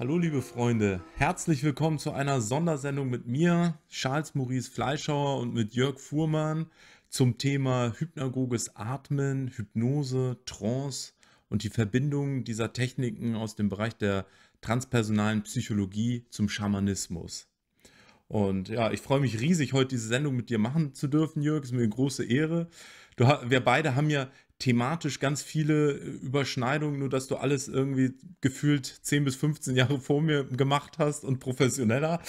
Hallo liebe Freunde, herzlich willkommen zu einer Sondersendung mit mir, Charles Maurice Fleischhauer und mit Jörg Fuhrmann zum Thema hypnagoges Atmen, Hypnose, Trance und die Verbindung dieser Techniken aus dem Bereich der transpersonalen Psychologie zum Schamanismus. Und ja, ich freue mich riesig, heute diese Sendung mit dir machen zu dürfen, Jörg. Ist mir eine große Ehre. Du, wir beide haben ja thematisch ganz viele äh, Überschneidungen, nur dass du alles irgendwie gefühlt 10 bis 15 Jahre vor mir gemacht hast und professioneller.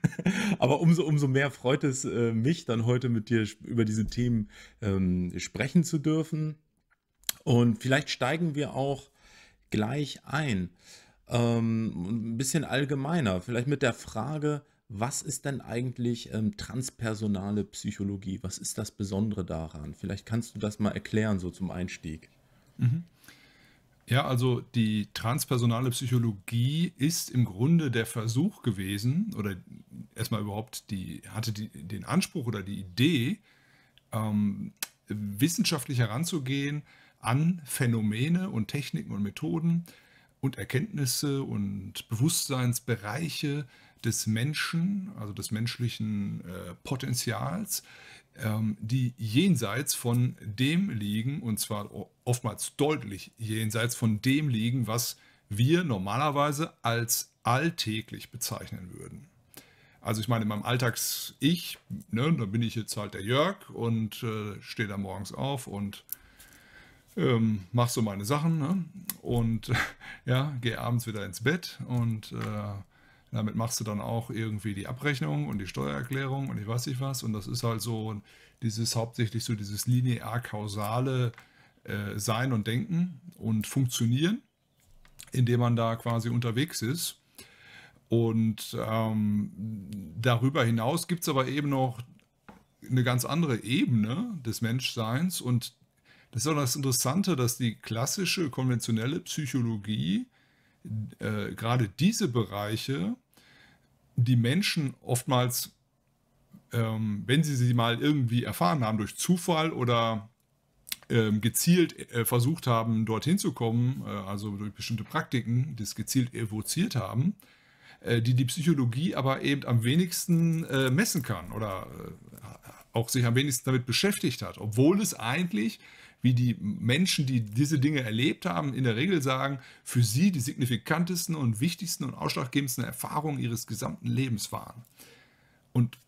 Aber umso, umso mehr freut es äh, mich, dann heute mit dir über diese Themen ähm, sprechen zu dürfen. Und vielleicht steigen wir auch gleich ein. Ähm, ein bisschen allgemeiner, vielleicht mit der Frage, was ist denn eigentlich ähm, transpersonale Psychologie? Was ist das Besondere daran? Vielleicht kannst du das mal erklären, so zum Einstieg. Mhm. Ja, also die transpersonale Psychologie ist im Grunde der Versuch gewesen, oder erstmal überhaupt die, hatte die, den Anspruch oder die Idee, ähm, wissenschaftlich heranzugehen an Phänomene und Techniken und Methoden und Erkenntnisse und Bewusstseinsbereiche, des Menschen, also des menschlichen äh, Potenzials, ähm, die jenseits von dem liegen, und zwar oftmals deutlich jenseits von dem liegen, was wir normalerweise als alltäglich bezeichnen würden. Also ich meine, in meinem Alltags-Ich, ne, da bin ich jetzt halt der Jörg und äh, stehe da morgens auf und ähm, mache so meine Sachen ne? und ja, gehe abends wieder ins Bett und äh, damit machst du dann auch irgendwie die Abrechnung und die Steuererklärung und ich weiß nicht was. Und das ist halt so dieses hauptsächlich so dieses linear-kausale äh, Sein und Denken und Funktionieren, indem man da quasi unterwegs ist. Und ähm, darüber hinaus gibt es aber eben noch eine ganz andere Ebene des Menschseins. Und das ist auch das Interessante, dass die klassische konventionelle Psychologie äh, gerade diese Bereiche die Menschen oftmals, ähm, wenn sie sie mal irgendwie erfahren haben, durch Zufall oder ähm, gezielt äh, versucht haben, dorthin zu kommen, äh, also durch bestimmte Praktiken, das gezielt evoziert haben, äh, die die Psychologie aber eben am wenigsten äh, messen kann oder äh, auch sich am wenigsten damit beschäftigt hat, obwohl es eigentlich wie die Menschen, die diese Dinge erlebt haben, in der Regel sagen, für sie die signifikantesten und wichtigsten und ausschlaggebendsten Erfahrungen ihres gesamten Lebens waren. Und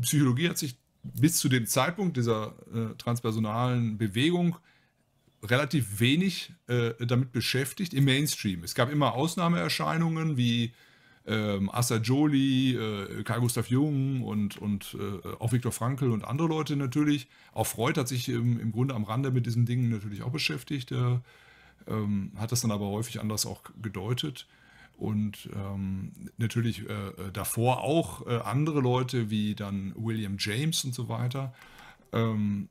Psychologie hat sich bis zu dem Zeitpunkt dieser äh, transpersonalen Bewegung relativ wenig äh, damit beschäftigt im Mainstream. Es gab immer Ausnahmeerscheinungen wie ähm, Asa Jolie, äh, Karl Gustav Jung und, und äh, auch Viktor Frankl und andere Leute natürlich. Auch Freud hat sich im, im Grunde am Rande mit diesen Dingen natürlich auch beschäftigt, äh, ähm, hat das dann aber häufig anders auch gedeutet. Und ähm, natürlich äh, davor auch äh, andere Leute wie dann William James und so weiter. Ähm,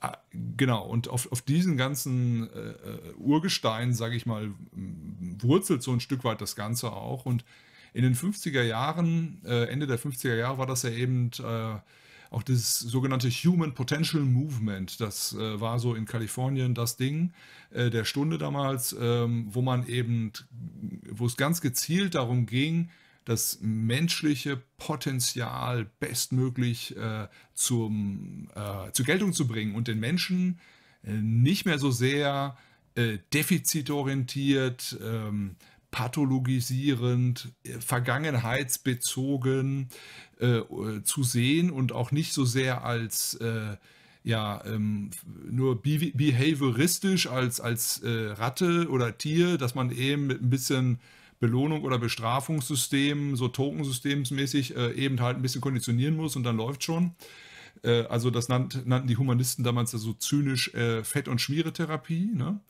Ah, genau, und auf, auf diesen ganzen äh, äh Urgestein, sage ich mal, wurzelt so ein Stück weit das Ganze auch. Und in den 50er Jahren, äh, Ende der 50er Jahre, war das ja eben äh, auch das sogenannte Human Potential Movement. Das äh, war so in Kalifornien das Ding äh, der Stunde damals, ähm, wo man eben, wo es ganz gezielt darum ging, das menschliche Potenzial bestmöglich äh, zum, äh, zur Geltung zu bringen und den Menschen äh, nicht mehr so sehr äh, defizitorientiert, ähm, pathologisierend, äh, vergangenheitsbezogen zu sehen und auch nicht so sehr als ja, ähm, nur behavioristisch als, als äh, Ratte oder Tier, dass man eben mit ein bisschen Belohnung- oder Bestrafungssystem, so Tokensystemsmäßig, äh, eben halt ein bisschen konditionieren muss und dann läuft schon. Äh, also das nannt, nannten die Humanisten damals ja so zynisch äh, Fett- und Schmieretherapie. Ne?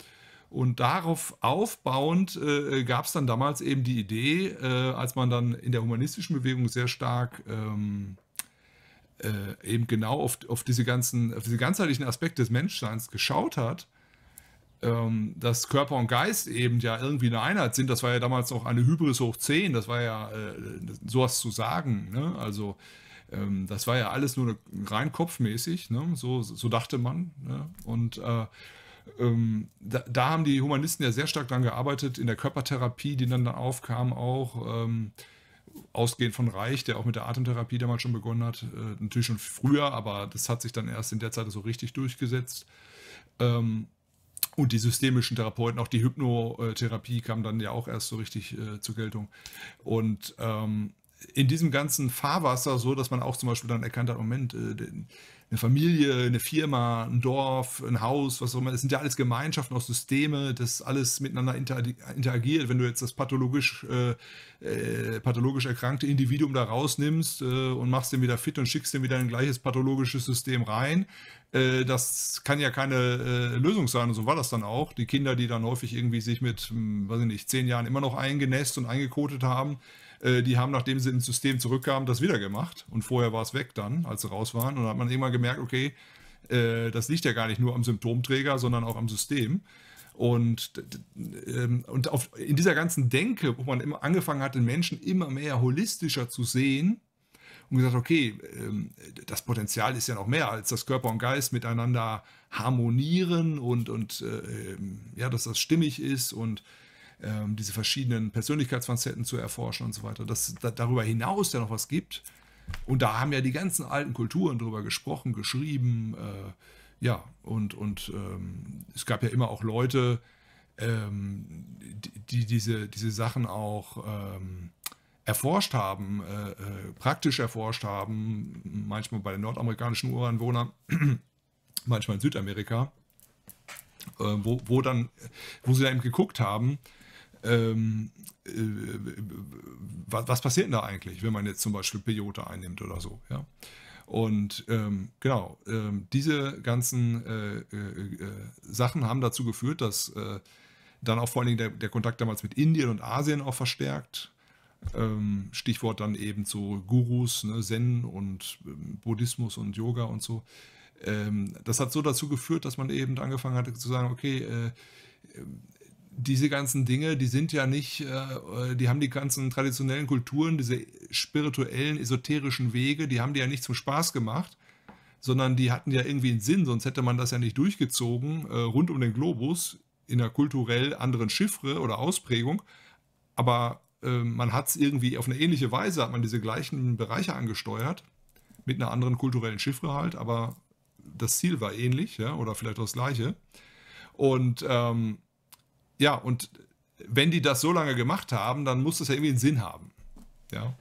Und darauf aufbauend äh, gab es dann damals eben die Idee, äh, als man dann in der humanistischen Bewegung sehr stark ähm, äh, eben genau auf, auf, diese ganzen, auf diese ganzheitlichen Aspekte des Menschseins geschaut hat, ähm, dass Körper und Geist eben ja irgendwie eine Einheit sind. Das war ja damals auch eine Hybris hoch 10, das war ja äh, sowas zu sagen. Ne? Also ähm, das war ja alles nur rein kopfmäßig, ne? so, so dachte man. Ne? Und äh, ähm, da, da, haben die Humanisten ja sehr stark dran gearbeitet, in der Körpertherapie, die dann, dann aufkam, auch ähm, ausgehend von Reich, der auch mit der Atemtherapie damals schon begonnen hat, äh, natürlich schon früher, aber das hat sich dann erst in der Zeit so richtig durchgesetzt. Ähm, und die systemischen Therapeuten, auch die Hypnotherapie kam dann ja auch erst so richtig äh, zur Geltung. Und ähm, in diesem ganzen Fahrwasser so, dass man auch zum Beispiel dann erkannt hat, Moment, äh, den, eine Familie, eine Firma, ein Dorf, ein Haus, was auch immer. Das sind ja alles Gemeinschaften, aus Systeme, das alles miteinander interagiert. Wenn du jetzt das pathologisch, äh, äh, pathologisch erkrankte Individuum da rausnimmst äh, und machst den wieder fit und schickst den wieder in ein gleiches pathologisches System rein, äh, das kann ja keine äh, Lösung sein. Und so war das dann auch. Die Kinder, die dann häufig irgendwie sich mit, hm, weiß ich nicht, zehn Jahren immer noch eingenässt und eingekotet haben, äh, die haben, nachdem sie ins System zurückkamen, das wieder gemacht. Und vorher war es weg dann, als sie raus waren. Und dann hat man irgendwann gemerkt, okay, äh, das liegt ja gar nicht nur am Symptomträger, sondern auch am System. Und, ähm, und auf, in dieser ganzen Denke, wo man immer angefangen hat, den Menschen immer mehr holistischer zu sehen, und gesagt, okay, ähm, das Potenzial ist ja noch mehr, als dass Körper und Geist miteinander harmonieren und, und äh, ähm, ja, dass das stimmig ist und ähm, diese verschiedenen Persönlichkeitsfacetten zu erforschen und so weiter, dass da, darüber hinaus ja noch was gibt. Und da haben ja die ganzen alten Kulturen drüber gesprochen, geschrieben, äh, ja, und, und ähm, es gab ja immer auch Leute, ähm, die, die, diese, diese Sachen auch ähm, erforscht haben, äh, äh, praktisch erforscht haben, manchmal bei den nordamerikanischen Uranwohnern, manchmal in Südamerika, äh, wo, wo, dann, wo sie dann eben geguckt haben, ähm, äh, was, was, passiert denn da eigentlich, wenn man jetzt zum Beispiel Peyote einnimmt oder so, ja. Und ähm, genau, ähm, diese ganzen äh, äh, äh Sachen haben dazu geführt, dass äh, dann auch vor allen Dingen der, der, Kontakt damals mit Indien und Asien auch verstärkt. Ähm, Stichwort dann eben zu Gurus, ne, Zen und ähm, Buddhismus und Yoga und so. Ähm, das hat so dazu geführt, dass man eben angefangen hat zu sagen, okay, äh, diese ganzen Dinge, die sind ja nicht, äh, äh, die haben die ganzen traditionellen Kulturen, diese spirituellen, esoterischen Wege, die haben die ja nicht zum Spaß gemacht, sondern die hatten ja irgendwie einen Sinn, sonst hätte man das ja nicht durchgezogen, äh, rund um den Globus, in einer kulturell anderen Chiffre oder Ausprägung. Aber äh, man hat es irgendwie auf eine ähnliche Weise, hat man diese gleichen Bereiche angesteuert, mit einer anderen kulturellen Chiffre halt, aber das Ziel war ähnlich, ja, oder vielleicht auch das gleiche. Und ähm, ja, und wenn die das so lange gemacht haben, dann muss das ja irgendwie einen Sinn haben. Ja.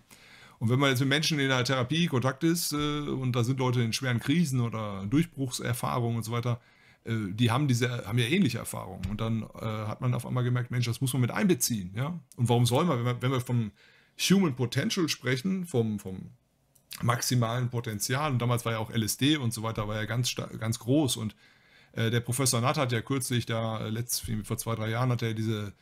Und wenn man jetzt mit Menschen in einer Therapie Kontakt ist äh, und da sind Leute in schweren Krisen oder Durchbruchserfahrungen und so weiter, äh, die haben diese, haben ja ähnliche Erfahrungen. Und dann äh, hat man auf einmal gemerkt, Mensch, das muss man mit einbeziehen, ja. Und warum soll man, wenn wir, wenn wir vom Human Potential sprechen, vom, vom maximalen Potenzial, und damals war ja auch LSD und so weiter, war ja ganz, ganz groß und äh, der Professor Natt hat ja kürzlich da, äh, letzt, vor zwei, drei Jahren, hat er diese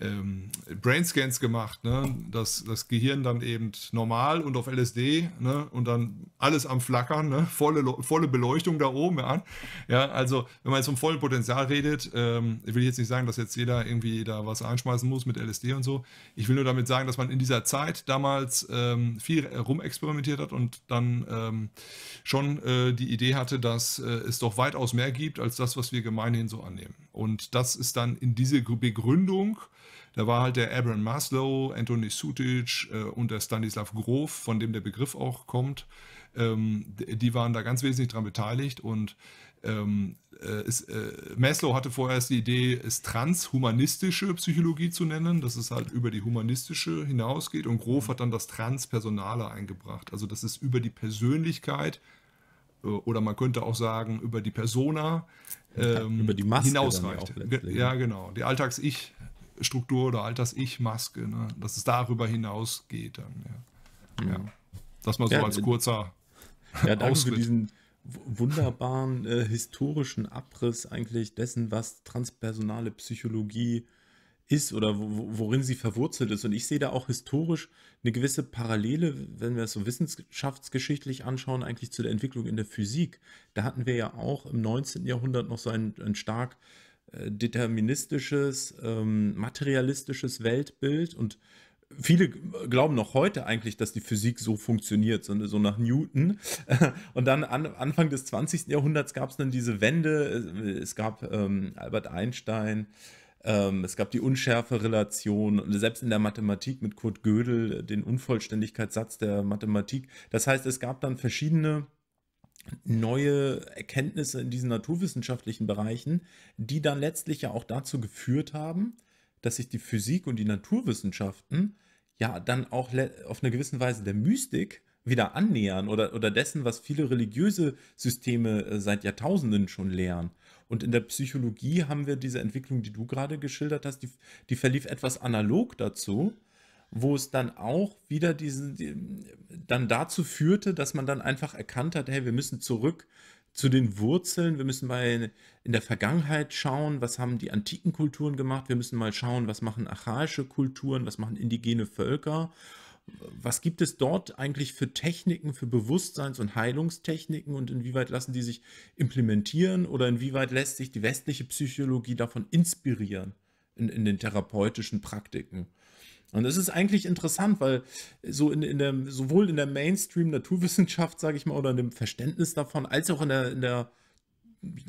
ähm, Brainscans gemacht, ne? das, das Gehirn dann eben normal und auf LSD ne? und dann alles am Flackern, ne? volle, volle Beleuchtung da oben an. Ja, also wenn man jetzt vom vollen Potenzial redet, ähm, ich will jetzt nicht sagen, dass jetzt jeder irgendwie da was einschmeißen muss mit LSD und so. Ich will nur damit sagen, dass man in dieser Zeit damals ähm, viel rumexperimentiert hat und dann ähm, schon äh, die Idee hatte, dass äh, es doch weitaus mehr gibt als das, was wir gemeinhin so annehmen. Und das ist dann in diese Begründung, da war halt der Abraham Maslow, Anthony Sutic äh, und der Stanislav Grof, von dem der Begriff auch kommt. Ähm, die waren da ganz wesentlich daran beteiligt und ähm, äh, äh, Maslow hatte vorerst die Idee, es transhumanistische Psychologie zu nennen, dass es halt über die humanistische hinausgeht und Grof mhm. hat dann das Transpersonale eingebracht, also dass es über die Persönlichkeit äh, oder man könnte auch sagen über die Persona ähm, über die Maske hinausreicht. Ja, ne? genau, die Alltags-Ich Struktur oder Alters-Ich-Maske, ne? dass es darüber hinausgeht dann. Ja. Mhm. ja. Das mal so ja, als kurzer. Ja, danke Ausritt. für diesen wunderbaren äh, historischen Abriss eigentlich dessen, was transpersonale Psychologie ist oder wo, worin sie verwurzelt ist. Und ich sehe da auch historisch eine gewisse Parallele, wenn wir es so wissenschaftsgeschichtlich anschauen, eigentlich zu der Entwicklung in der Physik. Da hatten wir ja auch im 19. Jahrhundert noch so einen, ein stark äh, deterministisches, ähm, materialistisches Weltbild und Viele glauben noch heute eigentlich, dass die Physik so funktioniert, so, so nach Newton. Und dann an, Anfang des 20. Jahrhunderts gab es dann diese Wende. Es gab ähm, Albert Einstein, ähm, es gab die Unschärferelation, selbst in der Mathematik mit Kurt Gödel, äh, den Unvollständigkeitssatz der Mathematik. Das heißt, es gab dann verschiedene neue Erkenntnisse in diesen naturwissenschaftlichen Bereichen, die dann letztlich ja auch dazu geführt haben, dass sich die Physik und die Naturwissenschaften ja dann auch auf eine gewisse Weise der Mystik wieder annähern oder, oder dessen, was viele religiöse Systeme äh, seit Jahrtausenden schon lehren. Und in der Psychologie haben wir diese Entwicklung, die du gerade geschildert hast, die, die verlief etwas analog dazu wo es dann auch wieder diesen, die, dann dazu führte, dass man dann einfach erkannt hat, hey, wir müssen zurück zu den Wurzeln, wir müssen mal in der Vergangenheit schauen, was haben die antiken Kulturen gemacht, wir müssen mal schauen, was machen archaische Kulturen, was machen indigene Völker was gibt es dort eigentlich für Techniken, für Bewusstseins- und Heilungstechniken und inwieweit lassen die sich implementieren oder inwieweit lässt sich die westliche Psychologie davon inspirieren in, in den therapeutischen Praktiken? Und das ist eigentlich interessant, weil so in, in der, sowohl in der Mainstream-Naturwissenschaft, sage ich mal, oder in dem Verständnis davon, als auch in der, in der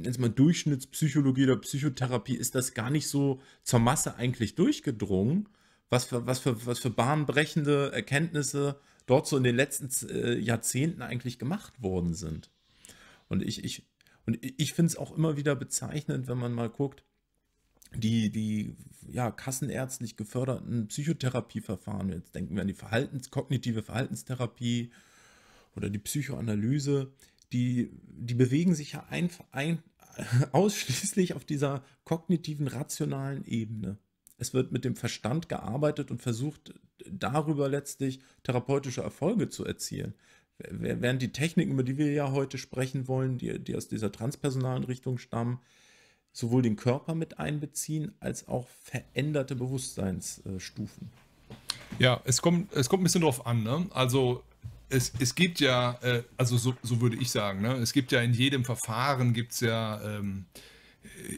es mal Durchschnittspsychologie oder Psychotherapie ist das gar nicht so zur Masse eigentlich durchgedrungen, was für, was für, was für bahnbrechende Erkenntnisse dort so in den letzten äh, Jahrzehnten eigentlich gemacht worden sind. Und ich, ich, und ich finde es auch immer wieder bezeichnend, wenn man mal guckt, die, die ja, kassenärztlich geförderten Psychotherapieverfahren, jetzt denken wir an die Verhaltens kognitive Verhaltenstherapie oder die Psychoanalyse, die, die bewegen sich ja ein, ein, ausschließlich auf dieser kognitiven, rationalen Ebene. Es wird mit dem Verstand gearbeitet und versucht darüber letztlich therapeutische Erfolge zu erzielen. Während die Techniken, über die wir ja heute sprechen wollen, die, die aus dieser transpersonalen Richtung stammen, sowohl den Körper mit einbeziehen als auch veränderte Bewusstseinsstufen. Ja, es kommt, es kommt ein bisschen drauf an. Ne? Also es, es, gibt ja, äh, also so, so, würde ich sagen, ne? es gibt ja in jedem Verfahren gibt es ja ähm,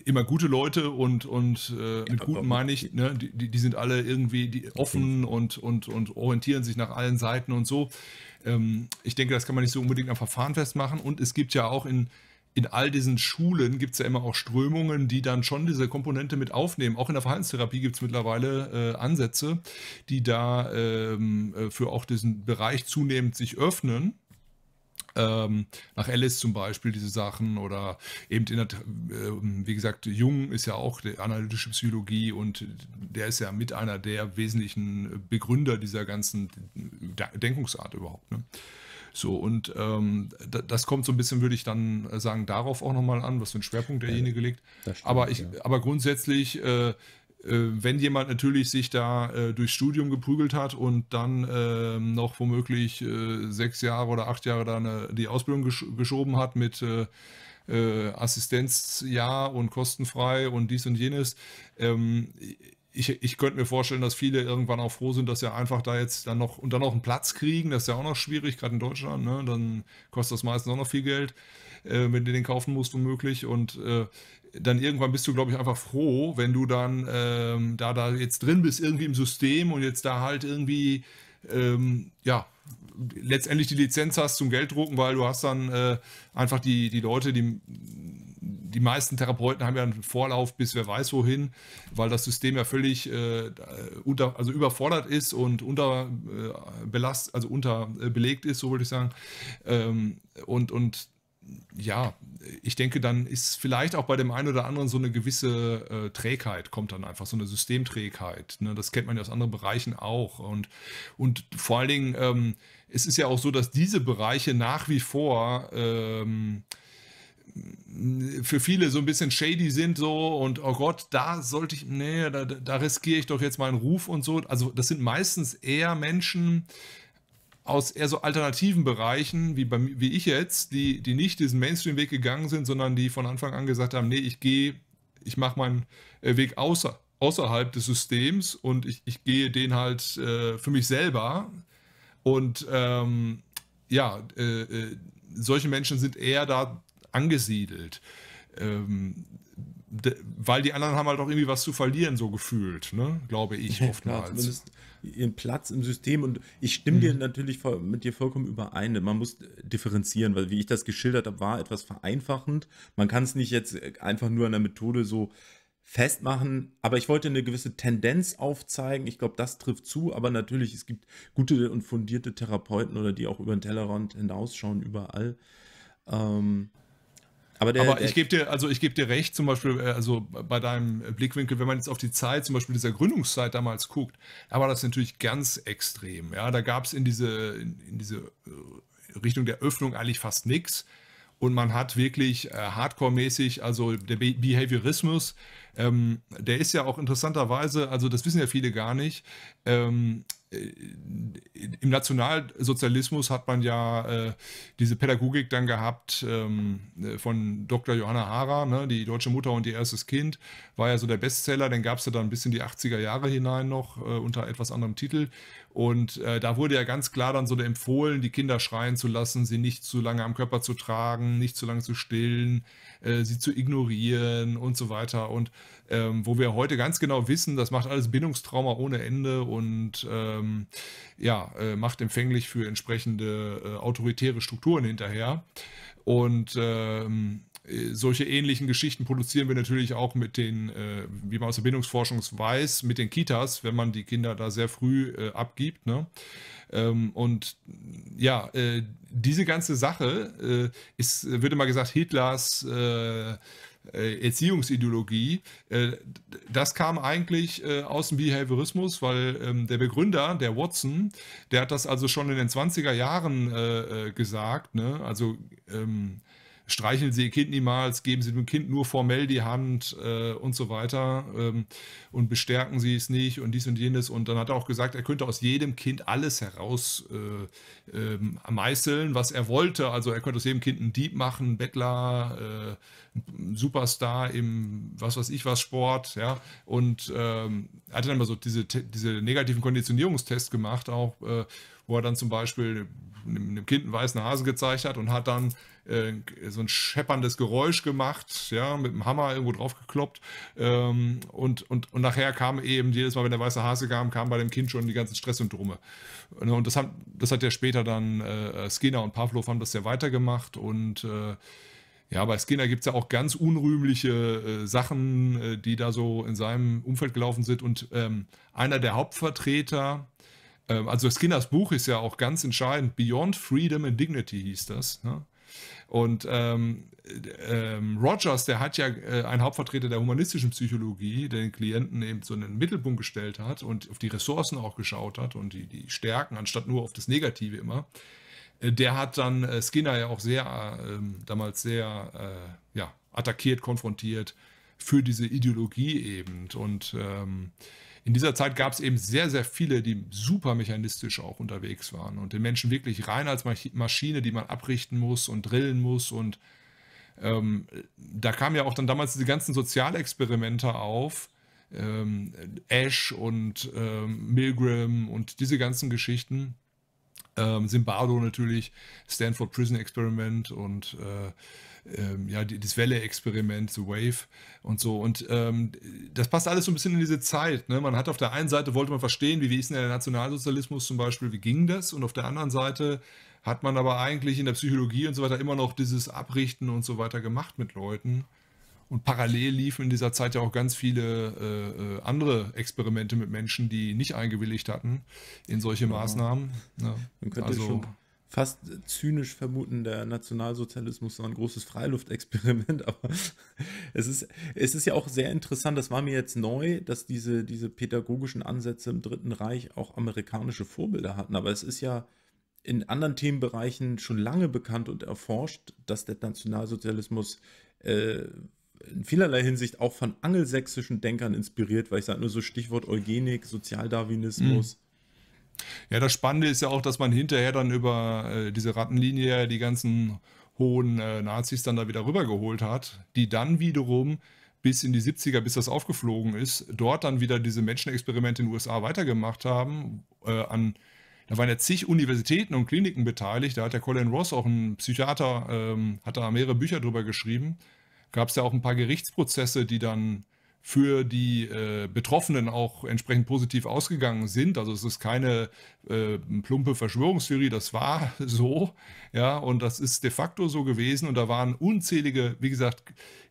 immer gute Leute und, und äh, mit ja, guten meine ich, ne? die, die, sind alle irgendwie die, offen okay. und, und, und orientieren sich nach allen Seiten und so. Ähm, ich denke, das kann man nicht so unbedingt am Verfahren festmachen und es gibt ja auch in, in all diesen Schulen gibt es ja immer auch Strömungen, die dann schon diese Komponente mit aufnehmen. Auch in der Verhaltenstherapie gibt es mittlerweile äh, Ansätze, die da ähm, äh, für auch diesen Bereich zunehmend sich öffnen. Ähm, nach Alice zum Beispiel diese Sachen oder eben in der, äh, wie gesagt, Jung ist ja auch die analytische Psychologie und der ist ja mit einer der wesentlichen Begründer dieser ganzen Denkungsart überhaupt. Ne? So, und ähm, das kommt so ein bisschen, würde ich dann äh, sagen, darauf auch nochmal an, was für einen Schwerpunkt derjenige legt. Stimmt, aber ich, ja. aber grundsätzlich äh, äh, wenn jemand natürlich sich da äh, durchs Studium geprügelt hat und dann äh, noch womöglich äh, sechs Jahre oder acht Jahre da die Ausbildung gesch geschoben hat mit äh, Assistenzjahr und kostenfrei und dies und jenes, ähm, ich, ich könnte mir vorstellen, dass viele irgendwann auch froh sind, dass sie einfach da jetzt dann noch und dann noch einen Platz kriegen. Das ist ja auch noch schwierig, gerade in Deutschland. Ne? Dann kostet das meistens auch noch viel Geld, äh, wenn du den kaufen musst, womöglich. Und äh, dann irgendwann bist du, glaube ich, einfach froh, wenn du dann ähm, da, da jetzt drin bist, irgendwie im System und jetzt da halt irgendwie, ähm, ja, letztendlich die Lizenz hast zum Geld drucken, weil du hast dann äh, einfach die, die Leute, die die meisten Therapeuten haben ja einen Vorlauf bis wer weiß wohin, weil das System ja völlig äh, unter, also überfordert ist und unter äh, belast, also unterbelegt äh, ist, so würde ich sagen. Ähm, und, und ja, ich denke, dann ist vielleicht auch bei dem einen oder anderen so eine gewisse äh, Trägheit, kommt dann einfach, so eine Systemträgheit. Ne? Das kennt man ja aus anderen Bereichen auch. Und, und vor allen Dingen, ähm, es ist ja auch so, dass diese Bereiche nach wie vor ähm, für viele so ein bisschen shady sind so und oh Gott, da sollte ich, nee, da, da riskiere ich doch jetzt meinen Ruf und so. Also das sind meistens eher Menschen aus eher so alternativen Bereichen, wie, bei, wie ich jetzt, die, die nicht diesen Mainstream-Weg gegangen sind, sondern die von Anfang an gesagt haben, nee, ich gehe, ich mache meinen äh, Weg außer, außerhalb des Systems und ich, ich gehe den halt äh, für mich selber und ähm, ja, äh, äh, solche Menschen sind eher da angesiedelt. Ähm, de, weil die anderen haben halt auch irgendwie was zu verlieren, so gefühlt, ne? glaube ich ja, oftmals. Klar, ihren Platz im System und ich stimme hm. dir mhm. natürlich mit dir vollkommen überein. Man muss differenzieren, weil wie ich das geschildert habe, war etwas vereinfachend. Man kann es nicht jetzt einfach nur an der Methode so festmachen, aber ich wollte eine gewisse Tendenz aufzeigen. Ich glaube, das trifft zu, aber natürlich, es gibt gute und fundierte Therapeuten oder die auch über den Tellerrand hinausschauen, überall. Ähm, aber, der, aber, ich gebe dir, also ich gebe dir recht, zum Beispiel, äh, also bei deinem Blickwinkel, wenn man jetzt auf die Zeit, zum Beispiel dieser Gründungszeit damals guckt, da war das natürlich ganz extrem. Ja, da gab es in diese, in, in, diese äh, Richtung der Öffnung eigentlich fast nichts und man hat wirklich äh, hardcore-mäßig, also der Be Behaviorismus, ähm, der ist ja auch interessanterweise, also das wissen ja viele gar nicht, ähm, äh, im Nationalsozialismus hat man ja äh, diese Pädagogik dann gehabt ähm, äh, von Dr. Johanna Hara, ne, die deutsche Mutter und ihr erstes Kind, war ja so der Bestseller, den gab es ja dann bis in die 80er Jahre hinein noch äh, unter etwas anderem Titel. Und äh, da wurde ja ganz klar dann so empfohlen, die Kinder schreien zu lassen, sie nicht zu lange am Körper zu tragen, nicht zu lange zu stillen, äh, sie zu ignorieren und so weiter. Und ähm, wo wir heute ganz genau wissen, das macht alles Bindungstrauma ohne Ende und ähm, ja, äh, macht empfänglich für entsprechende äh, autoritäre Strukturen hinterher. Und ähm, äh, solche ähnlichen Geschichten produzieren wir natürlich auch mit den, äh, wie man aus der Bindungsforschung weiß, mit den Kitas, wenn man die Kinder da sehr früh äh, abgibt. Ne? Ähm, und ja, äh, diese ganze Sache äh, ist, wird immer gesagt, Hitlers äh, Erziehungsideologie. das kam eigentlich aus dem Behaviorismus, weil ähm, der Begründer, der Watson, der hat das also schon in den 20er Jahren gesagt. Ne? Also ähm, streicheln Sie Ihr Kind niemals, geben Sie dem Kind nur formell die Hand äh, und so weiter ähm, und bestärken Sie es nicht und dies und jenes. Und dann hat er auch gesagt, er könnte aus jedem Kind alles heraus äh, ähm, meißeln, was er wollte. Also er könnte aus jedem Kind einen Dieb machen, einen Bettler, äh, einen Superstar im was weiß ich was Sport. Ja? Und ähm, er hat dann mal so diese, diese negativen Konditionierungstests gemacht auch, äh, wo er dann zum Beispiel einem Kind einen weißen Hase gezeigt hat und hat dann äh, so ein schepperndes Geräusch gemacht, ja, mit dem Hammer irgendwo drauf gekloppt. Ähm, und, und, und nachher kam eben jedes Mal, wenn der weiße Hase kam, kam bei dem Kind schon die ganzen Stresssymptome. Ne, und das, haben, das hat ja später dann äh, Skinner und Pavlov haben das ja weitergemacht und äh, ja, bei Skinner gibt es ja auch ganz unrühmliche äh, Sachen, äh, die da so in seinem Umfeld gelaufen sind. Und ähm, einer der Hauptvertreter, ähm, also Skinners Buch ist ja auch ganz entscheidend. Beyond Freedom and Dignity hieß das. Ne? Und ähm, ähm, Rogers, der hat ja äh, einen Hauptvertreter der humanistischen Psychologie, der den Klienten eben so in den Mittelpunkt gestellt hat und auf die Ressourcen auch geschaut hat und die, die Stärken, anstatt nur auf das Negative immer. Äh, der hat dann äh, Skinner ja auch sehr, äh, ähm, damals sehr ja, attackiert, konfrontiert für diese Ideologie eben. Und ähm, in dieser Zeit gab es eben sehr, sehr viele, die super mechanistisch auch unterwegs waren und den Menschen wirklich rein als Maschine, die man abrichten muss und drillen muss. Und ähm, da kamen ja auch dann damals diese ganzen Sozialexperimente auf. Ähm, Ash und ähm, Milgram und diese ganzen Geschichten. Ähm, Zimbardo natürlich, Stanford Prison Experiment und äh, ähm, ja, das Welle-Experiment, The Wave und so. Und ähm, das passt alles so ein bisschen in diese Zeit. Ne? Man hat auf der einen Seite, wollte man verstehen, wie, wie ist denn der Nationalsozialismus zum Beispiel, wie ging das? Und auf der anderen Seite hat man aber eigentlich in der Psychologie und so weiter immer noch dieses Abrichten und so weiter gemacht mit Leuten. Und parallel liefen in dieser Zeit ja auch ganz viele äh, äh andere Experimente mit Menschen, die nicht eingewilligt hatten in solche Maßnahmen. Ja. Ne? Man könnte also, schon fast zynisch vermuten, der Nationalsozialismus war ein großes Freiluftexperiment, aber es ist, es ist ja auch sehr interessant, das war mir jetzt neu, dass diese, diese pädagogischen Ansätze im Dritten Reich auch amerikanische Vorbilder hatten, aber es ist ja in anderen Themenbereichen schon lange bekannt und erforscht, dass der Nationalsozialismus äh, in vielerlei Hinsicht auch von angelsächsischen Denkern inspiriert, weil ich sage nur so Stichwort Eugenik, Sozialdarwinismus, mhm. Ja, das Spannende ist ja auch, dass man hinterher dann über äh, diese Rattenlinie die ganzen hohen äh, Nazis dann da wieder rübergeholt hat, die dann wiederum bis in die 70er, bis das aufgeflogen ist, dort dann wieder diese Menschenexperimente in den USA weitergemacht haben. Äh, an, da waren ja zig Universitäten und Kliniken beteiligt. Da hat der Colin Ross, auch ein Psychiater, ähm, hat da mehrere Bücher drüber geschrieben. Gab es ja auch ein paar Gerichtsprozesse, die dann für die äh, Betroffenen auch entsprechend positiv ausgegangen sind. Also es ist keine äh, plumpe Verschwörungstheorie, das war so, ja, und das ist de facto so gewesen. Und da waren unzählige, wie gesagt,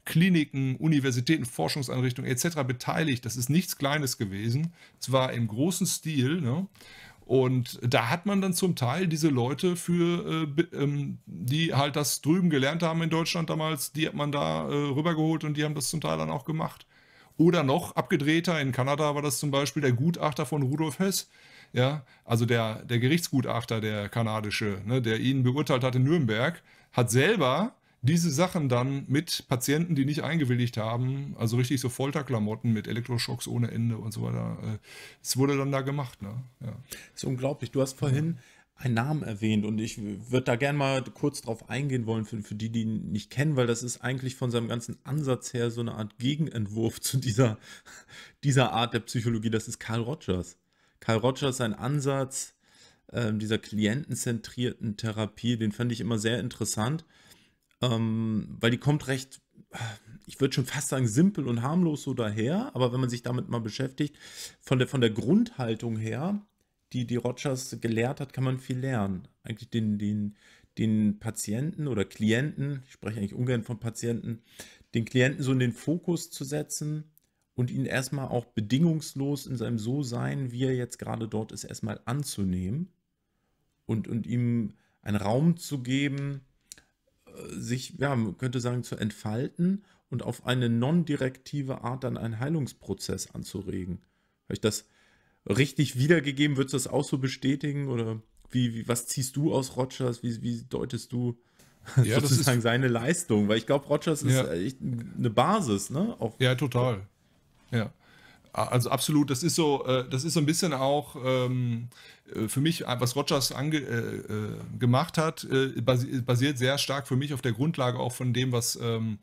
Kliniken, Universitäten, Forschungseinrichtungen etc. beteiligt. Das ist nichts Kleines gewesen. Es war im großen Stil. Ne? Und da hat man dann zum Teil diese Leute für, äh, ähm, die halt das drüben gelernt haben in Deutschland damals, die hat man da äh, rübergeholt und die haben das zum Teil dann auch gemacht. Oder noch abgedrehter, in Kanada war das zum Beispiel der Gutachter von Rudolf Hess, ja, also der, der Gerichtsgutachter, der kanadische, ne, der ihn beurteilt hat in Nürnberg, hat selber diese Sachen dann mit Patienten, die nicht eingewilligt haben, also richtig so Folterklamotten mit Elektroschocks ohne Ende und so weiter, äh, es wurde dann da gemacht. Ne? Ja. Das ist unglaublich. Du hast vorhin einen Namen erwähnt und ich würde da gerne mal kurz drauf eingehen wollen, für, für die, die ihn nicht kennen, weil das ist eigentlich von seinem ganzen Ansatz her so eine Art Gegenentwurf zu dieser, dieser Art der Psychologie. Das ist Carl Rogers. Carl Rogers, sein Ansatz äh, dieser klientenzentrierten Therapie, den fand ich immer sehr interessant, ähm, weil die kommt recht, ich würde schon fast sagen, simpel und harmlos so daher, aber wenn man sich damit mal beschäftigt, von der, von der Grundhaltung her, die, die Rogers gelehrt hat, kann man viel lernen. Eigentlich den, den, den Patienten oder Klienten, ich spreche eigentlich ungern von Patienten, den Klienten so in den Fokus zu setzen und ihn erstmal auch bedingungslos in seinem So-Sein, wie er jetzt gerade dort ist, erstmal anzunehmen und, und ihm einen Raum zu geben, äh, sich, ja, man könnte sagen, zu entfalten und auf eine non-direktive Art dann einen Heilungsprozess anzuregen. Weil ich das richtig wiedergegeben. Würdest du das auch so bestätigen? Oder wie, wie was ziehst du aus Rogers? Wie, wie deutest du ja, sozusagen seine Leistung? Weil ich glaube, Rogers ist ja. echt eine Basis, ne? Auch ja, total. Ja. Also absolut, das ist so, äh, das ist so ein bisschen auch ähm, äh, für mich, was Rogers ange, äh, äh gemacht hat, basiert sehr stark für mich auf der Grundlage auch von dem, was ähm,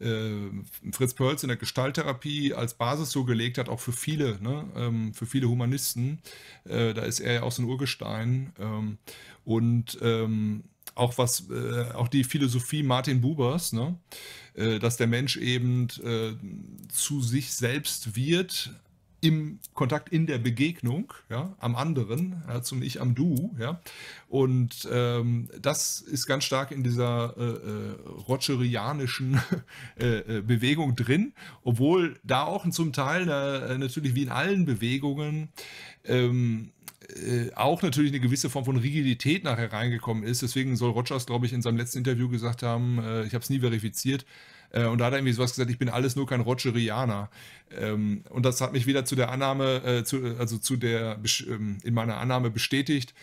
äh, Fritz Perls in der Gestalttherapie als Basis so gelegt hat, auch für viele, ne? Ähm, für viele Humanisten. Äh, da ist er ja auch so ein Urgestein. Ähm, und ähm, auch was, äh, auch die Philosophie Martin Bubers, ne? äh, dass der Mensch eben äh, zu sich selbst wird, im Kontakt, in der Begegnung, ja, am anderen, ja, zum Ich am Du, ja. Und ähm, das ist ganz stark in dieser äh, äh rotscherianischen äh, äh, Bewegung drin, obwohl da auch zum Teil äh, natürlich wie in allen Bewegungen ähm, äh, auch natürlich eine gewisse Form von Rigidität nachher reingekommen ist. Deswegen soll Rogers, glaube ich, in seinem letzten Interview gesagt haben, äh, ich habe es nie verifiziert, äh, und da hat er irgendwie sowas gesagt, ich bin alles nur kein Rogerianer. Ähm, und das hat mich wieder zu der Annahme, äh, zu, also zu der, ähm, in meiner Annahme bestätigt,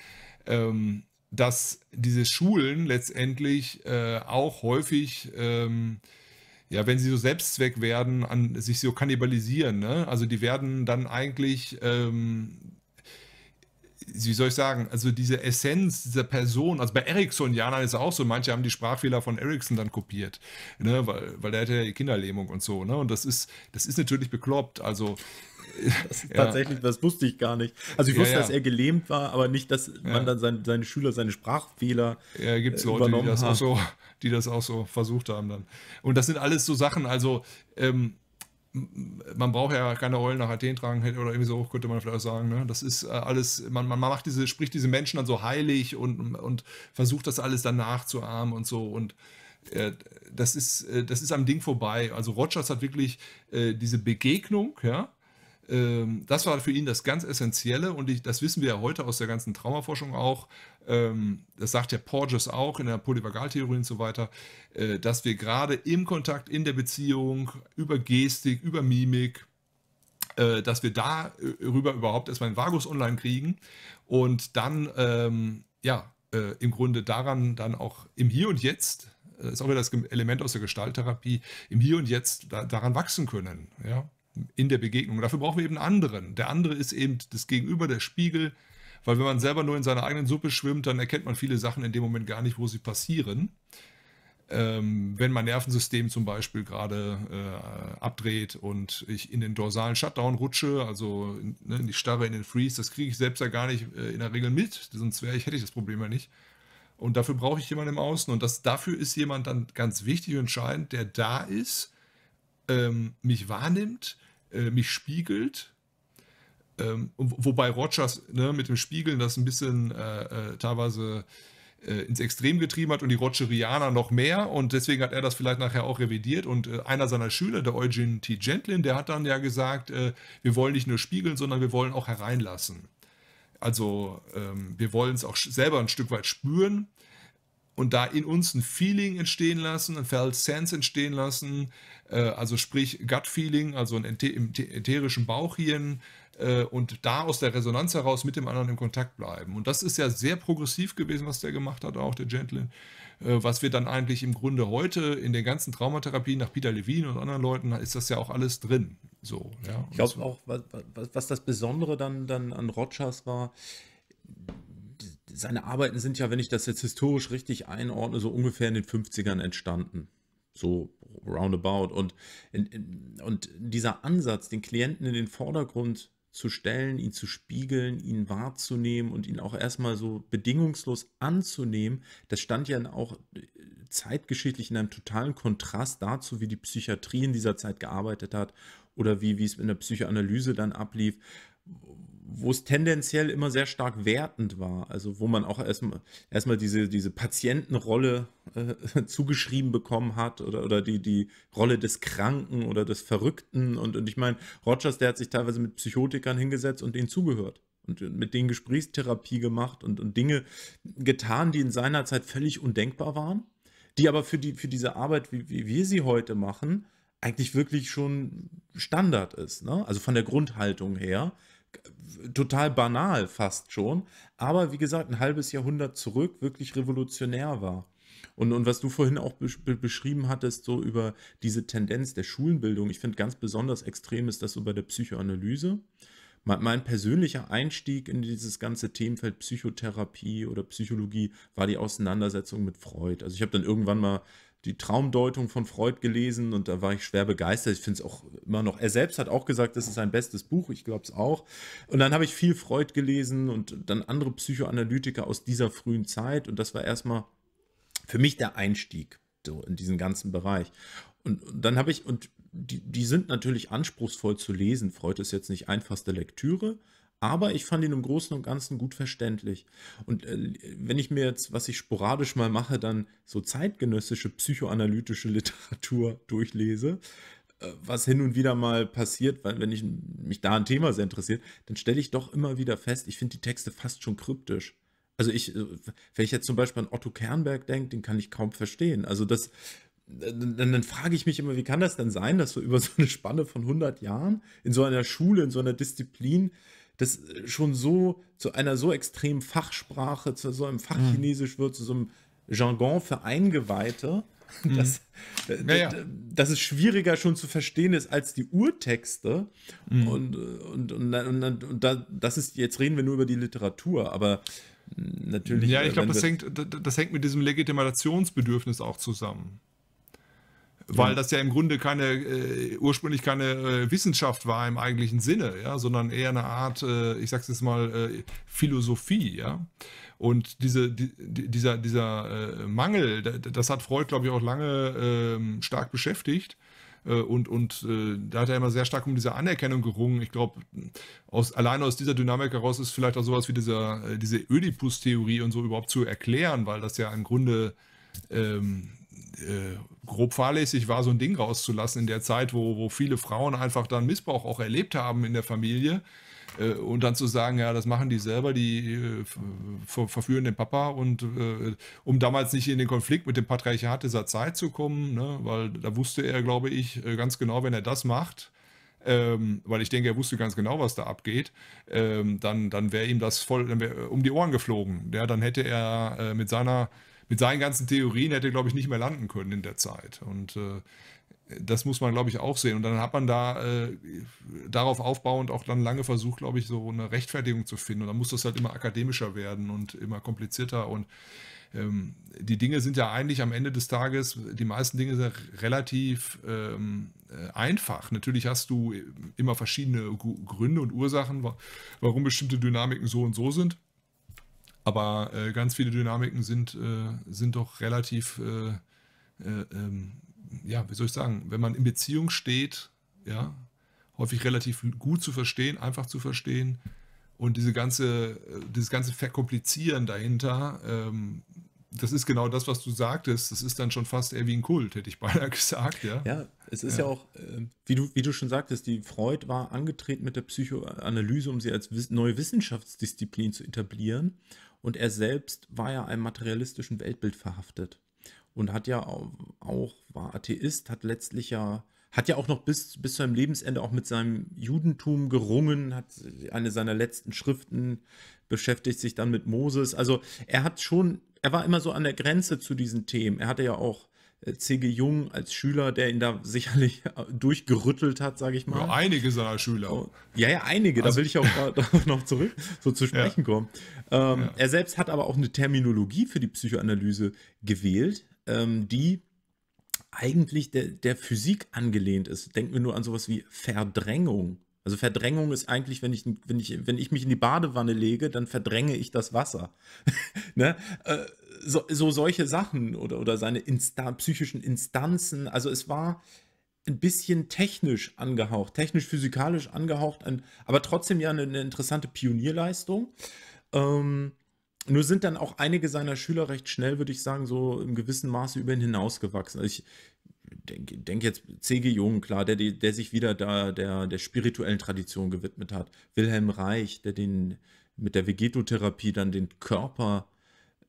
ähm, dass diese Schulen letztendlich äh, auch häufig, ähm, ja, wenn sie so Selbstzweck werden, an sich so kannibalisieren. Ne? Also die werden dann eigentlich ähm, wie soll ich sagen, also diese Essenz dieser Person, also bei Ericsson, Jana ist auch so, manche haben die Sprachfehler von Ericsson dann kopiert, ne, weil, weil er hat ja die Kinderlähmung und so, ne, und das ist, das ist natürlich bekloppt, also. Das ja. Tatsächlich, das wusste ich gar nicht. Also ich wusste, ja, ja. dass er gelähmt war, aber nicht, dass man dann seine, seine Schüler seine Sprachfehler Ja, gibt es äh, Leute, die das, auch so, die das auch so versucht haben dann. Und das sind alles so Sachen, also ähm, man braucht ja keine Rollen nach Athen tragen oder irgendwie so, könnte man vielleicht sagen. Ne? Das ist äh, alles, man, man macht diese, spricht diese Menschen dann so heilig und, und versucht das alles dann nachzuahmen und so und äh, das ist, äh, das ist am Ding vorbei. Also Rogers hat wirklich äh, diese Begegnung, ja, ähm, das war für ihn das ganz Essentielle und ich, das wissen wir ja heute aus der ganzen Traumaforschung auch. Ähm, das sagt ja Porges auch in der Polyvagaltheorie und so weiter, äh, dass wir gerade im Kontakt, in der Beziehung, über Gestik, über Mimik, äh, dass wir darüber äh, überhaupt erstmal einen Vagus online kriegen und dann, ähm, ja, äh, im Grunde daran dann auch im Hier und Jetzt, das ist auch wieder das Element aus der Gestalttherapie, im Hier und Jetzt da, daran wachsen können, ja, in der Begegnung. Dafür brauchen wir eben einen anderen. Der andere ist eben das Gegenüber, der Spiegel, weil wenn man selber nur in seiner eigenen Suppe schwimmt, dann erkennt man viele Sachen in dem Moment gar nicht, wo sie passieren. Ähm, wenn mein Nervensystem zum Beispiel gerade äh, abdreht und ich in den dorsalen Shutdown rutsche, also in, ne, in die Starre, in den Freeze, das kriege ich selbst ja gar nicht äh, in der Regel mit, sonst wäre ich, hätte ich das Problem ja nicht. Und dafür brauche ich jemanden im Außen und das, dafür ist jemand dann ganz wichtig und entscheidend, der da ist, ähm, mich wahrnimmt, äh, mich spiegelt, ähm, wobei Rogers ne, mit dem Spiegeln das ein bisschen äh, äh, teilweise äh, ins Extrem getrieben hat und die Rogerianer noch mehr. Und deswegen hat er das vielleicht nachher auch revidiert. Und äh, einer seiner Schüler, der Eugene T. Gentlin, der hat dann ja gesagt, äh, wir wollen nicht nur spiegeln, sondern wir wollen auch hereinlassen. Also ähm, wir wollen es auch selber ein Stück weit spüren und da in uns ein Feeling entstehen lassen, ein Felt Sense entstehen lassen, äh, also sprich Gut Feeling, also ein äthe im ätherischen Bauchhirn äh, und da aus der Resonanz heraus mit dem anderen in Kontakt bleiben. Und das ist ja sehr progressiv gewesen, was der gemacht hat, auch der Gentleman. Äh, was wir dann eigentlich im Grunde heute in den ganzen Traumatherapien nach Peter Levine und anderen Leuten, ist das ja auch alles drin. So, ja. Ich glaube so. auch, was, was, was das Besondere dann, dann an Rogers war, seine Arbeiten sind ja, wenn ich das jetzt historisch richtig einordne, so ungefähr in den 50ern entstanden. So roundabout. Und, und dieser Ansatz, den Klienten in den Vordergrund zu stellen, ihn zu spiegeln, ihn wahrzunehmen und ihn auch erstmal so bedingungslos anzunehmen, das stand ja auch zeitgeschichtlich in einem totalen Kontrast dazu, wie die Psychiatrie in dieser Zeit gearbeitet hat oder wie, wie es in der Psychoanalyse dann ablief wo es tendenziell immer sehr stark wertend war. Also wo man auch erstmal erstmal diese, diese Patientenrolle äh, zugeschrieben bekommen hat oder, oder die, die Rolle des Kranken oder des Verrückten. Und, und ich meine, Rogers, der hat sich teilweise mit Psychotikern hingesetzt und denen zugehört und mit denen Gesprächstherapie gemacht und, und Dinge getan, die in seiner Zeit völlig undenkbar waren, die aber für, die, für diese Arbeit, wie, wie wir sie heute machen, eigentlich wirklich schon Standard ist. Ne? Also von der Grundhaltung her, total banal fast schon, aber wie gesagt, ein halbes Jahrhundert zurück wirklich revolutionär war. Und, und was du vorhin auch beschrieben hattest, so über diese Tendenz der Schulenbildung, ich finde ganz besonders extrem ist das so bei der Psychoanalyse. Mein, mein persönlicher Einstieg in dieses ganze Themenfeld Psychotherapie oder Psychologie war die Auseinandersetzung mit Freud. Also ich habe dann irgendwann mal die Traumdeutung von Freud gelesen und da war ich schwer begeistert. Ich finde es auch immer noch. Er selbst hat auch gesagt, das ist sein bestes Buch. Ich glaube es auch. Und dann habe ich viel Freud gelesen und dann andere Psychoanalytiker aus dieser frühen Zeit. Und das war erstmal für mich der Einstieg so in diesen ganzen Bereich. Und, und dann habe ich, und die, die sind natürlich anspruchsvoll zu lesen. Freud ist jetzt nicht einfachste Lektüre, aber ich fand ihn im Großen und Ganzen gut verständlich. Und äh, wenn ich mir jetzt, was ich sporadisch mal mache, dann so zeitgenössische psychoanalytische Literatur durchlese, äh, was hin und wieder mal passiert, weil wenn ich mich da ein Thema sehr interessiert, dann stelle ich doch immer wieder fest, ich finde die Texte fast schon kryptisch. Also ich, äh, wenn ich jetzt zum Beispiel an Otto Kernberg denke, den kann ich kaum verstehen. Also das, äh, dann, dann, frage ich mich immer, wie kann das denn sein, dass so über so eine Spanne von 100 Jahren in so einer Schule, in so einer Disziplin das äh, schon so zu einer so extremen Fachsprache, zu so einem Fachchinesisch wird, zu so einem Jargon für Eingeweihte, mhm. dass, äh, ja, ja. dass es schwieriger schon zu verstehen ist als die Urtexte. Mhm. Und, äh, und, und, und, und da, das ist, jetzt reden wir nur über die Literatur, aber natürlich. Ja, ich glaube, das hängt, das hängt mit diesem Legitimationsbedürfnis auch zusammen weil ja. das ja im Grunde keine, äh, ursprünglich keine äh, Wissenschaft war im eigentlichen Sinne, ja, sondern eher eine Art, äh, ich sag's jetzt mal, äh, Philosophie, ja. Und diese, die, dieser, dieser äh, Mangel, das hat Freud, glaube ich, auch lange ähm, stark beschäftigt äh, und, und äh, da hat er immer sehr stark um diese Anerkennung gerungen. Ich glaube, aus, alleine aus dieser Dynamik heraus ist vielleicht auch sowas wie dieser, äh, diese Ödipus-Theorie und so überhaupt zu erklären, weil das ja im Grunde ähm, äh, grob fahrlässig war, so ein Ding rauszulassen in der Zeit, wo, wo viele Frauen einfach dann Missbrauch auch erlebt haben in der Familie. Äh, und dann zu sagen, ja, das machen die selber, die äh, verführen den Papa und äh, um damals nicht in den Konflikt mit dem Patriarchat dieser Zeit zu kommen, ne, weil da wusste er, glaube ich, äh, ganz genau, wenn er das macht, ähm, weil ich denke, er wusste ganz genau, was da abgeht, ähm, dann, dann wäre ihm das voll wär, um die Ohren geflogen. Ja, dann hätte er äh, mit seiner mit seinen ganzen Theorien hätte, er, glaube ich, nicht mehr landen können in der Zeit. Und äh, das muss man, glaube ich, auch sehen. Und dann hat man da äh, darauf aufbauend auch dann lange versucht, glaube ich, so eine Rechtfertigung zu finden. Und dann muss das halt immer akademischer werden und immer komplizierter. Und ähm, die Dinge sind ja eigentlich am Ende des Tages, die meisten Dinge sind relativ ähm, äh, einfach. Natürlich hast du immer verschiedene Gründe und Ursachen, warum bestimmte Dynamiken so und so sind. Aber äh, ganz viele Dynamiken sind, äh, sind doch relativ, äh, äh, ähm, ja, wie soll ich sagen, wenn man in Beziehung steht, ja, häufig relativ gut zu verstehen, einfach zu verstehen. Und diese ganze, äh, dieses ganze Verkomplizieren dahinter, ähm, das ist genau das, was du sagtest. Das ist dann schon fast eher wie ein Kult, hätte ich beinahe gesagt, ja. Ja, es ist ja, ja auch, ähm, wie du, wie du schon sagtest, die Freud war angetreten mit der Psychoanalyse, um sie als neue Wissenschaftsdisziplin zu etablieren. Und er selbst war ja einem materialistischen Weltbild verhaftet und hat ja auch, war Atheist, hat letztlich ja, hat ja auch noch bis, bis zu seinem Lebensende auch mit seinem Judentum gerungen, hat eine seiner letzten Schriften beschäftigt sich dann mit Moses. Also er hat schon, er war immer so an der Grenze zu diesen Themen. Er hatte ja auch äh, C.G. Jung als Schüler, der ihn da sicherlich durchgerüttelt hat, sage ich mal. Ja, einige seiner Schüler. Oh, ja, ja, einige, also, da will ich auch noch zurück so zu sprechen ja. kommen. Ähm, ja. Er selbst hat aber auch eine Terminologie für die Psychoanalyse gewählt, ähm, die eigentlich der, der Physik angelehnt ist. Denken wir nur an sowas wie Verdrängung. Also Verdrängung ist eigentlich, wenn ich, wenn ich, wenn ich mich in die Badewanne lege, dann verdränge ich das Wasser. ne? Äh, so, so solche Sachen oder, oder seine Insta psychischen Instanzen. Also es war ein bisschen technisch angehaucht, technisch-physikalisch angehaucht, ein, aber trotzdem ja eine, eine interessante Pionierleistung. Ähm, nur sind dann auch einige seiner Schüler recht schnell, würde ich sagen, so im gewissen Maße über ihn hinausgewachsen. Also ich denke denk jetzt C.G. Jung, klar, der, der sich wieder da der, der spirituellen Tradition gewidmet hat. Wilhelm Reich, der den mit der Vegetotherapie dann den Körper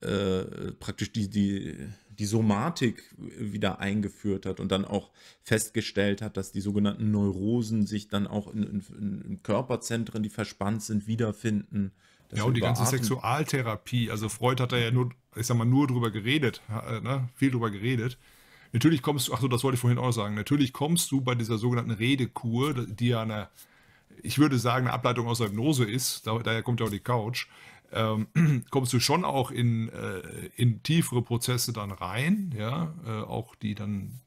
äh, praktisch die, die, die Somatik wieder eingeführt hat und dann auch festgestellt hat, dass die sogenannten Neurosen sich dann auch in, in, in Körperzentren, die verspannt sind, wiederfinden. ja, und die ganze Atem Sexualtherapie. Also Freud hat da ja nur, ich sag mal, nur drüber geredet, äh, ne? viel drüber geredet. Natürlich kommst du, ach so, das wollte ich vorhin auch noch sagen, natürlich kommst du bei dieser sogenannten Redekur, die ja eine, ich würde sagen, eine Ableitung aus der Hypnose ist, daher kommt ja auch die Couch, ähm, kommst du schon auch in, äh, in tiefere Prozesse dann rein, ja, äh, auch die dann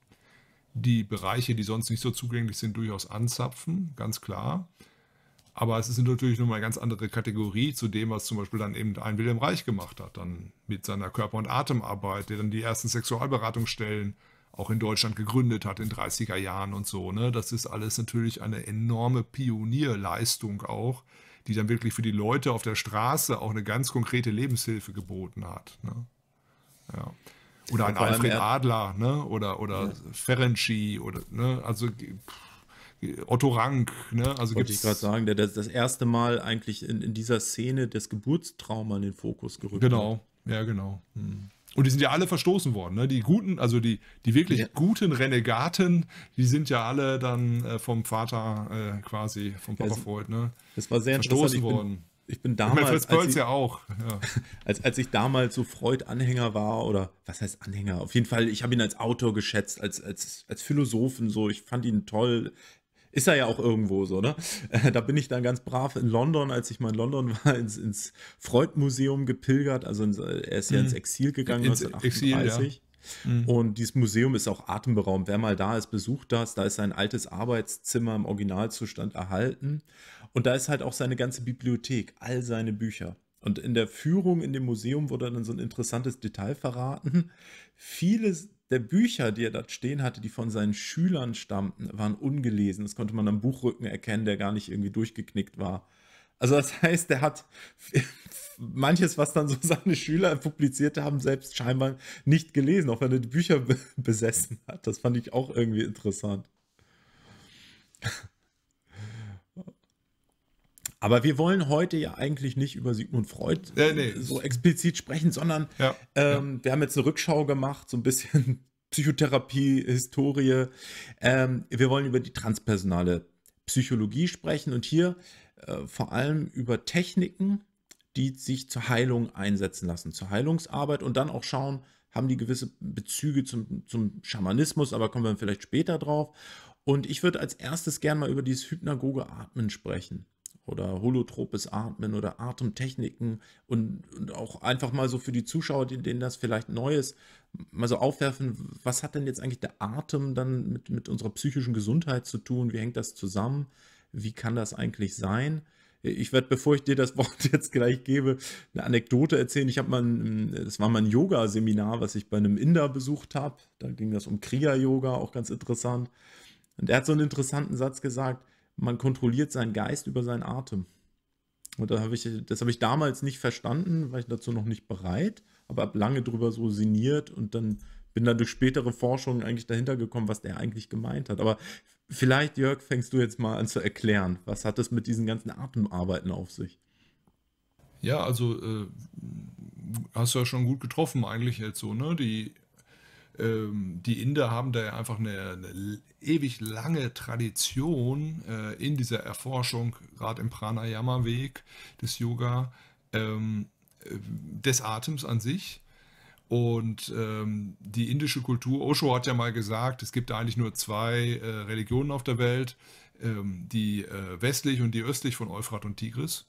die Bereiche, die sonst nicht so zugänglich sind, durchaus anzapfen, ganz klar. Aber es ist natürlich nochmal eine ganz andere Kategorie zu dem, was zum Beispiel dann eben ein Wilhelm Reich gemacht hat, dann mit seiner Körper- und Atemarbeit, der dann die ersten Sexualberatungsstellen auch in Deutschland gegründet hat in 30er Jahren und so. Ne? Das ist alles natürlich eine enorme Pionierleistung auch, die dann wirklich für die Leute auf der Straße auch eine ganz konkrete Lebenshilfe geboten hat. Ne? Ja. Oder ein Alfred Adler, ne? Oder, oder ja. Ferenczi oder ne, also Otto Rank, ne? Also wollte ich gerade sagen, der das, das erste Mal eigentlich in, in dieser Szene das Geburtstrauma in den Fokus gerückt. Genau, hat. ja, genau. Hm. Und die sind ja alle verstoßen worden. Ne? Die guten, also die, die wirklich ja. guten Renegaten, die sind ja alle dann äh, vom Vater äh, quasi, vom Papa also, Freud, ne? Das war sehr verstoßen worden. Ich bin, ich bin damals. Fritz Pölz ich, ja auch. Ja. Als, als ich damals so Freud-Anhänger war, oder was heißt Anhänger? Auf jeden Fall, ich habe ihn als Autor geschätzt, als, als, als Philosophen so. Ich fand ihn toll. Ist er ja auch irgendwo so, ne? Äh, da bin ich dann ganz brav in London, als ich mal in London war, ins, ins Freud-Museum gepilgert. Also in, er ist ja mhm. ins Exil gegangen, ins 1938. Exil, ja. Mhm. Und dieses Museum ist auch atemberaubend. Wer mal da ist, besucht das. Da ist sein altes Arbeitszimmer im Originalzustand erhalten. Und da ist halt auch seine ganze Bibliothek, all seine Bücher. Und in der Führung in dem Museum wurde dann so ein interessantes Detail verraten. Viele der Bücher, die er dort stehen hatte, die von seinen Schülern stammten, waren ungelesen. Das konnte man am Buchrücken erkennen, der gar nicht irgendwie durchgeknickt war. Also das heißt, er hat manches, was dann so seine Schüler publiziert haben, selbst scheinbar nicht gelesen, auch wenn er die Bücher besessen hat. Das fand ich auch irgendwie interessant. Aber wir wollen heute ja eigentlich nicht über Sigmund Freud nee, nee. Äh, so explizit sprechen, sondern ja, ähm, ja. wir haben jetzt eine Rückschau gemacht, so ein bisschen Psychotherapie, Historie. Ähm, wir wollen über die transpersonale Psychologie sprechen und hier äh, vor allem über Techniken, die sich zur Heilung einsetzen lassen, zur Heilungsarbeit und dann auch schauen, haben die gewisse Bezüge zum, zum Schamanismus, aber kommen wir vielleicht später drauf. Und ich würde als erstes gerne mal über dieses Hypnagoge Atmen sprechen oder holotropes Atmen oder Atemtechniken und, und, auch einfach mal so für die Zuschauer, denen das vielleicht neu ist, mal so aufwerfen, was hat denn jetzt eigentlich der Atem dann mit, mit unserer psychischen Gesundheit zu tun? Wie hängt das zusammen? Wie kann das eigentlich sein? Ich werde, bevor ich dir das Wort jetzt gleich gebe, eine Anekdote erzählen. Ich habe mal, ein, war mal Yoga-Seminar, was ich bei einem Inder besucht habe. Da ging das um Kriya-Yoga, auch ganz interessant. Und er hat so einen interessanten Satz gesagt: man kontrolliert seinen Geist über seinen Atem. Und da hab ich, das habe ich damals nicht verstanden, war ich dazu noch nicht bereit, aber habe lange drüber so sinniert und dann bin dann durch spätere Forschungen eigentlich dahinter gekommen, was der eigentlich gemeint hat. Aber vielleicht, Jörg, fängst du jetzt mal an zu erklären, was hat das mit diesen ganzen Atemarbeiten auf sich? Ja, also äh, hast du ja schon gut getroffen eigentlich jetzt so, ne? Die ähm, die Inder haben da ja einfach eine, eine ewig lange Tradition äh, in dieser Erforschung, gerade im Pranayama-Weg des Yoga, ähm, äh, des Atems an sich. Und ähm, die indische Kultur, Osho hat ja mal gesagt, es gibt eigentlich nur zwei äh, Religionen auf der Welt, ähm, die äh, westlich und die östlich von Euphrat und Tigris.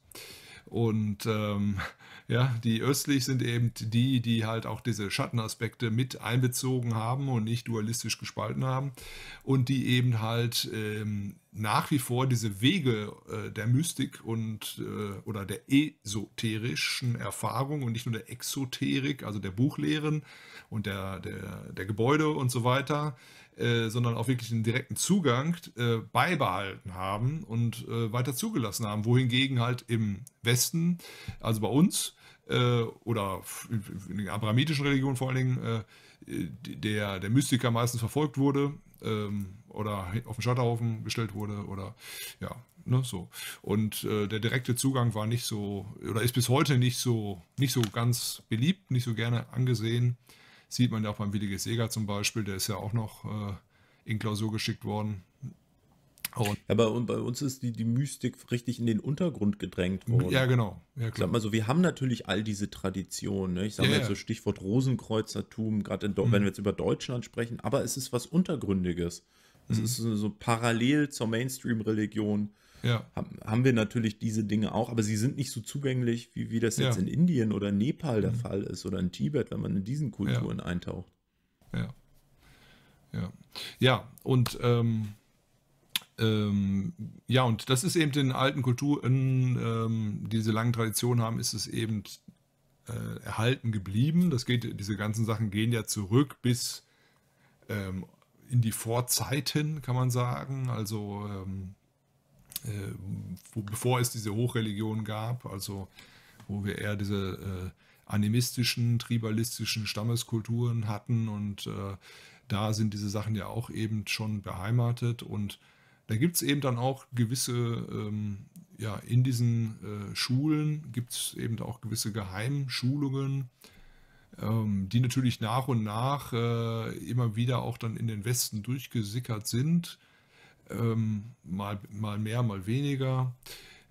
Und ähm, ja, die östlich sind eben die, die halt auch diese Schattenaspekte mit einbezogen haben und nicht dualistisch gespalten haben und die eben halt ähm, nach wie vor diese Wege äh, der Mystik und äh, oder der esoterischen Erfahrung und nicht nur der Exoterik, also der Buchlehren und der, der, der Gebäude und so weiter, äh, sondern auch wirklich den direkten Zugang äh, beibehalten haben und äh, weiter zugelassen haben. Wohingegen halt im Westen, also bei uns äh, oder in den abrahamitischen Religionen vor allen Dingen, äh, der, der Mystiker meistens verfolgt wurde ähm, oder auf den Schatterhaufen gestellt wurde oder ja, ne, so. Und äh, der direkte Zugang war nicht so oder ist bis heute nicht so, nicht so ganz beliebt, nicht so gerne angesehen. Sieht man ja auch beim Williges Eger zum Beispiel, der ist ja auch noch äh, in Klausur geschickt worden. Und Aber bei uns ist die, die Mystik richtig in den Untergrund gedrängt worden. Ja, genau. Ja, ich sag mal so, wir haben natürlich all diese Traditionen. Ne? Ich sage ja, mal jetzt so Stichwort Rosenkreuzertum, gerade mhm. wenn wir jetzt über Deutschland sprechen. Aber es ist was Untergründiges. Es mhm. ist so, so parallel zur Mainstream-Religion ja. haben, wir natürlich diese Dinge auch, aber sie sind nicht so zugänglich, wie, wie das jetzt ja. in Indien oder Nepal der mhm. Fall ist oder in Tibet, wenn man in diesen Kulturen ja. eintaucht. Ja. Ja, ja und ähm, ähm, ja, und das ist eben den alten Kulturen, ähm, die diese langen Traditionen haben, ist es eben äh, erhalten geblieben. Das geht, diese ganzen Sachen gehen ja zurück bis ähm, in die Vorzeiten, kann man sagen. Also ähm, äh, bevor es diese Hochreligion gab, also wo wir eher diese äh, animistischen, tribalistischen Stammeskulturen hatten und äh, da sind diese Sachen ja auch eben schon beheimatet und da gibt es eben dann auch gewisse, ähm, ja, in diesen äh, Schulen gibt es eben auch gewisse Geheimschulungen, ähm, die natürlich nach und nach äh, immer wieder auch dann in den Westen durchgesickert sind ähm, mal, mal mehr, mal weniger.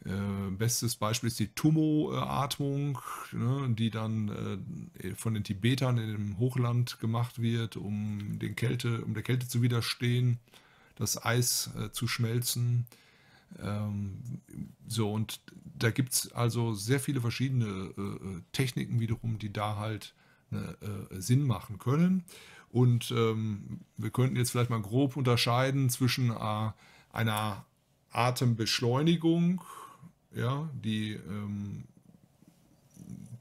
Äh, bestes Beispiel ist die Tumo-Atmung, ne, die dann äh, von den Tibetern in dem Hochland gemacht wird, um, den Kälte, um der Kälte zu widerstehen, das Eis äh, zu schmelzen. Ähm, so, und da gibt es also sehr viele verschiedene äh, äh, Techniken wiederum, die da halt äh, Sinn machen können. Und ähm, wir könnten jetzt vielleicht mal grob unterscheiden zwischen äh, einer Atembeschleunigung, ja, die, ähm,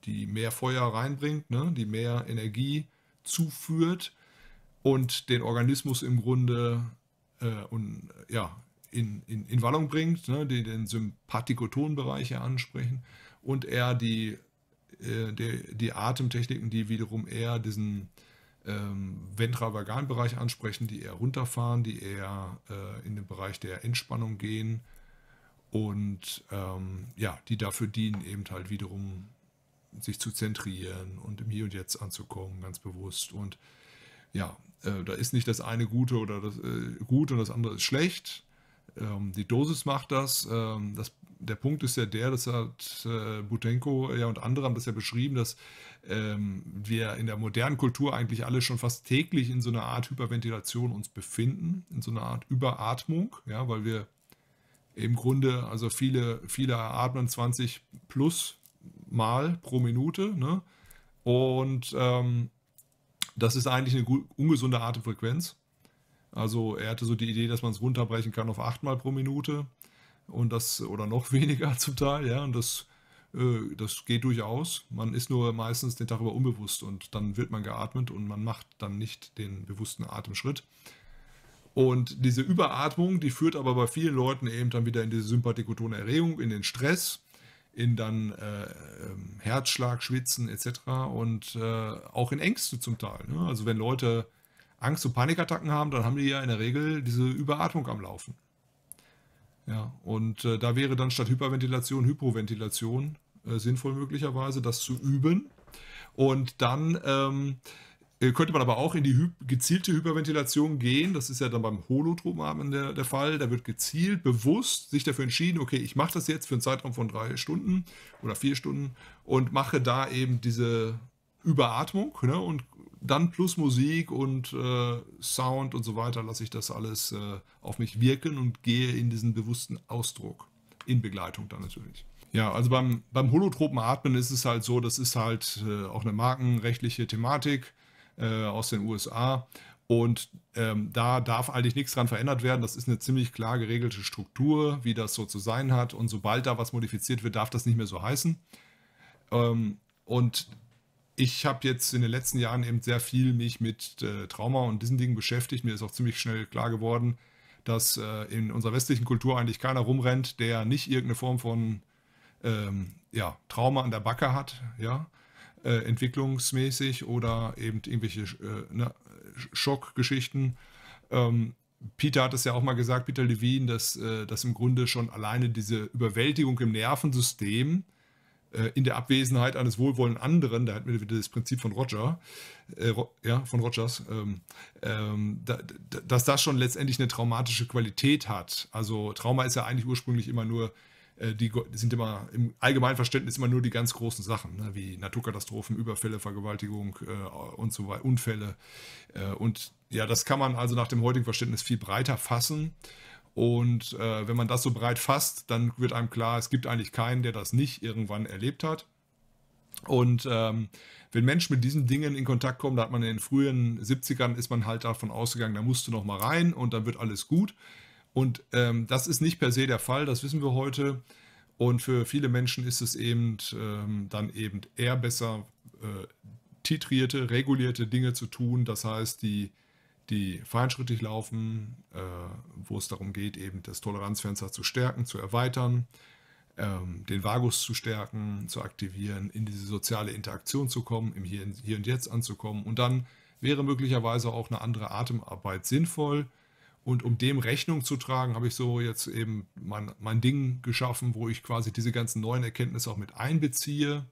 die mehr Feuer reinbringt, ne, die mehr Energie zuführt und den Organismus im Grunde äh, und, ja, in, in, in Wallung bringt, ne, die den Sympathikotonbereich ansprechen und eher die, äh, die, die Atemtechniken, die wiederum eher diesen ähm, Ventravaganbereich ansprechen, die eher runterfahren, die eher äh, in den Bereich der Entspannung gehen und ähm, ja, die dafür dienen, eben halt wiederum sich zu zentrieren und im Hier und Jetzt anzukommen, ganz bewusst. Und ja, äh, da ist nicht das eine Gute oder das äh, gut und das andere ist schlecht. Ähm, die Dosis macht das. Ähm, das der Punkt ist ja der, das hat äh, Butenko ja und andere haben das ja beschrieben, dass ähm, wir in der modernen Kultur eigentlich alle schon fast täglich in so einer Art Hyperventilation uns befinden, in so einer Art Überatmung, ja, weil wir im Grunde, also viele, viele atmen 20 plus Mal pro Minute, ne? Und ähm, das ist eigentlich eine ungesunde Atemfrequenz. Also er hatte so die Idee, dass man es runterbrechen kann auf 8 Mal pro Minute und das, oder noch weniger zum Teil, ja, und das, äh, das geht durchaus. Man ist nur meistens den Tag über unbewusst und dann wird man geatmet und man macht dann nicht den bewussten Atemschritt. Und diese Überatmung, die führt aber bei vielen Leuten eben dann wieder in diese sympathikotone Erregung, in den Stress, in dann äh, ähm, Herzschlag, Schwitzen etc. und äh, auch in Ängste zum Teil. Ne? Also wenn Leute Angst- und Panikattacken haben, dann haben die ja in der Regel diese Überatmung am Laufen. Ja, und äh, da wäre dann statt Hyperventilation Hypoventilation äh, sinnvoll möglicherweise, das zu üben. Und dann ähm, äh, könnte man aber auch in die hy gezielte Hyperventilation gehen. Das ist ja dann beim Holotropenatmen der, der Fall. Da wird gezielt, bewusst sich dafür entschieden, okay, ich mache das jetzt für einen Zeitraum von drei Stunden oder vier Stunden und mache da eben diese Überatmung ne, und dann plus Musik und äh, Sound und so weiter lasse ich das alles äh, auf mich wirken und gehe in diesen bewussten Ausdruck. In Begleitung dann natürlich. Ja, also beim, beim holotropen Atmen ist es halt so, das ist halt äh, auch eine markenrechtliche Thematik äh, aus den USA. Und ähm, da darf eigentlich nichts dran verändert werden. Das ist eine ziemlich klar geregelte Struktur, wie das so zu sein hat. Und sobald da was modifiziert wird, darf das nicht mehr so heißen. Ähm, und ich habe jetzt in den letzten Jahren eben sehr viel mich mit äh, Trauma und diesen Dingen beschäftigt. Mir ist auch ziemlich schnell klar geworden, dass äh, in unserer westlichen Kultur eigentlich keiner rumrennt, der nicht irgendeine Form von ähm, ja, Trauma an der Backe hat, ja, äh, entwicklungsmäßig oder eben irgendwelche äh, ne, Schockgeschichten. Ähm, Peter hat es ja auch mal gesagt, Peter Levine, dass, äh, dass im Grunde schon alleine diese Überwältigung im Nervensystem äh, in der Abwesenheit eines wohlwollenden anderen, da hatten wir wieder das Prinzip von Roger, äh, ja, von Rogers, ähm, ähm, da, da, dass das schon letztendlich eine traumatische Qualität hat. Also Trauma ist ja eigentlich ursprünglich immer nur, äh, die sind immer im allgemeinen Verständnis immer nur die ganz großen Sachen, ne, wie Naturkatastrophen, Überfälle, Vergewaltigung äh, und so weiter, Unfälle. Äh, und ja, das kann man also nach dem heutigen Verständnis viel breiter fassen und äh, wenn man das so breit fasst, dann wird einem klar, es gibt eigentlich keinen, der das nicht irgendwann erlebt hat. Und ähm, wenn Menschen mit diesen Dingen in Kontakt kommen, da hat man in den frühen 70ern, ist man halt davon ausgegangen, da musst du noch mal rein und dann wird alles gut. Und ähm, das ist nicht per se der Fall, das wissen wir heute. Und für viele Menschen ist es eben ähm, dann eben eher besser, äh, titrierte, regulierte Dinge zu tun. Das heißt, die die feinschrittig laufen, äh, wo es darum geht, eben das Toleranzfenster zu stärken, zu erweitern, ähm, den Vagus zu stärken, zu aktivieren, in diese soziale Interaktion zu kommen, im Hier, Hier und Jetzt anzukommen. Und dann wäre möglicherweise auch eine andere Atemarbeit sinnvoll. Und um dem Rechnung zu tragen, habe ich so jetzt eben mein, mein Ding geschaffen, wo ich quasi diese ganzen neuen Erkenntnisse auch mit einbeziehe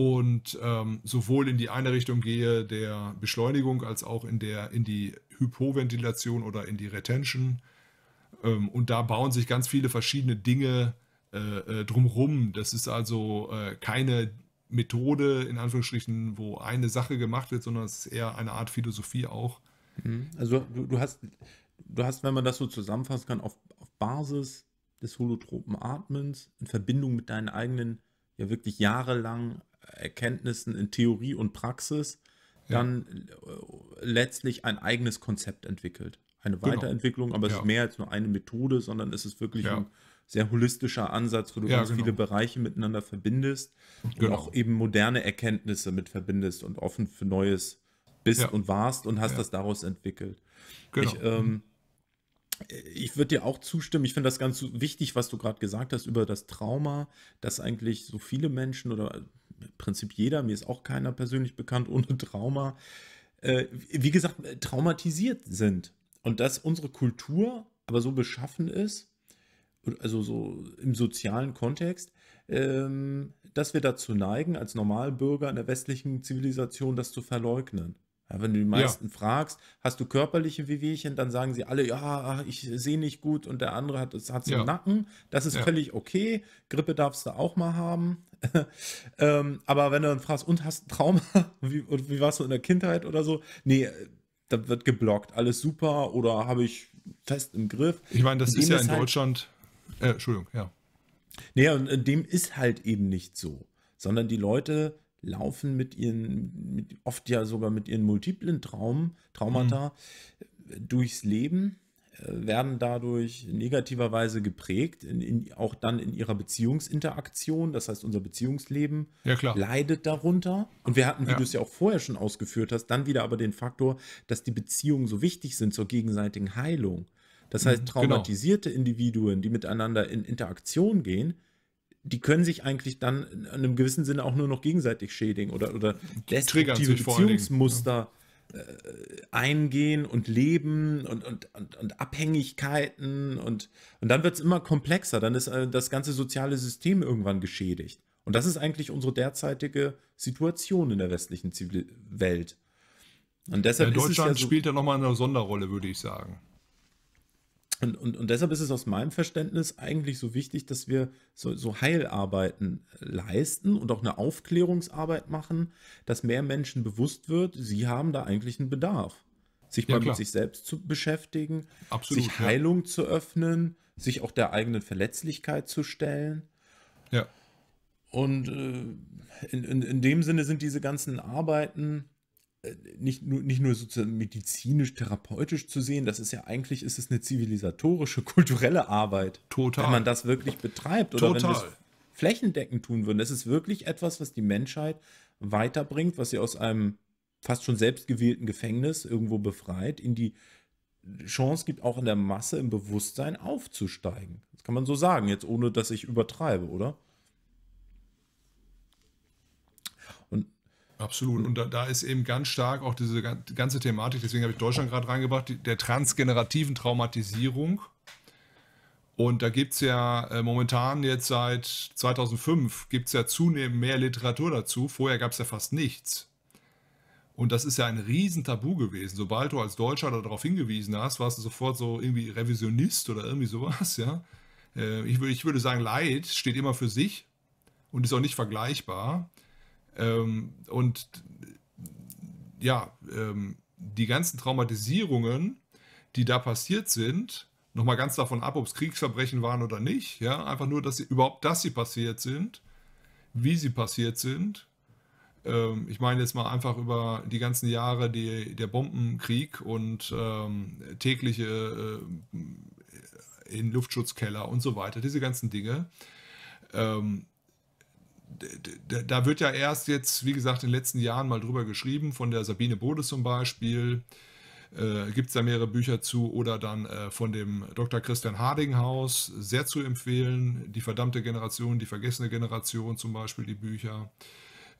und ähm, sowohl in die eine Richtung gehe der Beschleunigung als auch in, der, in die Hypoventilation oder in die Retention. Ähm, und da bauen sich ganz viele verschiedene Dinge äh, äh drumherum. Das ist also äh, keine Methode, in Anführungsstrichen, wo eine Sache gemacht wird, sondern es ist eher eine Art Philosophie auch. Mhm. Also du, du hast, du hast, wenn man das so zusammenfassen kann, auf, auf Basis des holotropen Atmens in Verbindung mit deinen eigenen, ja wirklich jahrelang Erkenntnissen in Theorie und Praxis dann ja. Äh, letztlich ein eigenes Konzept entwickelt. Eine genau. Weiterentwicklung, genau. aber es ja. ist mehr als nur eine Methode, sondern es ist wirklich ja. ein sehr holistischer Ansatz, wo du ganz genau. viele Bereiche miteinander verbindest genau. und auch eben moderne Erkenntnisse mit verbindest und offen für Neues bist und warst und hast das daraus entwickelt. Genau. Ich, ähm, ich würde dir auch zustimmen. Ich finde das ganz wichtig, was du gerade gesagt hast über das Trauma, dass eigentlich so viele Menschen oder im Prinzip jeder, mir ist auch keiner persönlich bekannt ohne Trauma, äh, wie gesagt, äh, traumatisiert sind. Und dass unsere Kultur aber so beschaffen ist, also so im sozialen Kontext, ähm, dass wir dazu neigen, als Normalbürger in der westlichen Zivilisation das zu verleugnen. Ja, wenn du die meisten ja. fragst, hast du körperliche Wehwehchen, dann sagen sie alle, ja, ich sehe nicht gut und der andere hat es hat ja. im Nacken. Das ist ja. völlig okay. Grippe darfst du auch mal haben. ähm, aber wenn du dann fragst, und hast ein Trauma? wie, und wie warst du in der Kindheit oder so? Nee, da wird geblockt. Alles super oder habe ich fest im Griff. Ich meine, das in ist ja in halt Deutschland. Äh, Entschuldigung, ja. Nee, und dem ist halt eben nicht so, sondern die Leute laufen mit ihren, mit, oft ja sogar mit ihren multiplen Traum, Traumata mhm. durchs Leben, äh, werden dadurch negativerweise geprägt, in, in, auch dann in ihrer Beziehungsinteraktion. Das heißt, unser Beziehungsleben ja, leidet darunter. Und wir hatten, wie ja. du es ja auch vorher schon ausgeführt hast, dann wieder aber den Faktor, dass die Beziehungen so wichtig sind zur gegenseitigen Heilung. Das mhm, heißt, genau. traumatisierte genau. Individuen, die miteinander in Interaktion gehen, die können sich eigentlich dann in einem gewissen Sinne auch nur noch gegenseitig schädigen oder, oder destruktive Beziehungsmuster ja. äh, eingehen und leben und, und, und, und Abhängigkeiten und, und dann wird es immer komplexer, dann ist äh, das ganze soziale System irgendwann geschädigt. Und das ist eigentlich unsere derzeitige Situation in der westlichen Zivil Welt. Und deshalb ja, Deutschland ja so spielt da nochmal eine Sonderrolle, würde ich sagen. Und, und, und deshalb ist es aus meinem Verständnis eigentlich so wichtig, dass wir so, so Heilarbeiten äh, leisten und auch eine Aufklärungsarbeit machen, dass mehr Menschen bewusst wird, sie haben da eigentlich einen Bedarf. Sich ja, mal klar. mit sich selbst zu beschäftigen, Absolut, sich Heilung ja. zu öffnen, sich auch der eigenen Verletzlichkeit zu stellen. Ja. Und äh, in, in, in dem Sinne sind diese ganzen Arbeiten äh, nicht nur, nicht nur sozusagen medizinisch-therapeutisch zu sehen, das ist ja eigentlich, ist es eine zivilisatorische, kulturelle Arbeit. Total. Wenn man das wirklich betreibt oder Total. wenn wir es flächendeckend tun würde. Das ist wirklich etwas, was die Menschheit weiterbringt, was sie aus einem fast schon selbstgewählten Gefängnis irgendwo befreit, in die Chance gibt, auch in der Masse im Bewusstsein aufzusteigen. Das kann man so sagen, jetzt ohne dass ich übertreibe, oder? Absolut. Und da, da, ist eben ganz stark auch diese ganze Thematik, deswegen habe ich Deutschland gerade reingebracht, der transgenerativen Traumatisierung. Und da gibt es ja äh, momentan jetzt seit 2005 gibt es ja zunehmend mehr Literatur dazu. Vorher gab es ja fast nichts. Und das ist ja ein Riesentabu gewesen. Sobald du als Deutscher darauf hingewiesen hast, warst du sofort so irgendwie Revisionist oder irgendwie sowas, ja. Äh, ich, ich würde sagen, Leid steht immer für sich und ist auch nicht vergleichbar. Ähm, und ja, ähm, die ganzen Traumatisierungen, die da passiert sind, nochmal ganz davon ab, ob es Kriegsverbrechen waren oder nicht, ja, einfach nur, dass sie überhaupt, dass sie passiert sind, wie sie passiert sind. Ähm, ich meine jetzt mal einfach über die ganzen Jahre die, der Bombenkrieg und ähm, tägliche äh, in Luftschutzkeller und so weiter, diese ganzen Dinge. Ähm, da wird ja erst jetzt, wie gesagt, in den letzten Jahren mal drüber geschrieben, von der Sabine Bode zum Beispiel. Äh, Gibt es da mehrere Bücher zu oder dann äh, von dem Dr. Christian Hardinghaus, sehr zu empfehlen. Die verdammte Generation, die vergessene Generation zum Beispiel, die Bücher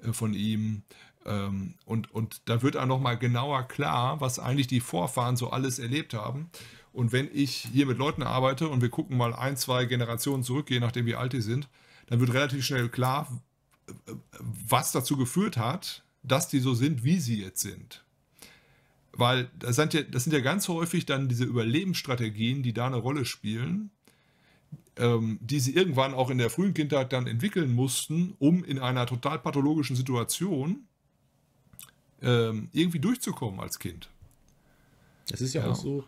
äh, von ihm. Ähm, und, und da wird auch nochmal genauer klar, was eigentlich die Vorfahren so alles erlebt haben. Und wenn ich hier mit Leuten arbeite und wir gucken mal ein, zwei Generationen zurück, je nachdem wie alt die sind, dann wird relativ schnell klar, was dazu geführt hat, dass die so sind, wie sie jetzt sind. Weil das sind ja, das sind ja ganz häufig dann diese Überlebensstrategien, die da eine Rolle spielen, ähm, die sie irgendwann auch in der frühen Kindheit dann entwickeln mussten, um in einer total pathologischen Situation ähm, irgendwie durchzukommen als Kind. Das ist ja, ja. auch so,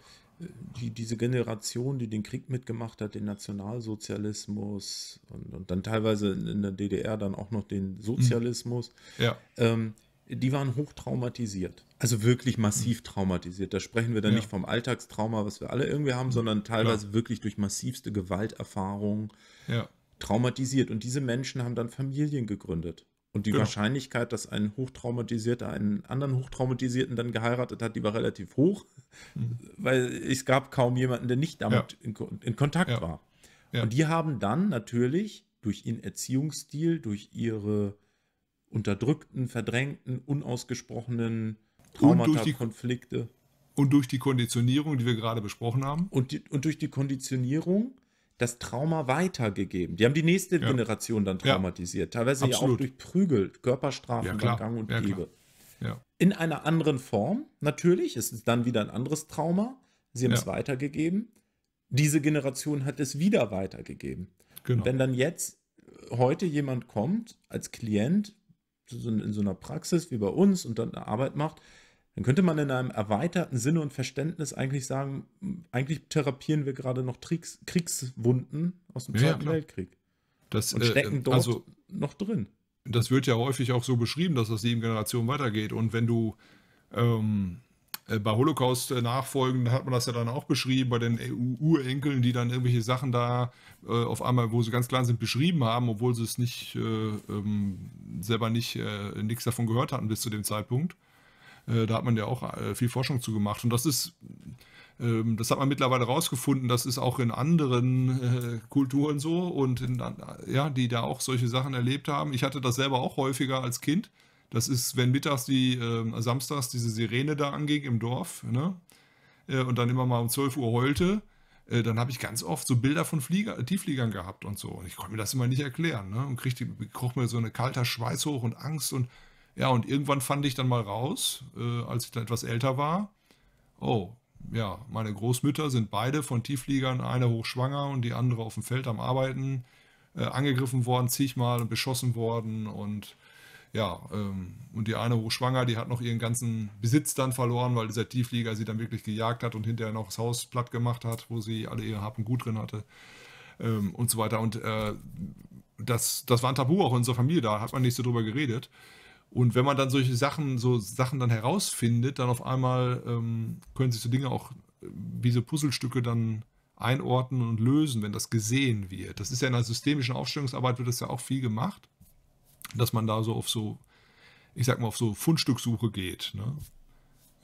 die, diese Generation, die den Krieg mitgemacht hat, den Nationalsozialismus und, und dann teilweise in der DDR dann auch noch den Sozialismus, ja. ähm, die waren hoch traumatisiert. Also wirklich massiv hm. traumatisiert. Da sprechen wir dann ja. nicht vom Alltagstrauma, was wir alle irgendwie haben, hm. sondern teilweise ja. wirklich durch massivste Gewalterfahrungen traumatisiert. Und diese Menschen haben dann Familien gegründet. Und die genau. Wahrscheinlichkeit, dass ein Hochtraumatisierter einen anderen Hochtraumatisierten dann geheiratet hat, die war relativ hoch, mhm. weil es gab kaum jemanden, der nicht damit ja. in, in, Kontakt ja. war. Ja. Und die haben dann natürlich durch ihren Erziehungsstil, durch ihre unterdrückten, verdrängten, unausgesprochenen Traumata, und Und durch die Konditionierung, die wir gerade besprochen haben. Und, die, und durch die Konditionierung das Trauma weitergegeben. Die haben die nächste ja. Generation dann traumatisiert. Ja. Teilweise Absolut. ja auch durch Prügel, Körperstrafen, ja, Gang und ja, Gebe. In einer anderen Form, natürlich. Es ist dann wieder ein anderes Trauma. Sie haben es weitergegeben. Diese Generation hat es wieder weitergegeben. Genau. Wenn dann jetzt äh, heute jemand kommt als Klient in so einer Praxis wie bei uns und dann eine Arbeit macht, dann könnte man in einem erweiterten Sinne und Verständnis eigentlich sagen, hm, eigentlich therapieren wir gerade noch Kriegs Kriegswunden aus dem ja, Zweiten klar. Weltkrieg. Das, und stecken äh, dort also, noch drin. Das wird ja häufig auch so beschrieben, dass das sieben Generationen weitergeht. Und wenn du ähm, äh, bei Holocaust äh, nachfolgen, hat man das ja dann auch beschrieben, bei den e Urenkeln, die dann irgendwelche Sachen da äh, auf einmal, wo sie ganz klein sind, beschrieben haben, obwohl sie es nicht äh, ähm, selber nicht äh, nichts davon gehört hatten bis zu dem Zeitpunkt. Äh, da hat man ja auch äh, viel Forschung zu gemacht. Und das ist, ähm, das hat man mittlerweile rausgefunden, das ist auch in anderen äh, Kulturen so und in, ja, die da auch solche Sachen erlebt haben. Ich hatte das selber auch häufiger als Kind. Das ist, wenn mittags die, ähm, samstags diese Sirene da anging im Dorf, ne? und dann immer mal um 12 Uhr heulte, dann habe ich ganz oft so Bilder von Flieger, Tieffliegern gehabt und so. Und ich konnte mir das immer nicht erklären. Ne? Und kriegte, kroch mir so eine kalter Schweiß hoch und Angst und ja, und irgendwann fand ich dann mal raus, äh, als ich dann etwas älter war, oh, ja, meine Großmütter sind beide von Tieffliegern, eine hochschwanger und die andere auf dem Feld am Arbeiten, äh, angegriffen worden, zigmal und beschossen worden und ja, ähm, und die eine hochschwanger, die hat noch ihren ganzen Besitz dann verloren, weil dieser Tiefflieger sie dann wirklich gejagt hat und hinterher noch das Haus platt gemacht hat, wo sie alle ihr Hab und Gut drin hatte ähm, und so weiter. Und äh, das, das war ein Tabu auch in unserer Familie, da hat man nicht so drüber geredet. Und wenn man dann solche Sachen, so Sachen dann herausfindet, dann auf einmal ähm, können sich so Dinge auch äh, wie so Puzzlestücke dann einordnen und lösen, wenn das gesehen wird. Das ist ja in der systemischen Aufstellungsarbeit wird das ja auch viel gemacht, dass man da so auf so, ich sag mal, auf so Fundstücksuche geht. Ne?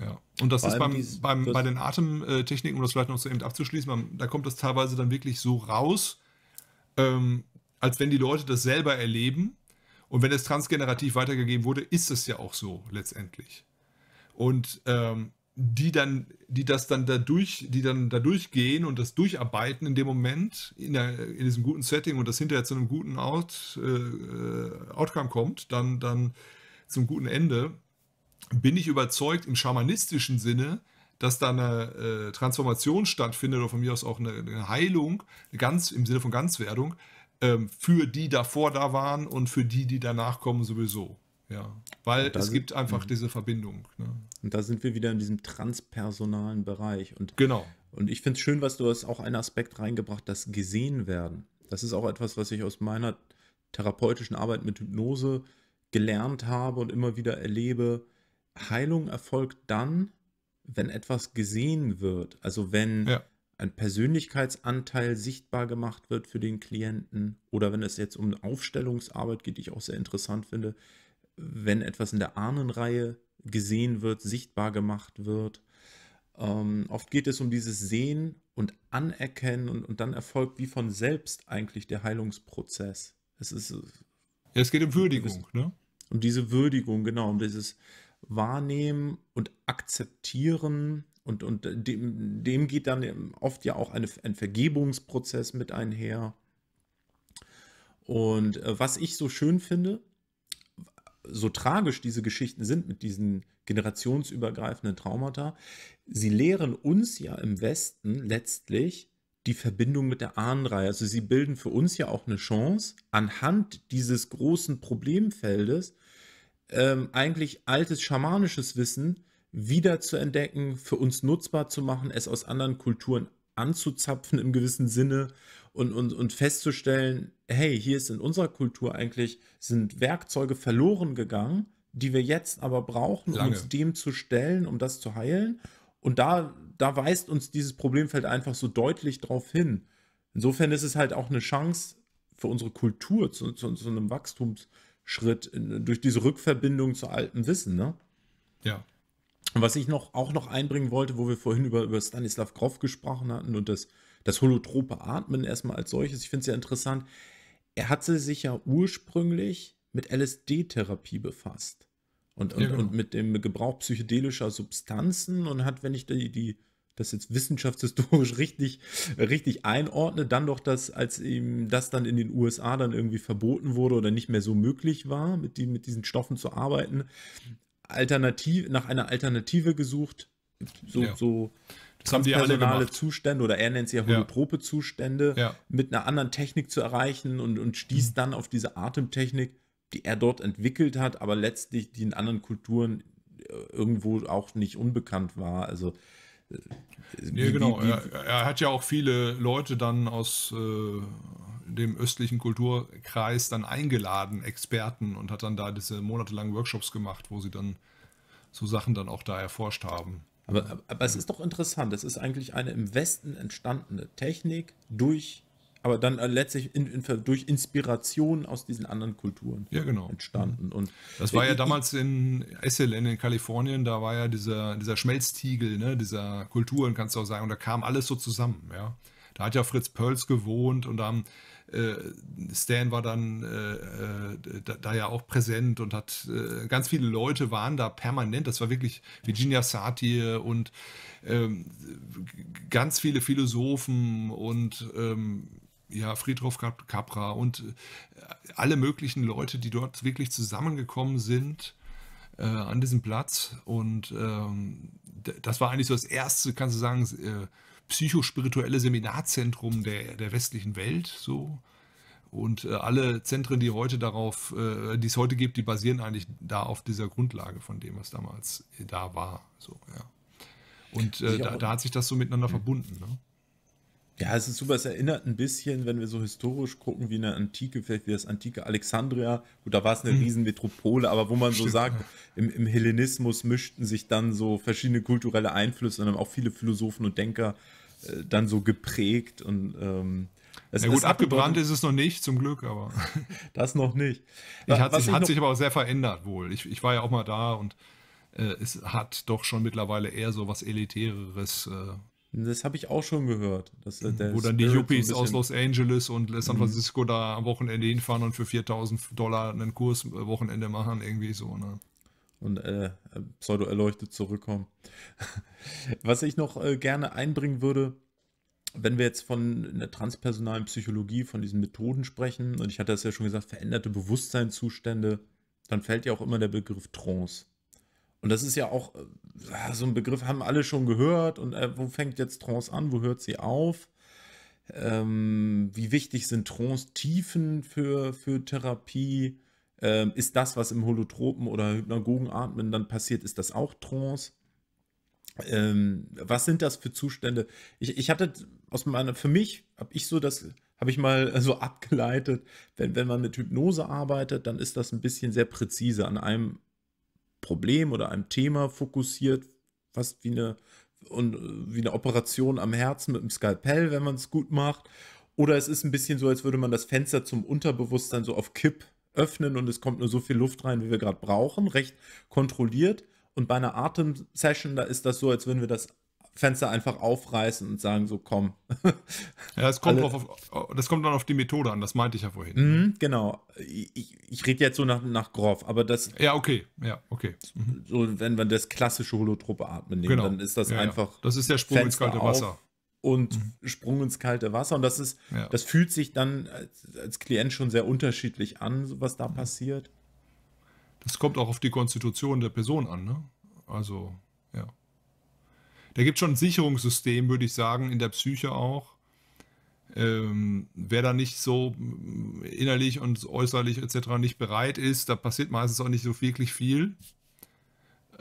Ja. Und das Vor ist beim, beim bei den Atemtechniken, um das vielleicht noch so eben abzuschließen, da kommt das teilweise dann wirklich so raus, ähm, als wenn die Leute das selber erleben und wenn es transgenerativ weitergegeben wurde, ist es ja auch so letztendlich. Und ähm, die dann, die das dann dadurch, die dann dadurch gehen und das durcharbeiten in dem Moment, in, der, in diesem guten Setting und das hinterher zu einem guten Out, äh, Outcome kommt, dann, dann zum guten Ende, bin ich überzeugt im schamanistischen Sinne, dass da eine äh, Transformation stattfindet oder von mir aus auch eine, eine Heilung, ganz im Sinne von Ganzwerdung, ähm, für die davor da waren und für die, die danach kommen, sowieso. Ja, weil es sind, gibt einfach mhm. diese Verbindung. Ne? Und da sind wir wieder in diesem transpersonalen Bereich. Und, genau. Und ich finde es schön, was du hast auch einen Aspekt reingebracht, das gesehen werden. Das ist auch etwas, was ich aus meiner therapeutischen Arbeit mit Hypnose gelernt habe und immer wieder erlebe. Heilung erfolgt dann, wenn etwas gesehen wird. Also wenn ja ein Persönlichkeitsanteil sichtbar gemacht wird für den Klienten oder wenn es jetzt um eine Aufstellungsarbeit geht, die ich auch sehr interessant finde, wenn etwas in der Ahnenreihe gesehen wird, sichtbar gemacht wird. Ähm, oft geht es um dieses Sehen und Anerkennen und, und dann erfolgt wie von selbst eigentlich der Heilungsprozess. Es ist. Ja, es geht um Würdigung, ist, ne? Um diese Würdigung, genau, um dieses Wahrnehmen und Akzeptieren und, und dem, dem geht dann oft ja auch eine, ein Vergebungsprozess mit einher. Und äh, was ich so schön finde, so tragisch diese Geschichten sind mit diesen generationsübergreifenden Traumata, sie lehren uns ja im Westen letztlich die Verbindung mit der Ahnenreihe. Also sie bilden für uns ja auch eine Chance, anhand dieses großen Problemfeldes ähm, eigentlich altes schamanisches Wissen wieder zu entdecken, für uns nutzbar zu machen, es aus anderen Kulturen anzuzapfen im gewissen Sinne und, und, und festzustellen, hey, hier ist in unserer Kultur eigentlich, sind Werkzeuge verloren gegangen, die wir jetzt aber brauchen, Lange. um uns dem zu stellen, um das zu heilen. Und da, da weist uns dieses Problemfeld einfach so deutlich darauf hin. Insofern ist es halt auch eine Chance für unsere Kultur zu, zu, zu einem Wachstumsschritt in, durch diese Rückverbindung zu altem Wissen. Ne? Ja, was ich noch, auch noch einbringen wollte, wo wir vorhin über, über Stanislav Grof gesprochen hatten und das, das holotrope Atmen erstmal als solches, ich finde es ja interessant. Er hatte sich ja ursprünglich mit LSD-Therapie befasst und, und, ja, genau. und mit dem Gebrauch psychedelischer Substanzen und hat, wenn ich die, die das jetzt wissenschaftshistorisch richtig, richtig einordne, dann doch das, als ihm das dann in den USA dann irgendwie verboten wurde oder nicht mehr so möglich war, mit, die, mit diesen Stoffen zu arbeiten, Alternativ, nach einer Alternative gesucht. So, ja. so das haben die alle gemacht. Zustände oder er nennt sie ja Holotrope-Zustände ja. mit einer anderen Technik zu erreichen und, und stieß mhm. dann auf diese Atemtechnik, die er dort entwickelt hat, aber letztlich die in anderen Kulturen äh, irgendwo auch nicht unbekannt war. Also äh, ja, genau. Wie, wie, er, er, hat ja auch viele Leute dann aus, äh, dem östlichen Kulturkreis dann eingeladen, Experten, und hat dann da diese monatelangen Workshops gemacht, wo sie dann so Sachen dann auch da erforscht haben. Aber, aber es ist doch interessant, es ist eigentlich eine im Westen entstandene Technik durch, aber dann äh, letztlich in, in, durch Inspiration aus diesen anderen Kulturen ja, genau. entstanden. Mhm. Und das war ja äh, damals in SLN in Kalifornien, da war ja dieser, dieser Schmelztiegel, ne, dieser Kulturen, kannst du auch sagen, und da kam alles so zusammen, ja. Da hat ja Fritz Pölz gewohnt und da haben äh, Stan war dann äh, äh, da, da, ja auch präsent und hat ganz viele Leute waren da permanent. Das war wirklich Virginia Satir und ähm, ganz viele Philosophen und ähm, ja, Friedhof Capra und alle möglichen Leute, die dort wirklich zusammengekommen sind äh, an diesem Platz. Und ähm, das war eigentlich so das erste, kannst du sagen, äh, psychospirituelle Seminarzentrum der, der westlichen Welt. So. Und äh, alle Zentren, die heute darauf, äh, die es heute gibt, die basieren eigentlich da auf dieser Grundlage von dem, was damals da war. So, ja. Und äh, da, da, hat sich das so miteinander mhm. verbunden. Ne? Ja, es ist super, es erinnert ein bisschen, wenn wir so historisch gucken, wie eine Antike, vielleicht wie das antike Alexandria. Gut, da war es eine mhm. Riesenmetropole, aber wo man Stimmt, so sagt, im, im, Hellenismus mischten sich dann so verschiedene kulturelle Einflüsse und dann auch viele Philosophen und Denker äh, dann so geprägt und ähm, es, ja gut, abgebrannt ist es noch nicht, zum Glück, aber. das noch nicht. Ich, hat, sich, hat sich aber auch sehr verändert wohl. Ich, ich war ja auch mal da und äh, es hat doch schon mittlerweile eher so was Elitäreres. Äh, das habe ich auch schon gehört. Dass, äh, wo dann Spirit die Yuppies aus Los Angeles und San mhm. Francisco mhm. da am Wochenende hinfahren und für 4000 Dollar einen Kurswochenende machen, irgendwie so. Ne? und äh, pseudo-erleuchtet zurückkommen. Was ich noch äh, gerne einbringen würde, wenn wir jetzt von der transpersonalen Psychologie, von diesen Methoden sprechen, und ich hatte das ja schon gesagt, veränderte Bewusstseinszustände, dann fällt ja auch immer der Begriff Trance. Und das ist ja auch äh, so ein Begriff, haben alle schon gehört. Und äh, wo fängt jetzt Trance an? Wo hört sie auf? Ähm, wie wichtig sind Trance-Tiefen für, für Therapie? Ähm, ist das, was im Holotropen oder Hypnagogenatmen dann passiert, ist das auch Trance? Ähm, was sind das für Zustände? Ich, ich hatte aus meiner, für mich habe ich so das, habe ich mal so abgeleitet, wenn, wenn man mit Hypnose arbeitet, dann ist das ein bisschen sehr präzise an einem Problem oder einem Thema fokussiert, fast wie eine, und, äh, wie eine Operation am Herzen mit dem Skalpell, wenn man es gut macht. Oder es ist ein bisschen so, als würde man das Fenster zum Unterbewusstsein so auf Kipp öffnen und es kommt nur so viel Luft rein, wie wir gerade brauchen, recht kontrolliert. Und bei einer Atemsession, da ist das so, als würden wir das Fenster einfach aufreißen und sagen, so komm. ja, es kommt, auf, oh, das kommt dann auf die Methode an, das meinte ich ja vorhin. Mhm, genau. Ich, ich rede jetzt so nach, nach grob, aber das. Ja, okay. Ja, okay. Mhm. So, wenn man das klassische Holotrope atmen nehmen, genau. dann ist das ja, einfach. Ja. Das ist der Sprung Fenster ins kalte Wasser. Auf, und mhm. Sprung ins kalte Wasser. Und das ist, ja. das fühlt sich dann als, als, Klient schon sehr unterschiedlich an, was da mhm. passiert. Das kommt auch auf die Konstitution der Person an, ne? Also, ja. Da gibt es schon ein Sicherungssystem, würde ich sagen, in der Psyche auch. Ähm, wer da nicht so äh, innerlich und äußerlich etc. nicht bereit ist, da passiert meistens auch nicht so wirklich viel.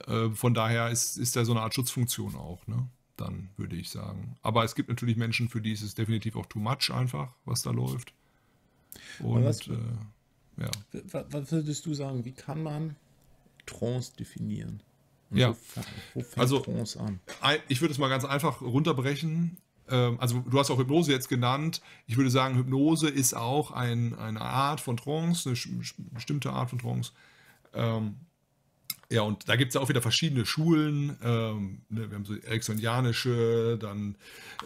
Äh, von daher ist, ist da so eine Art Schutzfunktion auch, ne? dann würde ich sagen. Aber es gibt natürlich Menschen, für die ist es definitiv auch too much einfach, was da läuft. Und was, äh, ja. was würdest du sagen, wie kann man Trance definieren? Und ja, wo, wo also Trance an? ich würde es mal ganz einfach runterbrechen. Ähm, also du hast auch Hypnose jetzt genannt. Ich würde sagen, Hypnose ist auch ein, eine Art von Trance, eine bestimmte Art von Trance. Ähm, ja, und da gibt es ja auch wieder verschiedene Schulen. Ähm, ne, wir haben so Ericksonianische, dann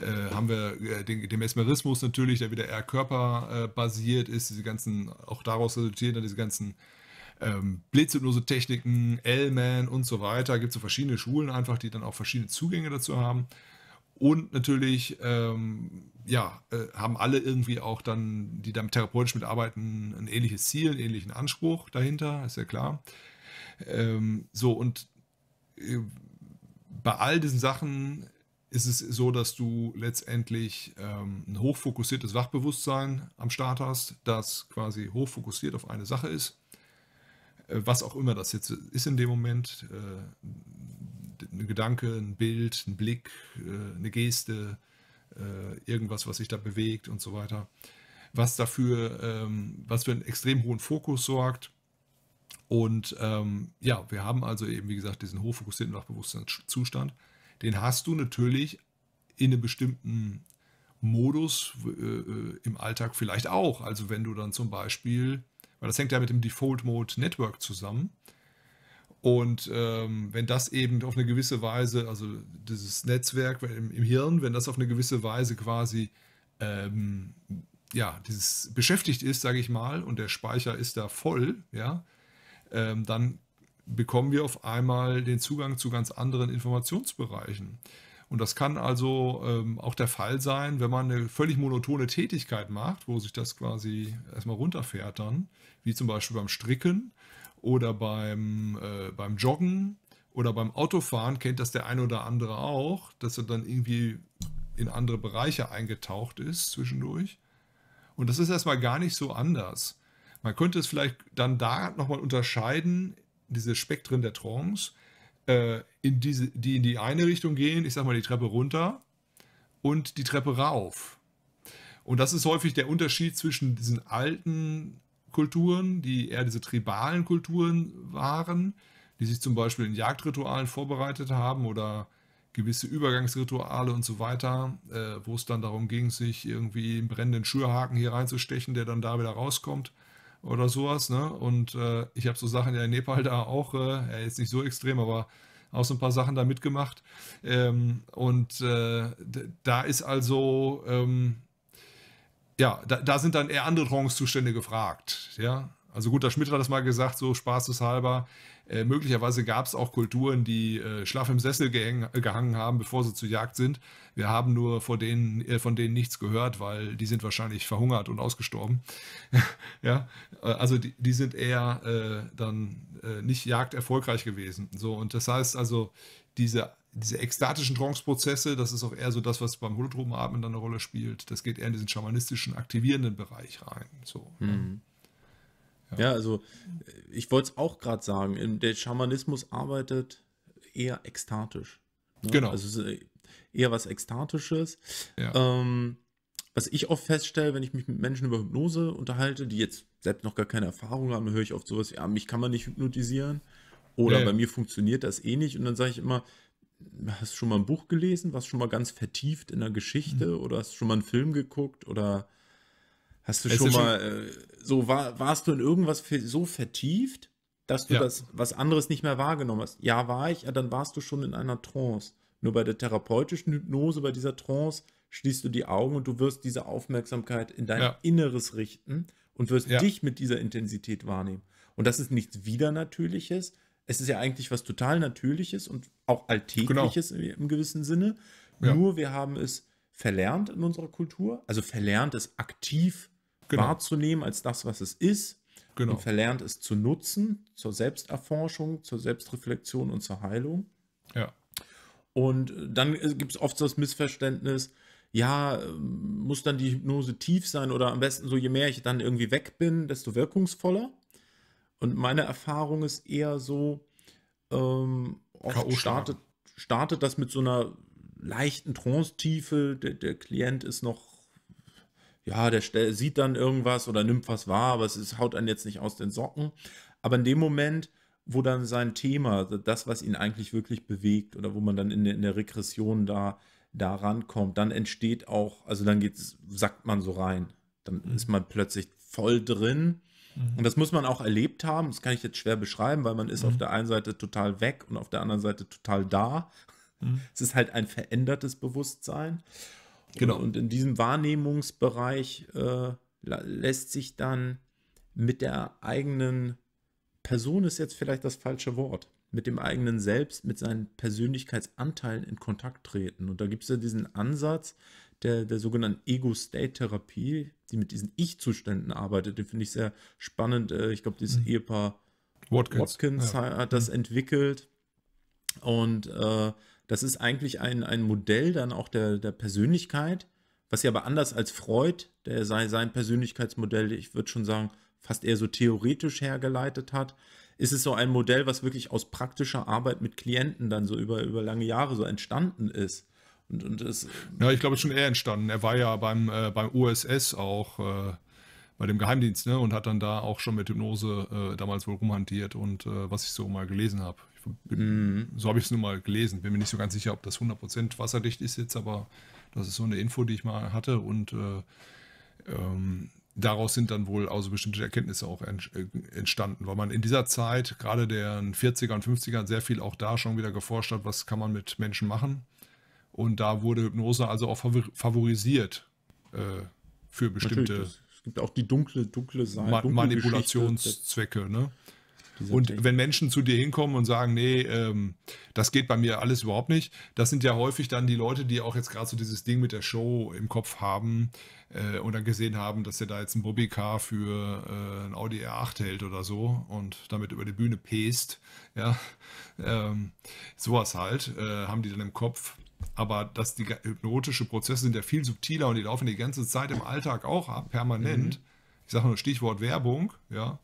äh, haben wir äh, den, den, Mesmerismus natürlich, der wieder eher körperbasiert ist. Diese ganzen, auch daraus resultieren dann diese ganzen ähm, Blitzhypnose-Techniken, L-Man und so weiter. Gibt es so verschiedene Schulen einfach, die dann auch verschiedene Zugänge dazu haben. Und natürlich, ähm, ja, äh, haben alle irgendwie auch dann, die dann therapeutisch mitarbeiten, ein ähnliches Ziel, einen ähnlichen Anspruch dahinter, ist ja klar. Ähm, so, und äh, bei all diesen Sachen ist es so, dass du letztendlich ähm, ein hochfokussiertes Wachbewusstsein am Start hast, das quasi hochfokussiert auf eine Sache ist. Äh, was auch immer das jetzt ist in dem Moment. Äh, ein Gedanke, ein Bild, ein Blick, eine Geste, irgendwas, was sich da bewegt und so weiter. Was dafür, ähm, was für einen extrem hohen Fokus sorgt und ähm, ja, wir haben also eben, wie gesagt, diesen hochfokussierten Wachbewusstseinszustand. Den hast du natürlich in einem bestimmten Modus äh, äh, im Alltag vielleicht auch. Also wenn du dann zum Beispiel, weil das hängt ja mit dem Default Mode Network zusammen. Und ähm, wenn das eben auf eine gewisse Weise, also dieses Netzwerk im, im Hirn, wenn das auf eine gewisse Weise quasi ähm, ja, dieses beschäftigt ist, sage ich mal, und der Speicher ist da voll, ja, ähm, dann bekommen wir auf einmal den Zugang zu ganz anderen Informationsbereichen. Und das kann also ähm, auch der Fall sein, wenn man eine völlig monotone Tätigkeit macht, wo sich das quasi erstmal runterfährt dann, wie zum Beispiel beim Stricken oder beim, äh, beim Joggen oder beim Autofahren, kennt das der eine oder andere auch, dass er dann irgendwie in andere Bereiche eingetaucht ist zwischendurch. Und das ist erstmal gar nicht so anders. Man könnte es vielleicht dann da nochmal unterscheiden, diese Spektren der Trance, äh, in diese, die in die eine Richtung gehen, ich sag mal die Treppe runter und die Treppe rauf. Und das ist häufig der Unterschied zwischen diesen alten Kulturen, die eher diese tribalen Kulturen waren, die sich zum Beispiel in Jagdritualen vorbereitet haben oder gewisse Übergangsrituale und so weiter, äh, wo es dann darum ging, sich irgendwie einen brennenden Schürhaken hier reinzustechen, der dann da wieder rauskommt oder sowas. Ne? Und äh, ich habe so Sachen ja in Nepal da auch, äh, jetzt nicht so extrem, aber auch so ein paar Sachen da mitgemacht. Ähm, und äh, da ist also, ähm, ja, da, da, sind dann eher andere Trance-Zustände gefragt. Ja, also gut, der Schmidt hat das mal gesagt, so spaßeshalber. Äh, möglicherweise gab es auch Kulturen, die äh, schlaff im Sessel gehäng, gehangen haben, bevor sie zu Jagd sind. Wir haben nur vor denen, äh, von denen nichts gehört, weil die sind wahrscheinlich verhungert und ausgestorben. ja, äh, also die, die sind eher äh, dann äh, nicht jagderfolgreich gewesen. So, und das heißt also, diese diese ekstatischen Trance-Prozesse, das ist auch eher so das, was beim Holotropenatmen dann eine Rolle spielt. Das geht eher in diesen schamanistischen, aktivierenden Bereich rein. So, mhm. Ja, ja also ich wollte es auch gerade sagen, ähm, der Schamanismus arbeitet eher ekstatisch. Ne? Genau. Also eher was Ekstatisches. Ja. Ähm, was ich oft feststelle, wenn ich mich mit Menschen über Hypnose unterhalte, die jetzt selbst noch gar keine Erfahrung haben, höre ich oft sowas, ja, mich kann man nicht hypnotisieren oder nee. bei mir funktioniert das eh nicht. Und dann sage ich immer, hast du schon mal ein Buch gelesen, warst schon mal ganz vertieft in der Geschichte mhm. oder hast du schon mal einen Film geguckt oder Hast du weißt schon mal, äh, so war, warst du in irgendwas so vertieft, dass du ja. das was anderes nicht mehr wahrgenommen hast? Ja, war ich, ja, dann warst du schon in einer Trance. Nur bei der therapeutischen Hypnose, bei dieser Trance, schließt du die Augen und du wirst diese Aufmerksamkeit in dein ja. Inneres richten und wirst ja. dich mit dieser Intensität wahrnehmen. Und das ist nichts Widernatürliches. Es ist ja eigentlich was total Natürliches und auch genau. Alltägliches genau. im, im gewissen Sinne. Ja. Nur wir haben es verlernt in unserer Kultur. Also verlernt es aktiv genau. wahrzunehmen als das, was es ist. Genau. Und verlernt es zu nutzen, zur Selbsterforschung, zur Selbstreflexion und zur Heilung. Ja. Und äh, dann äh, gibt es oft das Missverständnis, ja, ähm, muss dann die Hypnose tief sein oder am besten so, je mehr ich dann irgendwie weg bin, desto wirkungsvoller. Und meine Erfahrung ist eher so, ähm, oft startet, startet das mit so einer leichten Trance-Tiefe, der, der Klient ist noch ja, der sieht dann irgendwas oder nimmt was wahr, aber es ist, haut einen jetzt nicht aus den Socken. Aber in dem Moment, wo dann sein Thema, das, was ihn eigentlich wirklich bewegt oder wo man dann in, in der Regression da, da rankommt, dann entsteht auch, also dann geht's, sackt man so rein. Dann mhm. ist man plötzlich voll drin. Mhm. Und das muss man auch erlebt haben. Das kann ich jetzt schwer beschreiben, weil man ist mhm. auf der einen Seite total weg und auf der anderen Seite total da. Mhm. Es ist halt ein verändertes Bewusstsein. Genau. Und, in diesem Wahrnehmungsbereich äh, lässt sich dann mit der eigenen Person ist jetzt vielleicht das falsche Wort, mit dem eigenen Selbst, mit seinen Persönlichkeitsanteilen in Kontakt treten. Und da gibt es ja diesen Ansatz der, der sogenannten Ego-State-Therapie, die mit diesen Ich-Zuständen arbeitet. Den finde ich sehr spannend. Äh, ich glaube, dieses mhm. Ehepaar Watkins, Watkins ja. hat das mhm. entwickelt. Und äh, das ist eigentlich ein, ein Modell dann auch der, der Persönlichkeit, was ja aber anders als Freud, der sei sein Persönlichkeitsmodell, ich würde schon sagen, fast eher so theoretisch hergeleitet hat, ist es so ein Modell, was wirklich aus praktischer Arbeit mit Klienten dann so über, über lange Jahre so entstanden ist. Und, und es ja, ich glaube, es ist schon eher entstanden. Er war ja beim, äh, beim OSS auch, äh, bei dem Geheimdienst, ne? und hat dann da auch schon mit Hypnose äh, damals wohl rumhantiert und äh, was ich so mal gelesen habe. Mhm. so habe ich es nun mal gelesen. Bin mir nicht so ganz sicher, ob das 100% wasserdicht ist jetzt, aber das ist so eine Info, die ich mal hatte. Und äh, ähm, daraus sind dann wohl also bestimmte Erkenntnisse auch äh, entstanden, weil man in dieser Zeit, gerade der 40er und 50er, sehr viel auch da schon wieder geforscht hat, was kann man mit Menschen machen. Und da wurde Hypnose also auch favorisiert äh, für bestimmte. Es gibt auch die dunkle, dunkle Seite. Ma Manipulationszwecke, ne? Und wenn Menschen zu dir hinkommen und sagen, nee, ähm, das geht bei mir alles überhaupt nicht, das sind ja häufig dann die Leute, die auch jetzt gerade so dieses Ding mit der Show im Kopf haben äh, und dann gesehen haben, dass der da jetzt ein Bobby Car für äh, ein Audi R8 hält oder so und damit über die Bühne pest. Ja, ähm, sowas halt, äh, haben die dann im Kopf. Aber dass die hypnotische Prozesse sind ja viel subtiler und die laufen die ganze Zeit im Alltag auch ab, permanent. Mhm. Ich sage nur Stichwort Werbung, ja.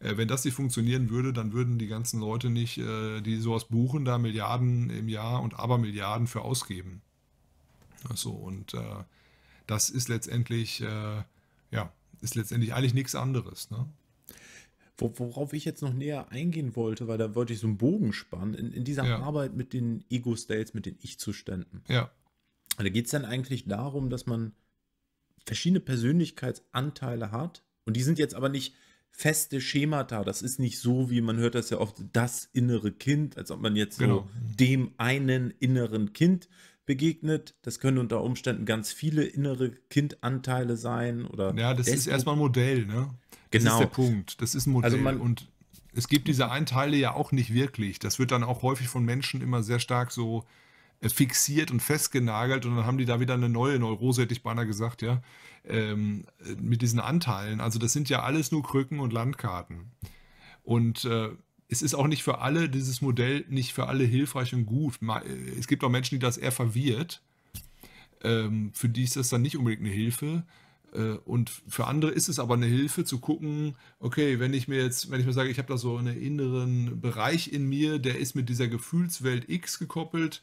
Äh, wenn das nicht funktionieren würde, dann würden die ganzen Leute nicht, äh, die sowas buchen, da Milliarden im Jahr und Abermilliarden für ausgeben. So, und äh, das ist letztendlich, ja, ist letztendlich eigentlich nichts anderes. Ne? Worauf ich jetzt noch näher eingehen wollte, weil da wollte ich so einen Bogen spannen, in, in dieser ja. Arbeit mit den Ego-States, mit den Ich-Zuständen. Ja. Da geht es dann eigentlich darum, dass man verschiedene Persönlichkeitsanteile hat, und die sind jetzt aber nicht feste Schemata. Das ist nicht so, wie man hört das ja oft, das innere Kind, als ob man jetzt genau. so dem einen inneren Kind begegnet. Das können unter Umständen ganz viele innere Kindanteile sein oder. Ja, das Despo ist erstmal ein Modell, ne? Das genau. Das ist der Punkt. Das ist ein Modell. Also man, und es gibt diese Einteile ja auch nicht wirklich. Das wird dann auch häufig von Menschen immer sehr stark so äh, fixiert und festgenagelt und dann haben die da wieder eine neue Neurose, hätte ich beinahe gesagt, ja, ähm, äh, mit diesen Anteilen. Also das sind ja alles nur Krücken und Landkarten. Und äh, es ist auch nicht für alle, dieses Modell nicht für alle hilfreich und gut. Äh, es gibt auch Menschen, die das eher verwirrt. Ähm, für die ist das dann nicht unbedingt eine Hilfe. und für andere ist es aber eine Hilfe zu gucken, okay, wenn ich mir jetzt, wenn ich mir sage, ich habe da so einen inneren Bereich in mir, der ist mit dieser Gefühlswelt X gekoppelt,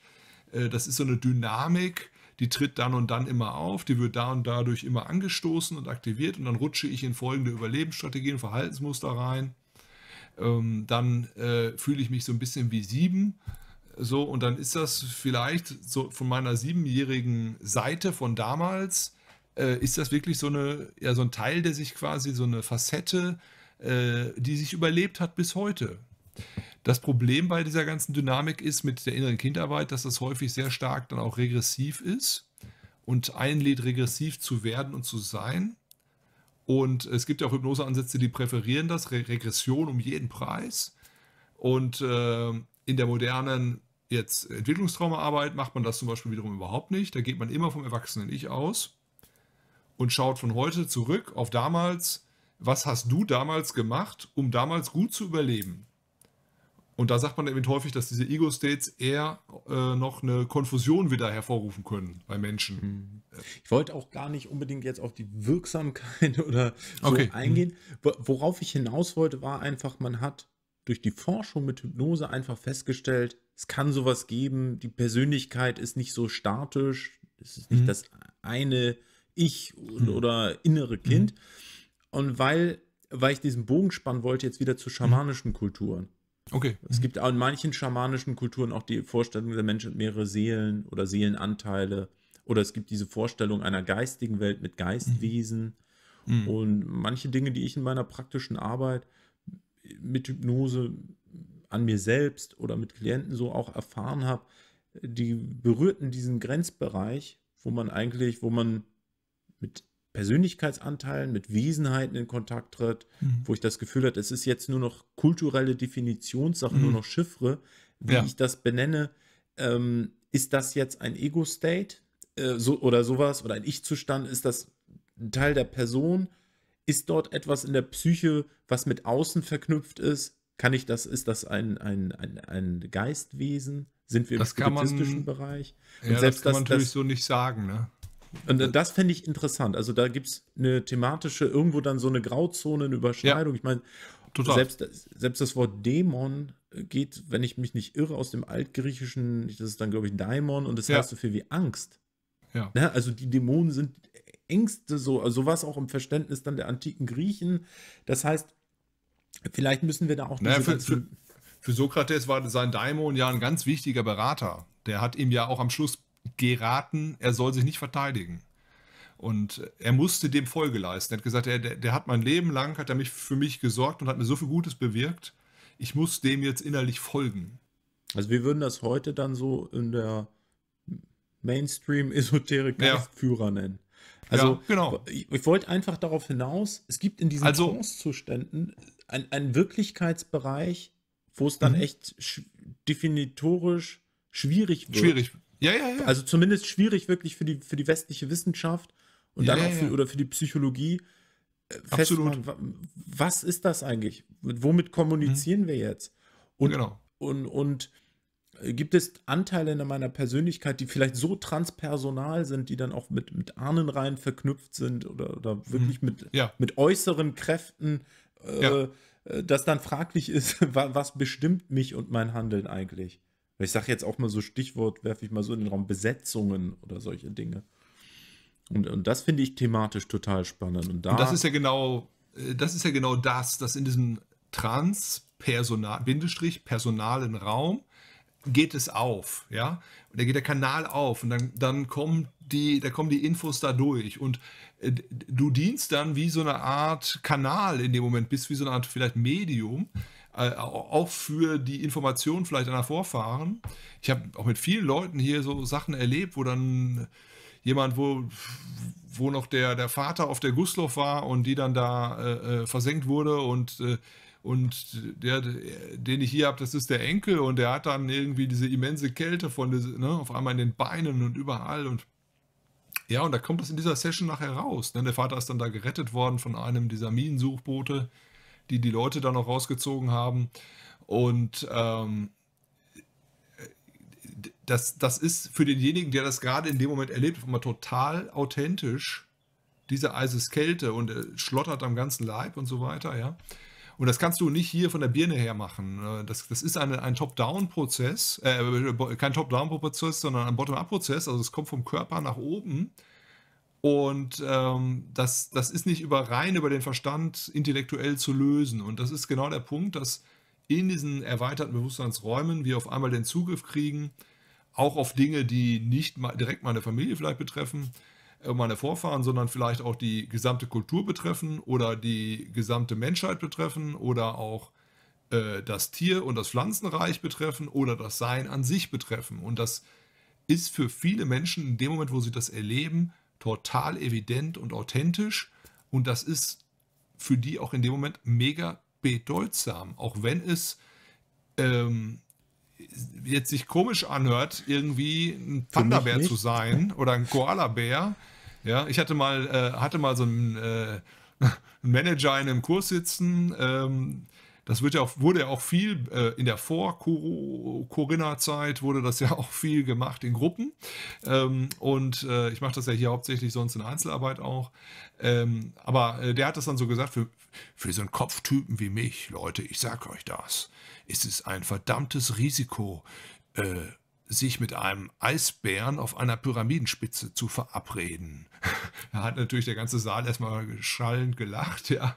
äh, das ist so eine Dynamik, die tritt dann und dann immer auf, die wird da und dadurch immer angestoßen und aktiviert und dann rutsche ich in folgende Überlebensstrategien, Verhaltensmuster rein. Ähm, dann äh, fühle ich mich so ein bisschen wie sieben. So, und dann ist das vielleicht so von meiner siebenjährigen Seite von damals, äh, ist das wirklich so, eine, ja, so ein Teil, der sich quasi so eine Facette, die sich überlebt hat bis heute. Das Problem bei dieser ganzen Dynamik ist mit der inneren Kindarbeit, dass das häufig sehr stark dann auch regressiv ist und einlädt, regressiv zu werden und zu sein. Und es gibt ja auch Hypnoseansätze, die präferieren das, Re Regression um jeden Preis. Und äh, in der modernen jetzt Entwicklungstraumaarbeit macht man das zum Beispiel wiederum überhaupt nicht. Da geht man immer vom Erwachsenen-Ich aus und schaut von heute zurück auf damals, was hast du damals gemacht, um damals gut zu überleben. Und da sagt man eben häufig, dass diese Ego-States eher äh, noch eine Konfusion wieder hervorrufen können bei Menschen. Hm. Ich wollte auch gar nicht unbedingt jetzt auf die Wirksamkeit oder so okay. eingehen. Mhm. Worauf ich hinaus wollte, war einfach, man hat durch die Forschung mit Hypnose einfach festgestellt, es kann sowas geben, die Persönlichkeit ist nicht so statisch, es ist nicht mhm. das eine Ich mhm. oder innere Kind. Mhm. Und weil, weil ich diesen Bogen spannen wollte, jetzt wieder zu schamanischen Kulturen Okay. Es gibt auch in manchen schamanischen Kulturen auch die Vorstellung, der Mensch hat mehrere Seelen oder Seelenanteile. Oder es gibt diese Vorstellung einer geistigen Welt mit Geistwesen. Mhm. mhm. Und manche Dinge, die ich in meiner praktischen Arbeit mit Hypnose an mir selbst oder mit Klienten so auch erfahren habe, die berührten diesen Grenzbereich, wo man eigentlich, wo man mit Persönlichkeitsanteilen, mit Wesenheiten in Kontakt tritt, mhm. wo ich das Gefühl hatte, es ist jetzt nur noch kulturelle Definitionssache, mhm. nur noch Chiffre, wie ja. ich das benenne. Ähm, ist das jetzt ein Ego-State äh, so, oder sowas oder ein Ich-Zustand? Ist das ein Teil der Person? Ist dort etwas in der Psyche, was mit außen verknüpft ist? Kann ich das, ist das ein, ein, ein, ein Geistwesen? Sind wir im spiritistischen Bereich? Und ja, selbst das kann man das, natürlich das, so nicht sagen, ne? Und das fände ich interessant. Also da gibt es eine thematische, irgendwo dann so eine Grauzone, eine Überschneidung. Ja, ich meine, selbst, selbst das Wort Dämon geht, wenn ich mich nicht irre, aus dem Altgriechischen, das ist dann, glaube ich, Daimon und das ja. heißt so viel wie Angst. Ja. Na, ne? also die Dämonen sind Ängste, so, also was auch im Verständnis dann der antiken Griechen. Das heißt, vielleicht müssen wir da auch. Naja, für, für, für Sokrates war sein Daimon ja ein ganz wichtiger Berater. Der hat ihm ja auch am Schluss geraten, er soll sich nicht verteidigen. Und er musste dem Folge leisten. Er hat gesagt, er, der, der, hat mein Leben lang, hat er mich für mich gesorgt und hat mir so viel Gutes bewirkt. Ich muss dem jetzt innerlich folgen. Also wir würden das heute dann so in der Mainstream-Esoterik ja. Führer nennen. Also ja, genau. ich, ich wollte einfach darauf hinaus, es gibt in diesen also, Trance-Zuständen einen Wirklichkeitsbereich, wo es dann mhm. echt definitorisch schwierig wird. Schwierig, ja, ja, ja. Also zumindest schwierig wirklich für die, für die westliche Wissenschaft und ja, dann auch für, ja. oder für die Psychologie. Äh, Absolut. was ist das eigentlich? Womit kommunizieren mhm. wir jetzt? Und, genau. und, und äh, gibt es Anteile in meiner Persönlichkeit, die vielleicht so transpersonal sind, die dann auch mit, mit Ahnenreihen verknüpft sind oder, oder mhm. wirklich mhm. mit, ja. mit äußeren Kräften, äh, äh dass dann fraglich ist, was bestimmt mich und mein Handeln eigentlich? Ich sage jetzt auch mal so Stichwort, werfe ich mal so in den Raum Besetzungen oder solche Dinge. Und, und das finde ich thematisch total spannend. Und, da und das ist ja genau, äh, das ist ja genau das, dass in diesem trans Bindestrich, personalen Raum geht es auf, ja. Und da geht der Kanal auf und dann, dann kommen die, da kommen die Infos da durch. Und äh, du dienst dann wie so eine Art Kanal in dem Moment, bist wie so eine Art vielleicht Medium äh, auch für die Information vielleicht einer Vorfahren. Ich habe auch mit vielen Leuten hier so Sachen erlebt, wo dann jemand, wo, wo noch der, der Vater auf der Guslow war und die dann da äh, äh, versenkt wurde und äh, und der, den ich hier habe, das ist der Enkel und der hat dann irgendwie diese immense Kälte von ne, auf einmal in den Beinen und überall und ja, und da kommt das in dieser Session nachher raus. Ne? Der Vater ist dann da gerettet worden von einem dieser Minensuchboote die die Leute da noch rausgezogen haben. Und ähm, das, das ist für denjenigen, der das gerade in dem Moment erlebt, immer total authentisch. Diese Eiseskälte und äh, schlottert am ganzen Leib und so weiter, ja. Und das kannst du nicht hier von der Birne her machen. Äh, das, das ist eine, ein Top-Down-Prozess, äh, kein Top-Down-Prozess, sondern ein Bottom-Up-Prozess. Also es kommt vom Körper nach oben. Und ähm, das, das ist nicht über rein über den Verstand intellektuell zu lösen. Und das ist genau der Punkt, dass in diesen erweiterten Bewusstseinsräumen wir auf einmal den Zugriff kriegen, auch auf Dinge, die nicht direkt meine Familie vielleicht betreffen, äh, meine Vorfahren, sondern vielleicht auch die gesamte Kultur betreffen oder die gesamte Menschheit betreffen oder auch äh, das Tier- und das Pflanzenreich betreffen oder das Sein an sich betreffen. Und das ist für viele Menschen in dem Moment, wo sie das erleben, total evident und authentisch. Und das ist für die auch in dem Moment mega bedeutsam, auch wenn es ähm, jetzt sich komisch anhört, irgendwie ein Panda-Bär zu sein oder ein Koala-Bär. Ja, ich hatte mal, äh, hatte mal so einen, äh, Manager in einem Kurs sitzen, ähm, das wird ja auch, wurde ja auch viel äh, in der Vor-Corinna-Zeit wurde das ja auch viel gemacht in Gruppen. Ähm, und äh, ich mache das ja hier hauptsächlich sonst in Einzelarbeit auch. Ähm, aber äh, der hat das dann so gesagt, für, für so einen Kopftypen wie mich, Leute, ich sag euch das, ist es ein verdammtes Risiko, äh, sich mit einem Eisbären auf einer Pyramidenspitze zu verabreden. Da hat natürlich der ganze Saal erstmal schallend gelacht, ja.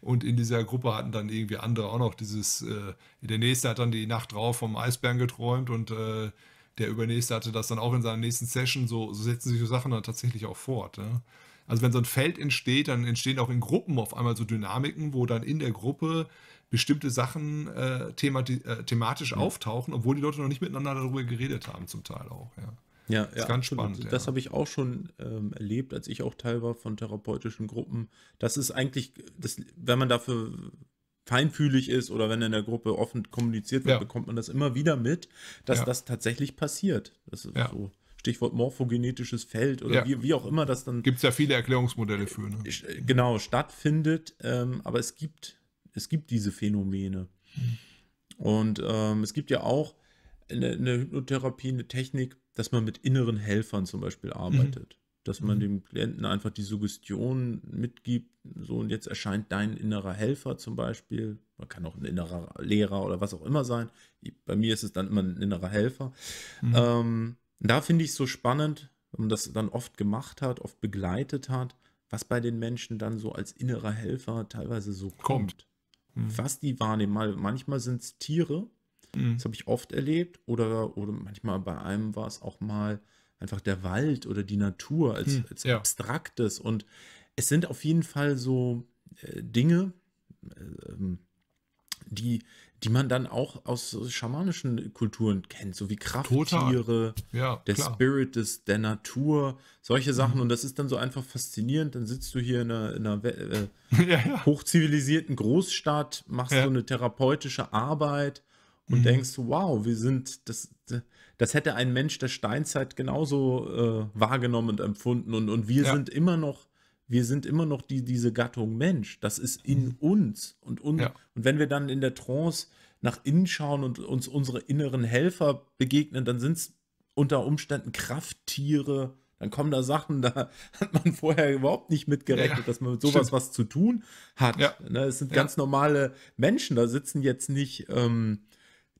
Und in dieser Gruppe hatten dann irgendwie andere auch noch dieses, äh, der nächste hat dann die Nacht drauf vom Eisbären geträumt und äh, der übernächste hatte das dann auch in seiner nächsten Session, so, so setzen sich so Sachen dann tatsächlich auch fort. Ne? Also wenn so ein Feld entsteht, dann entstehen auch in Gruppen auf einmal so Dynamiken, wo dann in der Gruppe bestimmte Sachen äh, themati äh, thematisch mhm. auftauchen, obwohl die Leute noch nicht miteinander darüber geredet haben, zum Teil auch. Ja. Ja, ja ganz absolut. Das ja. habe ich auch schon ähm, erlebt, als ich auch Teil war von therapeutischen Gruppen. Das ist eigentlich, das, wenn man dafür feinfühlig ist oder wenn in der Gruppe offen kommuniziert wird, ja. bekommt man das immer wieder mit, dass ja. das tatsächlich passiert. Das ist ja. so. Stichwort morphogenetisches Feld oder wie, wie auch immer das dann. Gibt es ja viele Erklärungsmodelle für. Ne? Äh, genau, stattfindet, ähm, aber es gibt, es gibt diese Phänomene. Mhm. Und ähm, es gibt ja auch in in der Hypnotherapie eine Technik, dass man mit inneren Helfern zum Beispiel arbeitet. Mhm. Dass man mhm. dem Klienten einfach die Suggestion mitgibt, so und jetzt erscheint dein innerer Helfer zum Beispiel. Man kann auch ein innerer Lehrer oder was auch immer sein. Bei mir ist es dann immer ein innerer Helfer. Mhm. Ähm, da finde ich es so spannend, wenn man das dann oft gemacht hat, oft begleitet hat, was bei den Menschen dann so als innerer Helfer teilweise so kommt. kommt. Mhm. Was die wahrnehmen. Manchmal sind es Tiere, Mhm. Das habe ich oft erlebt. Oder, oder manchmal bei einem war es auch mal einfach der Wald oder die Natur als, mhm. als ja. abstraktes. Und es sind auf jeden Fall so äh, Dinge, äh, die, die man dann auch aus schamanischen Kulturen kennt, so wie Krafttiere, ja, der klar. Spirit des, der Natur, solche mhm. Sachen. Mhm. Und das ist dann so einfach faszinierend. Dann sitzt du hier in einer, in einer äh, ja, ja. hochzivilisierten Großstadt, machst so eine therapeutische Arbeit und mhm. denkst, wow, wir sind, das, das hätte ein Mensch der Steinzeit genauso äh, wahrgenommen und empfunden und, und wir ja. sind immer noch, wir sind immer noch die, diese Gattung Mensch. Das ist in mhm. uns und, und, ja. und wenn wir dann in der Trance nach innen schauen und uns unsere inneren Helfer begegnen, dann sind es unter Umständen Krafttiere, dann kommen da Sachen, da hat man vorher überhaupt nicht mitgerechnet, ja, dass man mit sowas stimmt. was zu tun hat. Ja. Ne, es sind ja. ganz normale Menschen, da sitzen jetzt nicht ähm,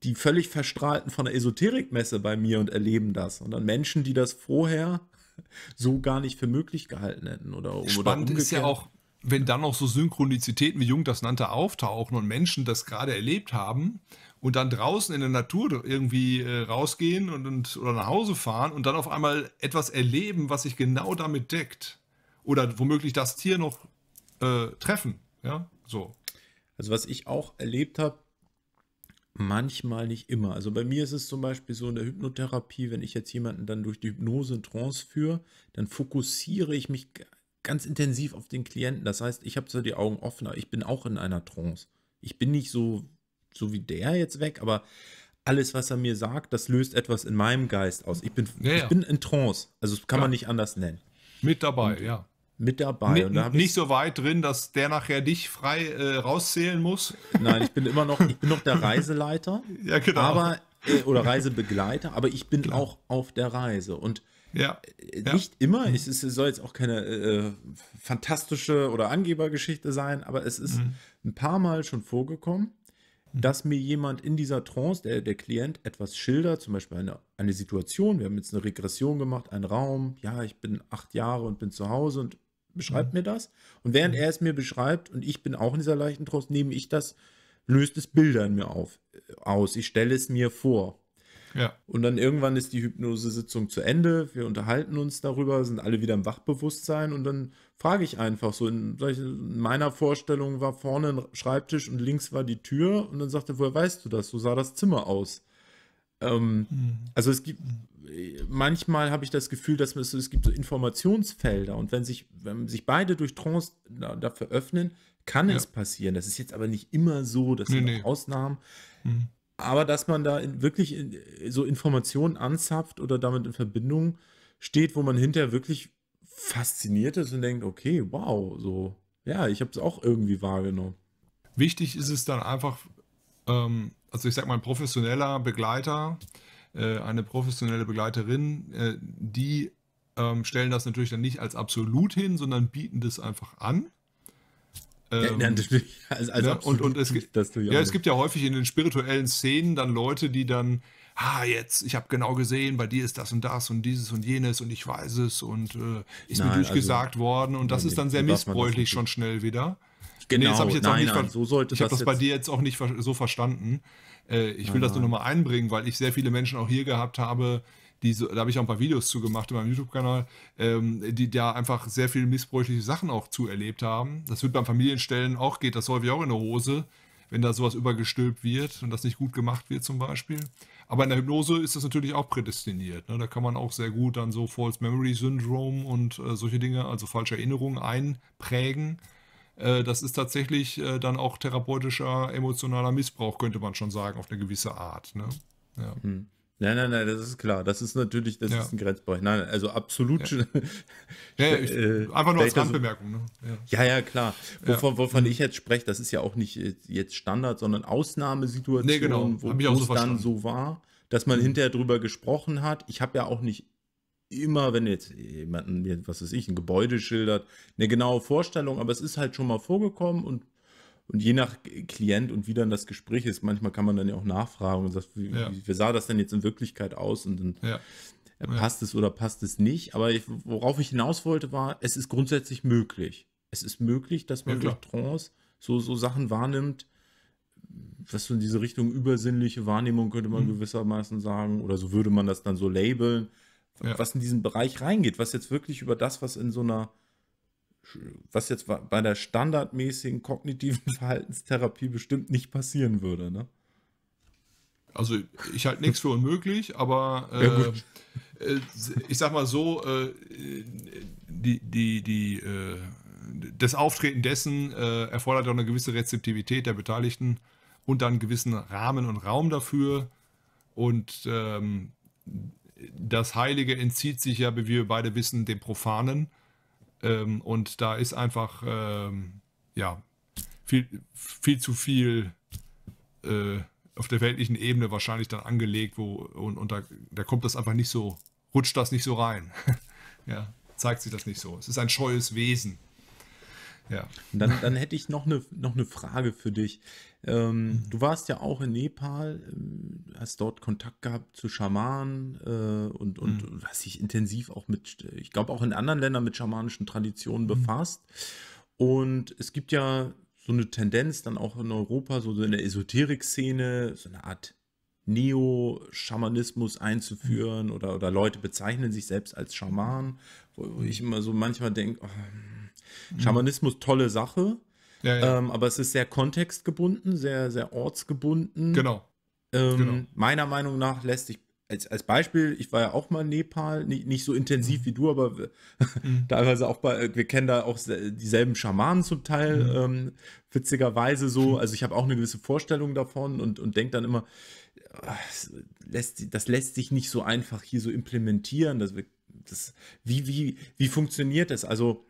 die völlig verstrahlten von der Esoterikmesse bei mir und erleben das. Und dann Menschen, die das vorher so gar nicht für möglich gehalten hätten. Oder, Spannend oder ist ja auch, wenn dann noch so Synchronizitäten, wie Jung das nannte, auftauchen und Menschen das gerade erlebt haben und dann draußen in der Natur irgendwie äh, rausgehen und, und, oder nach Hause fahren und dann auf einmal etwas erleben, was sich genau damit deckt. Oder womöglich das Tier noch äh, treffen. Ja, so. Also was ich auch erlebt habe, Manchmal nicht immer. Also bei mir ist es zum Beispiel so in der Hypnotherapie, wenn ich jetzt jemanden dann durch die Hypnose in Trance führe, dann fokussiere ich mich ganz intensiv auf den Klienten. Das heißt, ich habe zwar die Augen offen, aber ich bin auch in einer Trance. Ich bin nicht so, so wie der jetzt weg, aber alles, was er mir sagt, das löst etwas in meinem Geist aus. Ich bin, ja, ja. Ich bin in Trance. Also das kann ja. man nicht anders nennen. Mit dabei, und, ja mit dabei. N und da nicht so weit drin, dass der nachher dich frei äh, rauszählen muss. Nein, ich bin immer noch, ich bin noch der Reiseleiter. ja, genau. Aber, äh, oder Reisebegleiter, aber ich bin Klar. auch auf der Reise. Und ja. Äh, nicht ja. immer, es, es soll jetzt auch keine äh, fantastische oder Angebergeschichte sein, aber es ist mhm. ein paar Mal schon vorgekommen, mhm. dass mir jemand in dieser Trance, der, der Klient, etwas schildert, zum Beispiel eine, eine Situation, wir haben jetzt eine Regression gemacht, einen Raum, ja, ich bin acht Jahre und bin zu Hause und beschreibt mhm. mir das. Und während mhm. er es mir beschreibt und ich bin auch in dieser leichten Trance, nehme ich das, löst es Bilder in mir auf, äh, aus. Ich stelle es mir vor. Ja. Und dann irgendwann ist die Hypnosesitzung zu Ende. Wir unterhalten uns darüber, sind alle wieder im Wachbewusstsein und dann frage ich einfach so. In, in, meiner Vorstellung war vorne ein Schreibtisch und links war die Tür und dann sagte, woher weißt du das? So sah das Zimmer aus. Ähm, mhm. Also es gibt, äh, manchmal habe ich das Gefühl, dass es, es gibt so Informationsfelder und wenn sich, wenn sich beide durch Trance dafür öffnen, kann ja. es passieren. Das ist jetzt aber nicht immer so, das nee, sind nee. Ausnahmen. Mhm. Aber dass man da in, wirklich in, so Informationen anzapft oder damit in Verbindung steht, wo man hinterher wirklich fasziniert ist und denkt, okay, wow, so, ja, ich habe es auch irgendwie wahrgenommen. Wichtig ist es dann einfach, ähm, also ich sag mal, ein professioneller Begleiter, äh, eine professionelle Begleiterin, äh, die ähm, stellen das natürlich dann nicht als absolut hin, sondern bieten das einfach an. ja, ähm, natürlich. Also, also ja, ne, und, und es, gibt, ja, es gibt ja häufig in den spirituellen Szenen dann Leute, die dann, ah, jetzt, ich habe genau gesehen, bei dir ist das und das und dieses und jenes und ich weiß es und äh, ist Nein, mir also durchgesagt also, worden und das ist dann sehr missbräuchlich schon schnell wieder. Genau, nee, das genau, habe ich jetzt nein, auch nicht nein, so sollte Ich habe das, das bei dir jetzt auch nicht so verstanden. Äh, ich will nein, das nur nochmal einbringen, weil ich sehr viele Menschen auch hier gehabt habe, die so, da habe ich auch ein paar Videos zu gemacht in meinem YouTube-Kanal, ähm, die da einfach sehr viele missbräuchliche Sachen auch zu erlebt haben. Das wird beim Familienstellen auch, geht das häufig auch in der Hose, wenn da sowas übergestülpt wird und das nicht gut gemacht wird zum Beispiel. Aber in der Hypnose ist das natürlich auch prädestiniert. Ne? Da kann man auch sehr gut dann so False Memory Syndrome und äh, solche Dinge, also falsche Erinnerungen einprägen äh, das ist tatsächlich äh, dann auch therapeutischer, emotionaler Missbrauch, könnte man schon sagen, auf eine gewisse Art. Ne? Ja. Hm. Nein, nein, nein, das ist klar. Das ist natürlich, das ja. ist ein Grenzbereich. Nein, also absolut. Ja. ja, äh, ich, einfach nur als Randbemerkung. Ne? Ja. ja, klar. Wovon, wovon mhm. ich jetzt spreche, das ist ja auch nicht jetzt Standard, sondern Ausnahmesituation, nee, genau. wo es so dann so war, dass man mhm. hinterher drüber gesprochen hat. Ich habe ja auch nicht immer, wenn jetzt jemand mir, was weiß ich, ein Gebäude schildert, eine genaue Vorstellung, aber es ist halt schon mal vorgekommen und, und je nach Klient und wie dann das Gespräch ist, manchmal kann man dann ja auch nachfragen und sagt, wie, ja. wie sah das denn jetzt in Wirklichkeit aus und dann ja. Äh, passt ja. es oder passt es nicht. Aber ich, worauf ich hinaus wollte, war, es ist grundsätzlich möglich. Es ist möglich, dass man durch Trance so, so Sachen wahrnimmt, was so in diese Richtung übersinnliche Wahrnehmung könnte man mhm. gewissermaßen sagen, oder so würde man das dann so labeln, ja. was in diesen Bereich reingeht, was jetzt wirklich über das, was in so einer, was jetzt bei der standardmäßigen kognitiven Verhaltenstherapie bestimmt nicht passieren würde. Ne? Also ich halte nichts für unmöglich, aber äh, ja, äh, ich sag mal so, äh, die, die, die, äh, das Auftreten dessen äh, erfordert auch eine gewisse Rezeptivität der Beteiligten und dann einen gewissen Rahmen und Raum dafür. Und ähm, das Heilige entzieht sich ja, wie wir beide wissen, dem Profanen. Ähm, und da ist einfach, ähm, ja, viel, viel zu viel äh, auf der weltlichen Ebene wahrscheinlich dann angelegt, wo, und, und da, da kommt das einfach nicht so, rutscht das nicht so rein. ja, zeigt sich das nicht so. Es ist ein scheues Wesen. Ja. Dann, dann hätte ich noch eine, noch eine Frage für dich. Ähm, mhm. Du warst ja auch in Nepal, ähm, hast dort Kontakt gehabt zu Schamanen äh, und, und mhm. hast dich intensiv auch mit, ich glaube auch in anderen Ländern mit schamanischen Traditionen mhm. befasst. Und es gibt ja so eine Tendenz dann auch in Europa, so in der Esoterik-Szene, so eine Art Neo-Schamanismus einzuführen mhm. oder, oder Leute bezeichnen sich selbst als Schaman, wo, ich immer so manchmal denke, oh, Schamanismus tolle Sache, ja, ja. Ähm, aber es ist sehr kontextgebunden, sehr, sehr ortsgebunden. Genau. Ähm, genau. Meiner Meinung nach lässt sich als, als Beispiel, ich war ja auch mal in Nepal, nicht, nicht so intensiv mhm. wie du, aber mhm. teilweise auch bei, wir kennen da auch dieselben Schamanen zum Teil, mhm. ähm, witzigerweise so. Mhm. Also ich habe auch eine gewisse Vorstellung davon und, und denke dann immer, ach, lässt, das lässt sich nicht so einfach hier so implementieren. Das, das, wie, wie, wie funktioniert das? Also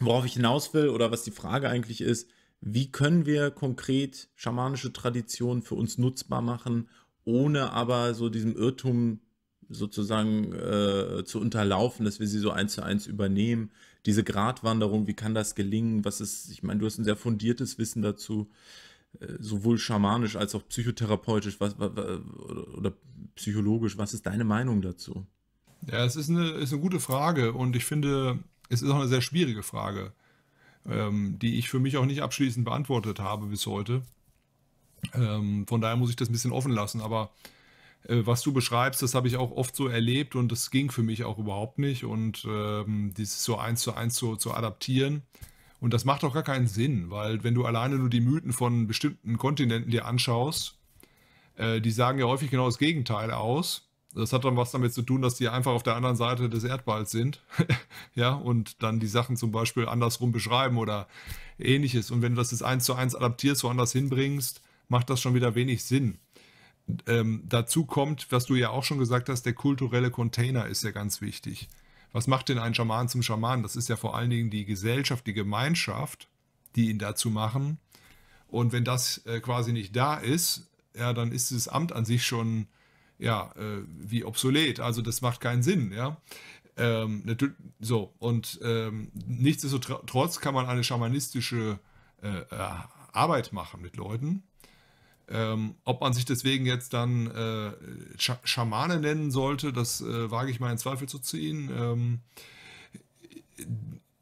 worauf ich hinaus will oder was die Frage eigentlich ist, wie können wir konkret schamanische Traditionen für uns nutzbar machen, ohne aber so diesem Irrtum sozusagen äh, zu unterlaufen, dass wir sie so eins zu eins übernehmen. Diese Gratwanderung, wie kann das gelingen? Was ist, ich meine, du hast ein sehr fundiertes Wissen dazu, äh, sowohl schamanisch als auch psychotherapeutisch was, oder, oder psychologisch. Was ist deine Meinung dazu? Ja, es ist eine, ist eine gute Frage und ich finde, es ist auch eine sehr schwierige Frage, ähm, die ich für mich auch nicht abschließend beantwortet habe bis heute. Ähm, von daher muss ich das ein bisschen offen lassen. Aber äh, was du beschreibst, das habe ich auch oft so erlebt und das ging für mich auch überhaupt nicht. Und ähm, dieses so eins zu eins zu, zu adaptieren. Und das macht auch gar keinen Sinn, weil wenn du alleine nur die Mythen von bestimmten Kontinenten dir anschaust, äh, die sagen ja häufig genau das Gegenteil aus. Das hat dann was damit zu tun, dass die einfach auf der anderen Seite des Erdballs sind, ja, und dann die Sachen zum Beispiel andersrum beschreiben oder ähnliches. Und wenn du das jetzt eins zu eins adaptierst, woanders hinbringst, macht das schon wieder wenig Sinn. Ähm, dazu kommt, was du ja auch schon gesagt hast, der kulturelle Container ist ja ganz wichtig. Was macht denn ein Schaman zum Schaman? Das ist ja vor allen Dingen die Gesellschaft, die Gemeinschaft, die ihn dazu machen. Und wenn das äh, quasi nicht da ist, ja, dann ist das Amt an sich schon ja, äh, wie obsolet. Also das macht keinen Sinn, ja. Ähm, so, und ähm, nichtsdestotrotz kann man eine schamanistische äh, äh, Arbeit machen mit Leuten. Ähm, ob man sich deswegen jetzt dann äh, Sch Schamane nennen sollte, das äh, wage ich mal in Zweifel zu ziehen, ähm,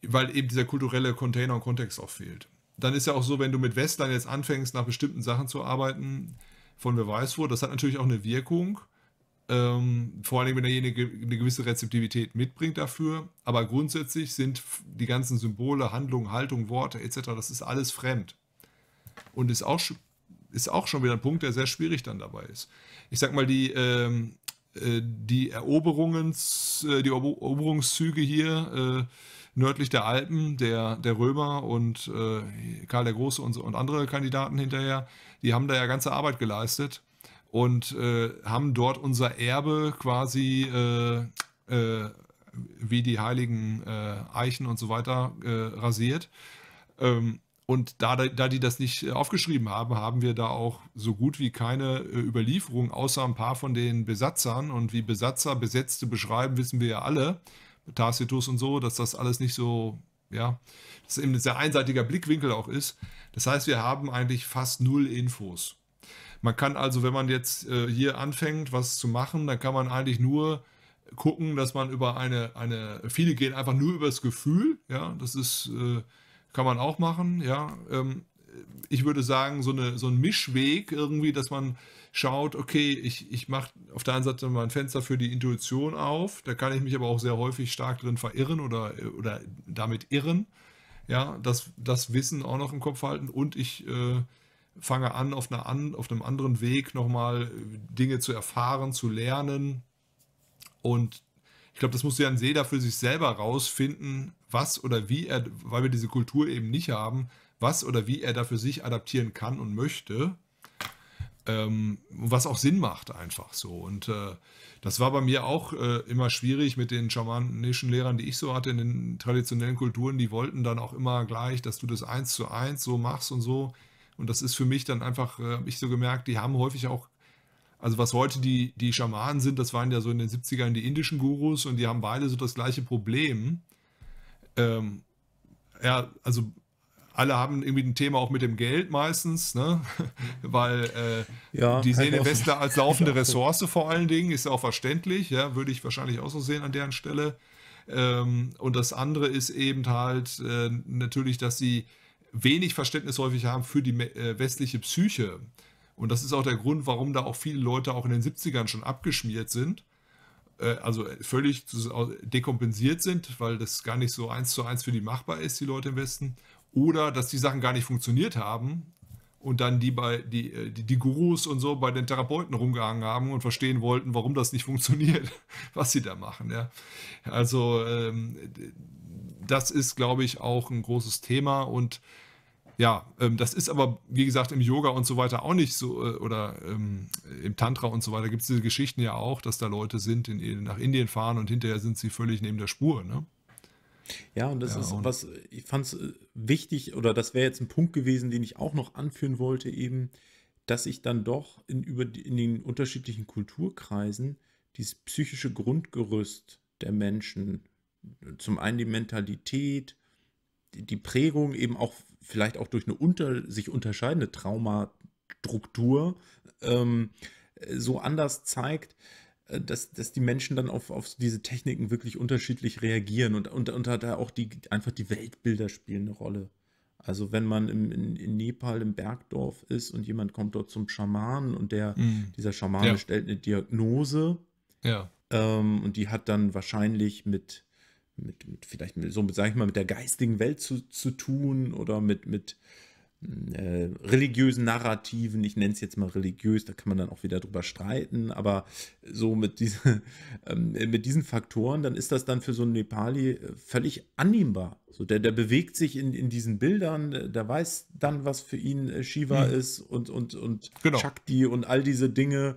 weil eben dieser kulturelle Container und Kontext auch fehlt. Dann ist ja auch so, wenn du mit Westlern jetzt anfängst, nach bestimmten Sachen zu arbeiten, von wer weiß wo. Das hat natürlich auch eine Wirkung. Ähm, vor allem, wenn derjenige eine gewisse Rezeptivität mitbringt dafür. Aber grundsätzlich sind die ganzen Symbole, Handlungen, Haltung, Worte etc., das ist alles fremd. Und ist auch, ist auch schon wieder ein Punkt, der sehr schwierig dann dabei ist. Ich sag mal, die, ähm, äh, die, Eroberungs, äh, die Eroberungszüge hier äh, nördlich der Alpen, der, der Römer und äh, Karl der Große und, und andere Kandidaten hinterher, die haben da ja ganze Arbeit geleistet und äh, haben dort unser Erbe quasi äh, äh wie die heiligen äh, Eichen und so weiter äh, rasiert. Ähm, und da, da die das nicht aufgeschrieben haben, haben wir da auch so gut wie keine Überlieferung, außer ein paar von den Besatzern. Und wie Besatzer Besetzte beschreiben, wissen wir ja alle, Tacitus und so, dass das alles nicht so, ja, dass eben ein sehr einseitiger Blickwinkel auch ist. Das heißt, wir haben eigentlich fast null Infos. Man kann also, wenn man jetzt äh, hier anfängt, was zu machen, dann kann man eigentlich nur gucken, dass man über eine, eine, viele gehen einfach nur über das Gefühl, ja, das ist, äh, kann man auch machen, ja. Ähm, ich würde sagen, so, eine, so ein Mischweg irgendwie, dass man schaut, okay, ich, ich mache auf der einen Seite mein Fenster für die Intuition auf, da kann ich mich aber auch sehr häufig stark drin verirren oder, oder damit irren. Ja, das, das Wissen auch noch im Kopf halten und ich äh, fange an, auf, einer an, auf einem anderen Weg nochmal äh, Dinge zu erfahren, zu lernen. Und ich glaube, das muss ja ein jeder für sich selber rausfinden, was oder wie er, weil wir diese Kultur eben nicht haben, was oder wie er da für sich adaptieren kann und möchte. Ähm, was auch Sinn macht einfach so. Und äh, das war bei mir auch äh, immer schwierig mit den schamanischen Lehrern, die ich so hatte in den traditionellen Kulturen, die wollten dann auch immer gleich, dass du das eins zu eins so machst und so. Und das ist für mich dann einfach, äh, habe ich so gemerkt, die haben häufig auch, also was heute die, die Schamanen sind, das waren ja so in den 70ern die indischen Gurus und die haben beide so das gleiche Problem. Ähm, ja, also alle haben irgendwie ein Thema auch mit dem Geld meistens, ne? weil äh, ja, die sehen Investor als laufende Ressource vor allen Dingen, ist ja auch verständlich, ja, würde ich wahrscheinlich auch so sehen an deren Stelle. Ähm, und das andere ist eben halt äh, natürlich, dass sie wenig Verständnis häufig haben für die äh, westliche Psyche. Und das ist auch der Grund, warum da auch viele Leute auch in den 70ern schon abgeschmiert sind äh, also äh, völlig dekompensiert sind, weil das gar nicht so eins zu eins für die machbar ist, die Leute im Westen. Oder dass die Sachen gar nicht funktioniert haben und dann die, bei, die, äh, die, die Gurus und so bei den Therapeuten rumgehangen haben und verstehen wollten, warum das nicht funktioniert, was sie da machen. Ja. Also ähm, das ist, glaube ich, auch ein großes Thema und ja, ähm, das ist aber, wie gesagt, im Yoga und so weiter auch nicht so, äh, oder ähm, im Tantra und so weiter gibt es diese Geschichten ja auch, dass da Leute sind, in, nach Indien fahren und hinterher sind sie völlig neben der Spur. Ne? Ja, und das ja, ist und was, ich fand es äh, wichtig, oder das wäre jetzt ein Punkt gewesen, den ich auch noch anführen wollte, eben, dass ich dann doch in, über die, in den unterschiedlichen Kulturkreisen dieses psychische Grundgerüst der Menschen, zum einen die Mentalität, die, die Prägung eben auch vielleicht auch durch eine unter, sich unterscheidende Traumastruktur ähm, so anders zeigt, äh, dass, dass die Menschen dann auf, auf diese Techniken wirklich unterschiedlich reagieren und, und, und da auch die, einfach die Weltbilder spielen eine Rolle. Also wenn man im, in, in, Nepal im Bergdorf ist und jemand kommt dort zum Schamanen und der, mm. dieser Schamane ja. stellt eine Diagnose. Ja. Ähm, und die hat dann wahrscheinlich mit, mit, mit vielleicht mit, so, sag ich mal, mit der geistigen Welt zu, zu tun oder mit, mit äh, religiösen Narrativen, ich nenne es jetzt mal religiös, da kann man dann auch wieder drüber streiten, aber so mit, diese, ähm, mit diesen Faktoren, dann ist das dann für so einen Nepali äh, völlig annehmbar. So, der, der bewegt sich in, in diesen Bildern, der weiß dann, was für ihn äh, Shiva mhm. ist und, und, und genau. Shakti und all diese Dinge.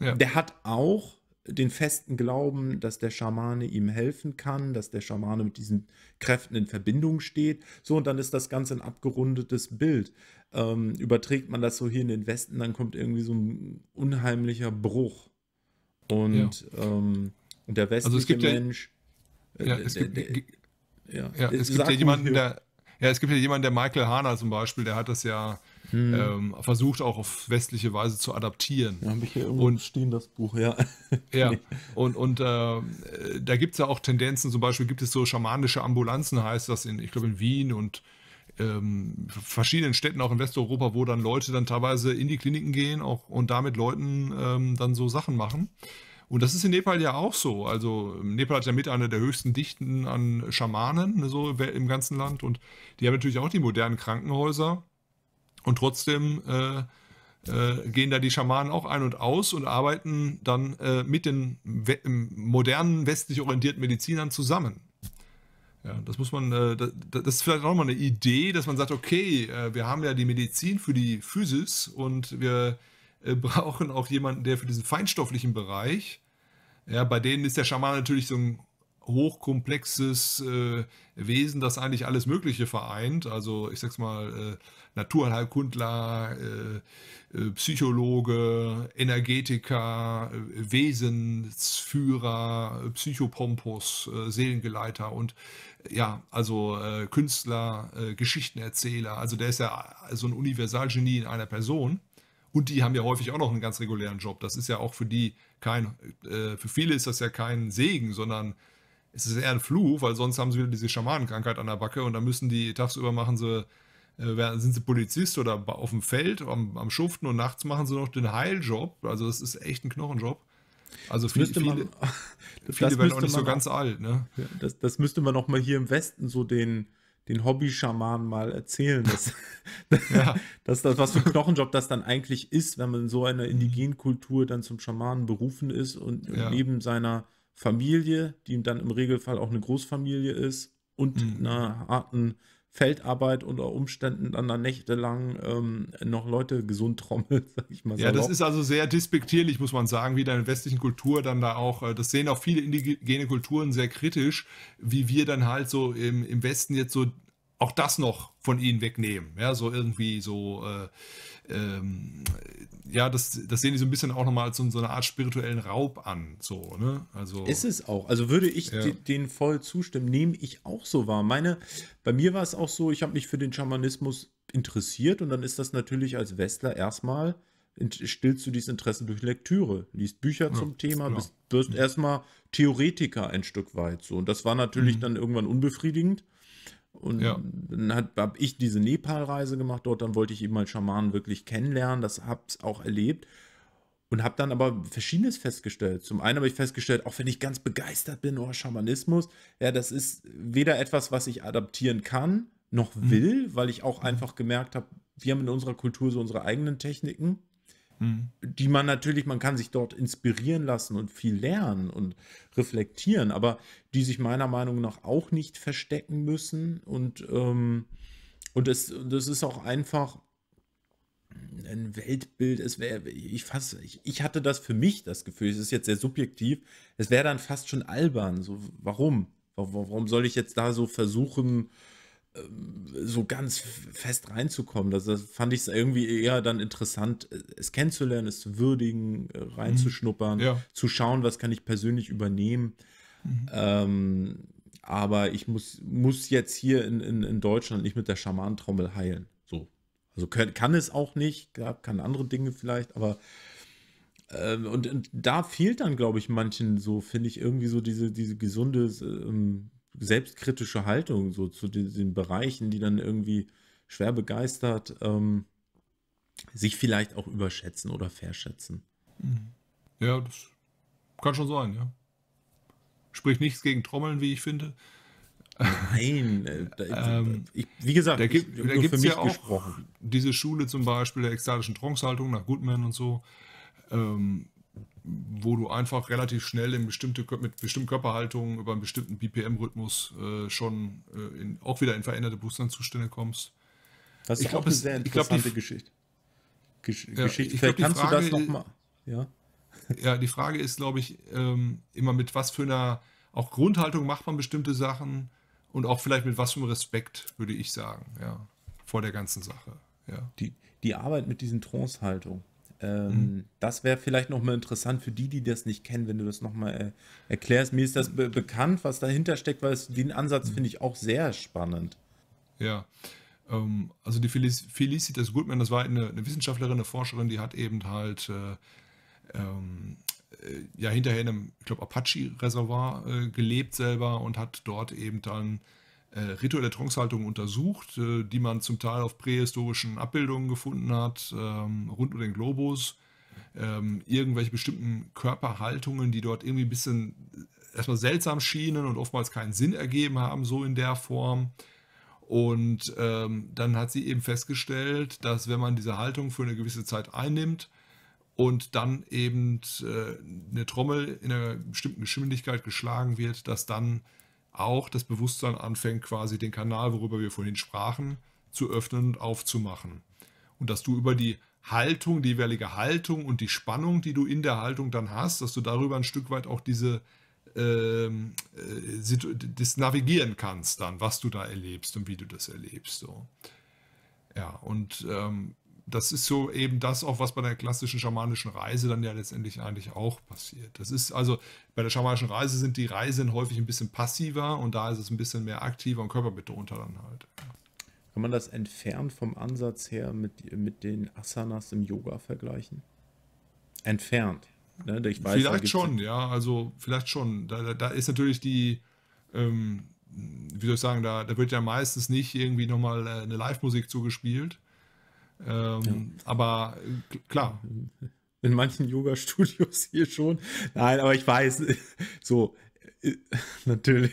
Ja. Der hat auch den festen Glauben, dass der Schamane ihm helfen kann, dass der Schamane mit diesen Kräften in Verbindung steht. So, und dann ist das Ganze ein abgerundetes Bild. Ähm, überträgt man das so hier in den Westen, dann kommt irgendwie so ein unheimlicher Bruch. Und, ja. ähm, und der also westliche also Mensch. Äh, es gibt, der, ja, es gibt ja jemanden, der. Ja, es gibt ja jemanden, der Michael Hahner zum Beispiel, der hat das ja mhm. ähm, versucht auch auf westliche Weise zu adaptieren. Da habe ich hier irgendwo und, stehen, das Buch, ja. ja, und, und äh, da gibt es ja auch Tendenzen, zum Beispiel gibt es so schamanische Ambulanzen, heißt das, in, ich glaube in Wien und ähm, verschiedenen Städten auch in Westeuropa, wo dann Leute dann teilweise in die Kliniken gehen auch, und damit Leuten ähm, dann so Sachen machen. Und das ist in Nepal ja auch so. Also Nepal hat ja mit einer der höchsten Dichten an Schamanen ne, so im ganzen Land und die haben natürlich auch die modernen Krankenhäuser und trotzdem äh, äh, gehen da die Schamanen auch ein und aus und arbeiten dann äh, mit den we modernen, westlich orientierten Medizinern zusammen. Ja, das muss man, äh, das, ist vielleicht auch mal eine Idee, dass man sagt, okay, äh, wir haben ja die Medizin für die Physis und wir äh, brauchen auch jemanden, der für diesen feinstofflichen Bereich, ja, bei denen ist der Schaman natürlich so ein hochkomplexes äh, Wesen, das eigentlich alles Mögliche vereint. Also ich sag's mal, äh, Naturheilkundler, äh, äh Psychologe, Energetiker, äh, Wesensführer, Psychopompos, äh, Seelengeleiter und ja, also Künstler, Geschichtenerzähler. Also der ist ja so ein Universalgenie in einer Person. Und die haben ja häufig auch noch einen ganz regulären Job. Das ist ja auch für die kein, für viele ist das ja kein Segen, sondern es ist eher ein Fluch, weil sonst haben sie wieder diese Schamanenkrankheit an der Backe und dann müssen die tagsüber machen sie, äh, sind sie Polizist oder auf dem Feld am, am, Schuften und nachts machen sie noch den Heiljob. Also das ist echt ein Knochenjob. Also viel, viele, man, viele werden auch nicht so ganz auch, alt. Ne? das, das müsste man noch mal hier im Westen so den, den Hobby-Schamanen mal erzählen, dass, ja. dass, das, was für ein Knochenjob das dann eigentlich ist, wenn man in so einer indigenen Kultur dann zum Schamanen berufen ist und ja. neben seiner Familie, die dann im Regelfall auch eine Großfamilie ist und mhm. einer harten Feldarbeit unter Umständen dann da nächtelang ähm, noch Leute gesund trommelt, sag ich mal. so. Ja, das ist also sehr despektierlich, muss man sagen, wie in westlichen Kultur dann da auch, äh, das sehen auch viele indigene Kulturen sehr kritisch, wie wir dann halt so im, im Westen jetzt so auch das noch von ihnen wegnehmen. Ja, so irgendwie so äh, ähm, ja, das, das sehen die so ein bisschen auch nochmal als so, so, eine Art spirituellen Raub an. So, ne? also, ist es auch. Also würde ich ja. denen voll zustimmen, nehme ich auch so wahr. Meine, bei mir war es auch so, ich habe mich für den Schamanismus interessiert und dann ist das natürlich als Westler erstmal, stillst du dieses Interesse durch Lektüre, liest Bücher ja, zum Thema, genau. bist, wirst mhm. erstmal Theoretiker ein Stück weit. So. Und das war natürlich mhm. dann irgendwann unbefriedigend. Und ja. dann habe ich diese Nepal-Reise gemacht dort, dann wollte ich eben mal halt Schamanen wirklich kennenlernen, das habe ich auch erlebt und habe dann aber Verschiedenes festgestellt. Zum einen habe ich festgestellt, auch wenn ich ganz begeistert bin, oh, Schamanismus, ja, das ist weder etwas, was ich adaptieren kann, noch mhm. will, mhm. weil ich auch mhm. einfach gemerkt habe, wir haben in unserer Kultur so unsere eigenen Techniken, Mhm. die man natürlich, man kann sich dort inspirieren lassen und viel lernen und reflektieren, aber die sich meiner Meinung nach auch nicht verstecken müssen. Und, ähm, und es, das ist auch einfach ein Weltbild, es wäre, ich fasse, ich, ich, hatte das für mich das Gefühl, es ist jetzt sehr subjektiv, es wäre dann fast schon albern, so, warum? Warum soll ich jetzt da so versuchen, so ganz fest reinzukommen. Das, das fand ich es irgendwie eher dann interessant, äh, es kennenzulernen, es zu würdigen, äh, reinzuschnuppern, mhm. ja. zu schauen, was kann ich persönlich übernehmen. Mhm. Ähm, aber ich muss, muss jetzt hier in, in, in Deutschland nicht mit der Schamantrommel heilen. So. Also können, kann es auch nicht, kann andere Dinge vielleicht, aber ähm, und, und, da fehlt dann, glaube ich, manchen so, finde ich, irgendwie so diese, diese gesunde ähm, selbstkritische Haltung so zu diesen Bereichen, die dann irgendwie schwer begeistert ähm, sich vielleicht auch überschätzen oder verschätzen. Mhm. Ja, das kann schon sein, ja. Sprich nichts gegen Trommeln, wie ich finde. Nein, äh, da, ähm, ich, wie gesagt, da gibt es ja auch gesprochen. diese Schule zum Beispiel der ekstatischen Trancehaltung nach Goodman und so. Ähm, wo du einfach relativ schnell in bestimmte, mit bestimmten Körperhaltungen über einen bestimmten BPM-Rhythmus äh, schon äh, in, auch wieder in veränderte Bewusstseinszustände kommst. Das ist ich glaube, eine sehr interessante glaub, die, Geschichte. Gesch ja, Geschichte. Vielleicht glaub, kannst Frage, du das nochmal. Ja. ja, die Frage ist, glaube ich, ähm, immer mit was für einer auch Grundhaltung macht man bestimmte Sachen und auch vielleicht mit was für einem Respekt, würde ich sagen, ja, vor der ganzen Sache. Ja. Die, die Arbeit mit diesen Trance-Haltungen ähm, mhm. Das wäre vielleicht nochmal interessant für die, die das nicht kennen, wenn du das nochmal äh, erklärst. Mir ist das be bekannt, was dahinter steckt, weil es, den Ansatz mhm. finde ich auch sehr spannend. Ja, ähm, also die Felicitas Goodman, das war eine, eine, Wissenschaftlerin, eine Forscherin, die hat eben halt äh, ähm, äh, ja hinterher in einem, ich glaube, Apache-Reservoir äh, gelebt selber und hat dort eben dann äh, rituelle trance untersucht, äh, die man zum Teil auf prähistorischen Abbildungen gefunden hat, ähm, rund um den Globus. Ähm, irgendwelche bestimmten Körperhaltungen, die dort irgendwie ein bisschen äh, erstmal seltsam schienen und oftmals keinen Sinn ergeben haben, so in der Form. Und ähm, dann hat sie eben festgestellt, dass wenn man diese Haltung für eine gewisse Zeit einnimmt und dann eben äh, eine Trommel in einer bestimmten Geschwindigkeit geschlagen wird, dass dann auch das Bewusstsein anfängt, quasi den Kanal, worüber wir vorhin sprachen, zu öffnen und aufzumachen. Und dass du über die Haltung, die jeweilige Haltung und die Spannung, die du in der Haltung dann hast, dass du darüber ein Stück weit auch diese ähm, äh, das navigieren kannst dann, was du da erlebst und wie du das erlebst. So. Ja, und ähm, das ist so eben das auch, was bei der klassischen schamanischen Reise dann ja letztendlich eigentlich auch passiert. Das ist also, bei der schamanischen Reise sind die Reisen häufig ein bisschen passiver und da ist es ein bisschen mehr aktiver und körperbetonter dann halt. Kann man das entfernt vom Ansatz her mit, mit den Asanas im Yoga vergleichen? Entfernt. Ne? Weiß, vielleicht schon, ja, also vielleicht schon. Da, da ist natürlich die, ähm, wie soll ich sagen, da, da wird ja meistens nicht irgendwie nochmal äh, eine Live-Musik zugespielt ähm, ja. Aber äh, klar. In manchen Yoga-Studios hier schon. Nein, aber ich weiß, so, äh, natürlich.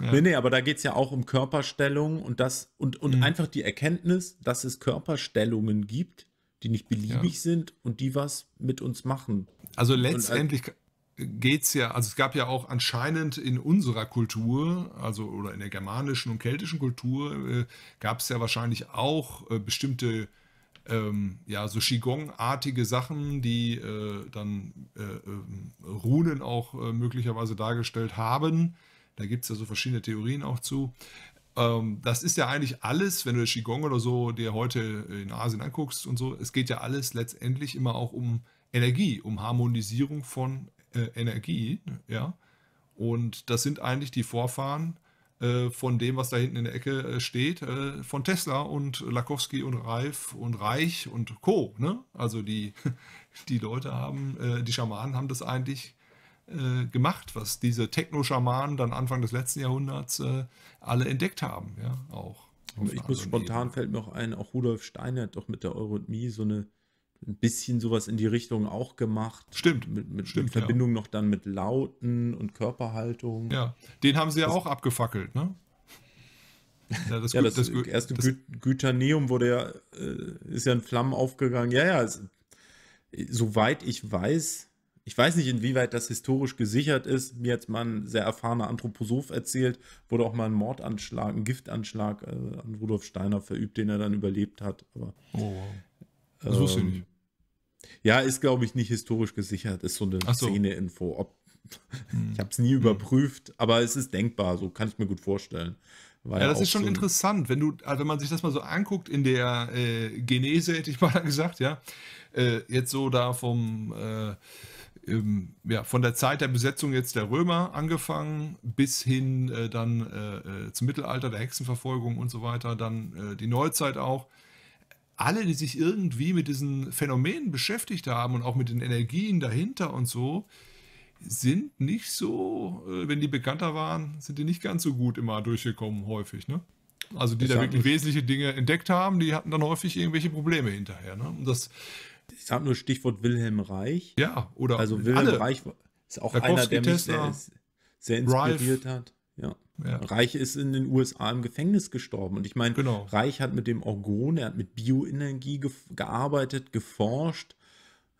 Ja. Nee, nee, aber da geht es ja auch um Körperstellung und das und, und mhm. einfach die Erkenntnis, dass es Körperstellungen gibt, die nicht beliebig ja. sind und die was mit uns machen. Also letztendlich geht es ja, also es gab ja auch anscheinend in unserer Kultur, also oder in der germanischen und keltischen Kultur, äh, gab es ja wahrscheinlich auch äh, bestimmte ähm, ja, so shigong artige Sachen, die äh, dann äh, ähm, Runen auch äh, möglicherweise dargestellt haben. Da gibt es ja so verschiedene Theorien auch zu. Ähm, das ist ja eigentlich alles, wenn du das Qigong oder so dir heute in Asien anguckst und so, es geht ja alles letztendlich immer auch um Energie, um Harmonisierung von äh, Energie, ja. Und das sind eigentlich die Vorfahren äh, von dem, was da hinten in der Ecke äh, steht, äh, von Tesla und Lakowski und Reif und Reich und Co. Ne? Also die, die Leute haben, die Schamanen haben das eigentlich gemacht, was diese Techno-Schamanen dann Anfang des letzten Jahrhunderts alle entdeckt haben, ja, auch. ich muss spontan, Ebene. fällt mir auch ein, auch Rudolf Steiner hat doch mit der Euro so eine ein bisschen sowas in die Richtung auch gemacht. Stimmt. Mit, mit, Stimmt, mit Verbindung ja. noch dann mit Lauten und Körperhaltung. Ja, den haben sie ja das, auch abgefackelt, ne? Ja, das, ja, das, das Gü erste Gü Güterneum wurde ja, äh, ist ja in Flammen aufgegangen. Ja, ja, es, soweit ich weiß, ich weiß nicht, inwieweit das historisch gesichert ist. Mir hat mal ein sehr erfahrener Anthroposoph erzählt, wurde auch mal ein Mordanschlag, ein Giftanschlag äh, an Rudolf Steiner verübt, den er dann überlebt hat. Aber, oh, wow. Das ähm, wusste ich ähm, nicht. Ja, ist, glaube ich, nicht historisch gesichert, ist so eine so. Szene-Info. Hm. ich habe es nie hm. überprüft, aber es ist denkbar, so kann ich mir gut vorstellen. War ja, das ist schon so interessant, wenn du, also wenn man sich das mal so anguckt in der äh, Genese, hätte ich mal gesagt, ja, äh, jetzt so da vom, äh, ähm, ja, von der Zeit der Besetzung jetzt der Römer angefangen bis hin äh, dann äh, äh, zum Mittelalter der Hexenverfolgung und so weiter, dann die Neuzeit auch alle, die sich irgendwie mit diesen Phänomenen beschäftigt haben und auch mit den Energien dahinter und so, sind nicht so, äh, wenn die bekannter waren, sind die nicht ganz so gut immer durchgekommen, häufig. Ne? Also die ich da wirklich wesentliche Dinge entdeckt haben, die hatten dann häufig irgendwelche Probleme hinterher. Ne? Und das, ich sag nur Stichwort Wilhelm Reich. Ja, oder Also Wilhelm alle. Reich ist auch Tarkowski, einer, der mich sehr, sehr inspiriert Ralph, hat. Ja. Ja. Reich ist in den USA im Gefängnis gestorben. Und ich meine, genau. Reich hat mit dem Orgon, er hat mit Bioenergie ge gearbeitet, geforscht.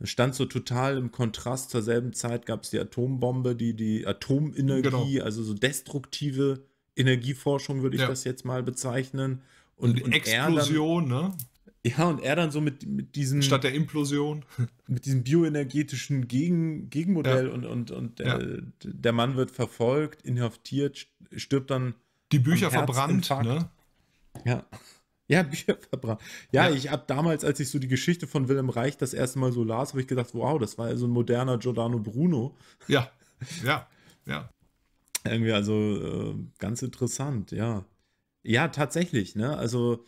Stand so total im Kontrast. Zur selben Zeit gab es die Atombombe, die, die Atomenergie, genau. also so destruktive Energieforschung, würde ich ja. das jetzt mal bezeichnen. Und, und, und Explosion, dann, ne? Ja, und er dann so mit, mit diesem. Statt der Implosion. Mit diesem bioenergetischen Gegen, Gegenmodell ja. und, und, und äh, ja. der, der Mann wird verfolgt, inhaftiert, stirbt dann. Die Bücher verbrannt, ne? Ja. Ja, Bücher verbrannt. Ja, ja, ich hab damals, als ich so die Geschichte von Wilhelm Reich das erste Mal so las, habe ich gedacht, wow, das war ja so ein moderner Giordano Bruno. Ja, ja, ja. Irgendwie also äh, ganz interessant, ja. Ja, tatsächlich, ne? Also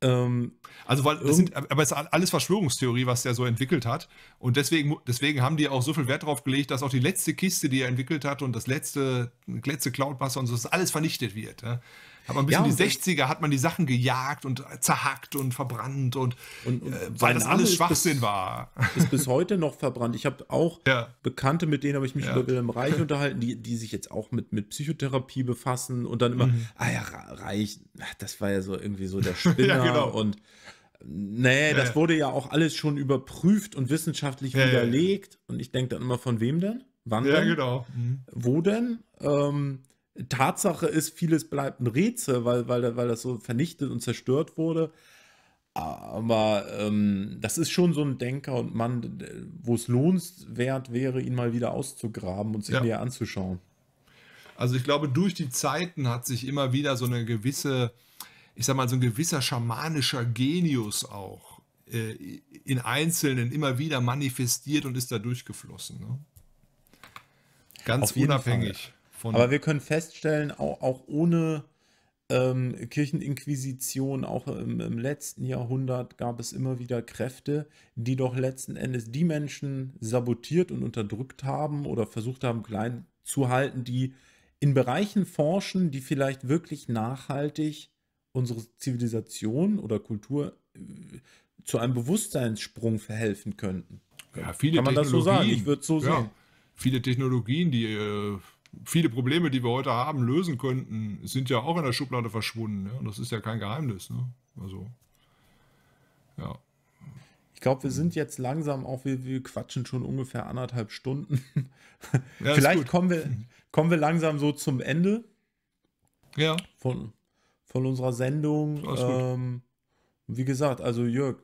ähm, also, weil das sind, aber es ist alles Verschwörungstheorie, was der so entwickelt hat. Und deswegen, deswegen haben die auch so viel Wert darauf gelegt, dass auch die letzte Kiste, die er entwickelt hat und das letzte, letzte Cloudbuster und so, dass alles vernichtet wird. Ja? Aber ein bisschen ja, die 60er hat man die Sachen gejagt und zerhackt und verbrannt und, und, und äh, weil das alles Schwachsinn bis, war. Ist bis heute noch verbrannt. Ich habe auch ja. Bekannte, mit denen habe ich mich ja. über Wilhelm Reich unterhalten, die, die sich jetzt auch mit, mit Psychotherapie befassen und dann immer, mhm. ah ja, Reich, das war ja so irgendwie so der Spinner genau. und Nee, das wurde ja auch alles schon überprüft und wissenschaftlich widerlegt. Und ich denke dann immer, von wem denn? Wann ja, denn? genau. Mhm. Wo denn? Ähm, Tatsache ist, vieles bleibt ein Rätsel, weil, weil, weil das so vernichtet und zerstört wurde. Aber ähm, das ist schon so ein Denker und Mann, wo es lohnenswert wäre, ihn mal wieder auszugraben und sich ja. näher anzuschauen. Also ich glaube, durch die Zeiten hat sich immer wieder so eine gewisse, ich sag mal, so ein gewisser schamanischer Genius auch äh, in Einzelnen immer wieder manifestiert und ist da durchgeflossen. Ne? Ganz unabhängig. Fall. Aber wir können feststellen, auch, auch ohne ähm, Kircheninquisition, auch im, im, letzten Jahrhundert gab es immer wieder Kräfte, die doch letzten Endes die Menschen sabotiert und unterdrückt haben oder versucht haben, klein zu halten, die in Bereichen forschen, die vielleicht wirklich nachhaltig unsere Zivilisation oder Kultur äh, zu einem Bewusstseinssprung verhelfen könnten. Ja, viele Kann man das so sagen? Ich würde so ja, sehen. Viele Technologien, die äh viele Probleme, die wir heute haben, lösen könnten, sind ja auch in der Schublade verschwunden. Ja? Ne? Und das ist ja kein Geheimnis. Ne? Also, ja. Ich glaube, wir sind jetzt langsam auch, wir, wir quatschen schon ungefähr anderthalb Stunden. Ja, Vielleicht kommen wir, kommen wir langsam so zum Ende ja. von, von unserer Sendung. Ähm, wie gesagt, also Jörg,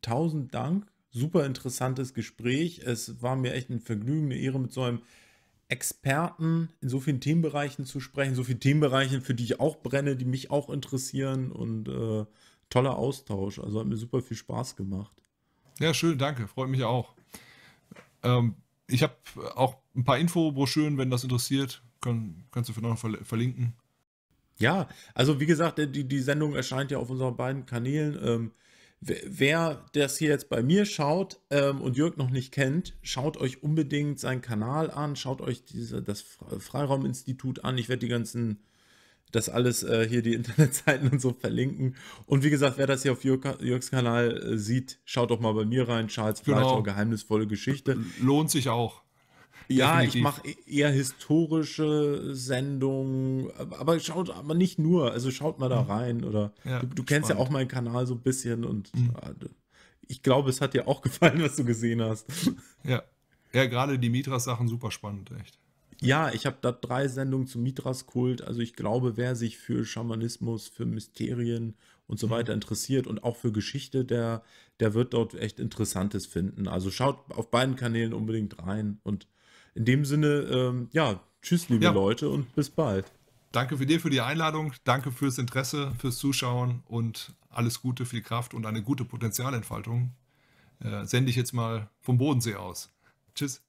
tausend Dank. Super interessantes Gespräch. Es war mir echt ein Vergnügen, eine Ehre, mit so einem Experten in so vielen Themenbereichen zu sprechen, so viele Themenbereiche, für die ich auch brenne, die mich auch interessieren und äh, toller Austausch. Also hat mir super viel Spaß gemacht. Ja, schön, danke. Freut mich auch. Ähm, ich habe auch ein paar Infobroschüren, wenn das interessiert. Kann, kannst du vielleicht noch verl verlinken. Ja, also wie gesagt, die, die Sendung erscheint ja auf unseren beiden Kanälen. Ähm, Wer das hier jetzt bei mir schaut ähm, und Jörg noch nicht kennt, schaut euch unbedingt seinen Kanal an, schaut euch diese, das Freirauminstitut an. Ich werde die ganzen, das alles äh, hier, die Internetseiten und so verlinken. Und wie gesagt, wer das hier auf Jörg, Jörgs Kanal äh, sieht, schaut doch mal bei mir rein. Charles Fleischer, genau. geheimnisvolle Geschichte. Lohnt sich auch. Ja, Definitiv. ich mache eher historische Sendungen, aber schaut aber nicht nur, also schaut mal da mhm. rein oder ja, du, du, kennst ja auch meinen Kanal so ein bisschen und mhm. Ah, ich glaube, es hat dir auch gefallen, was du gesehen hast. Ja, ja, gerade die Mitras-Sachen super spannend, echt. Ja, ich habe da drei Sendungen zum Mitras-Kult. Also ich glaube, wer sich für Schamanismus, für Mysterien und so mhm. weiter interessiert und auch für Geschichte, der, der wird dort echt Interessantes finden. Also schaut auf beiden Kanälen unbedingt rein und in dem Sinne, ähm, ja, tschüss, liebe ja. Leute und bis bald. Danke für dir für die Einladung, danke fürs Interesse, fürs Zuschauen und alles Gute, viel Kraft und eine gute Potenzialentfaltung. Äh, sende ich jetzt mal vom Bodensee aus. Tschüss.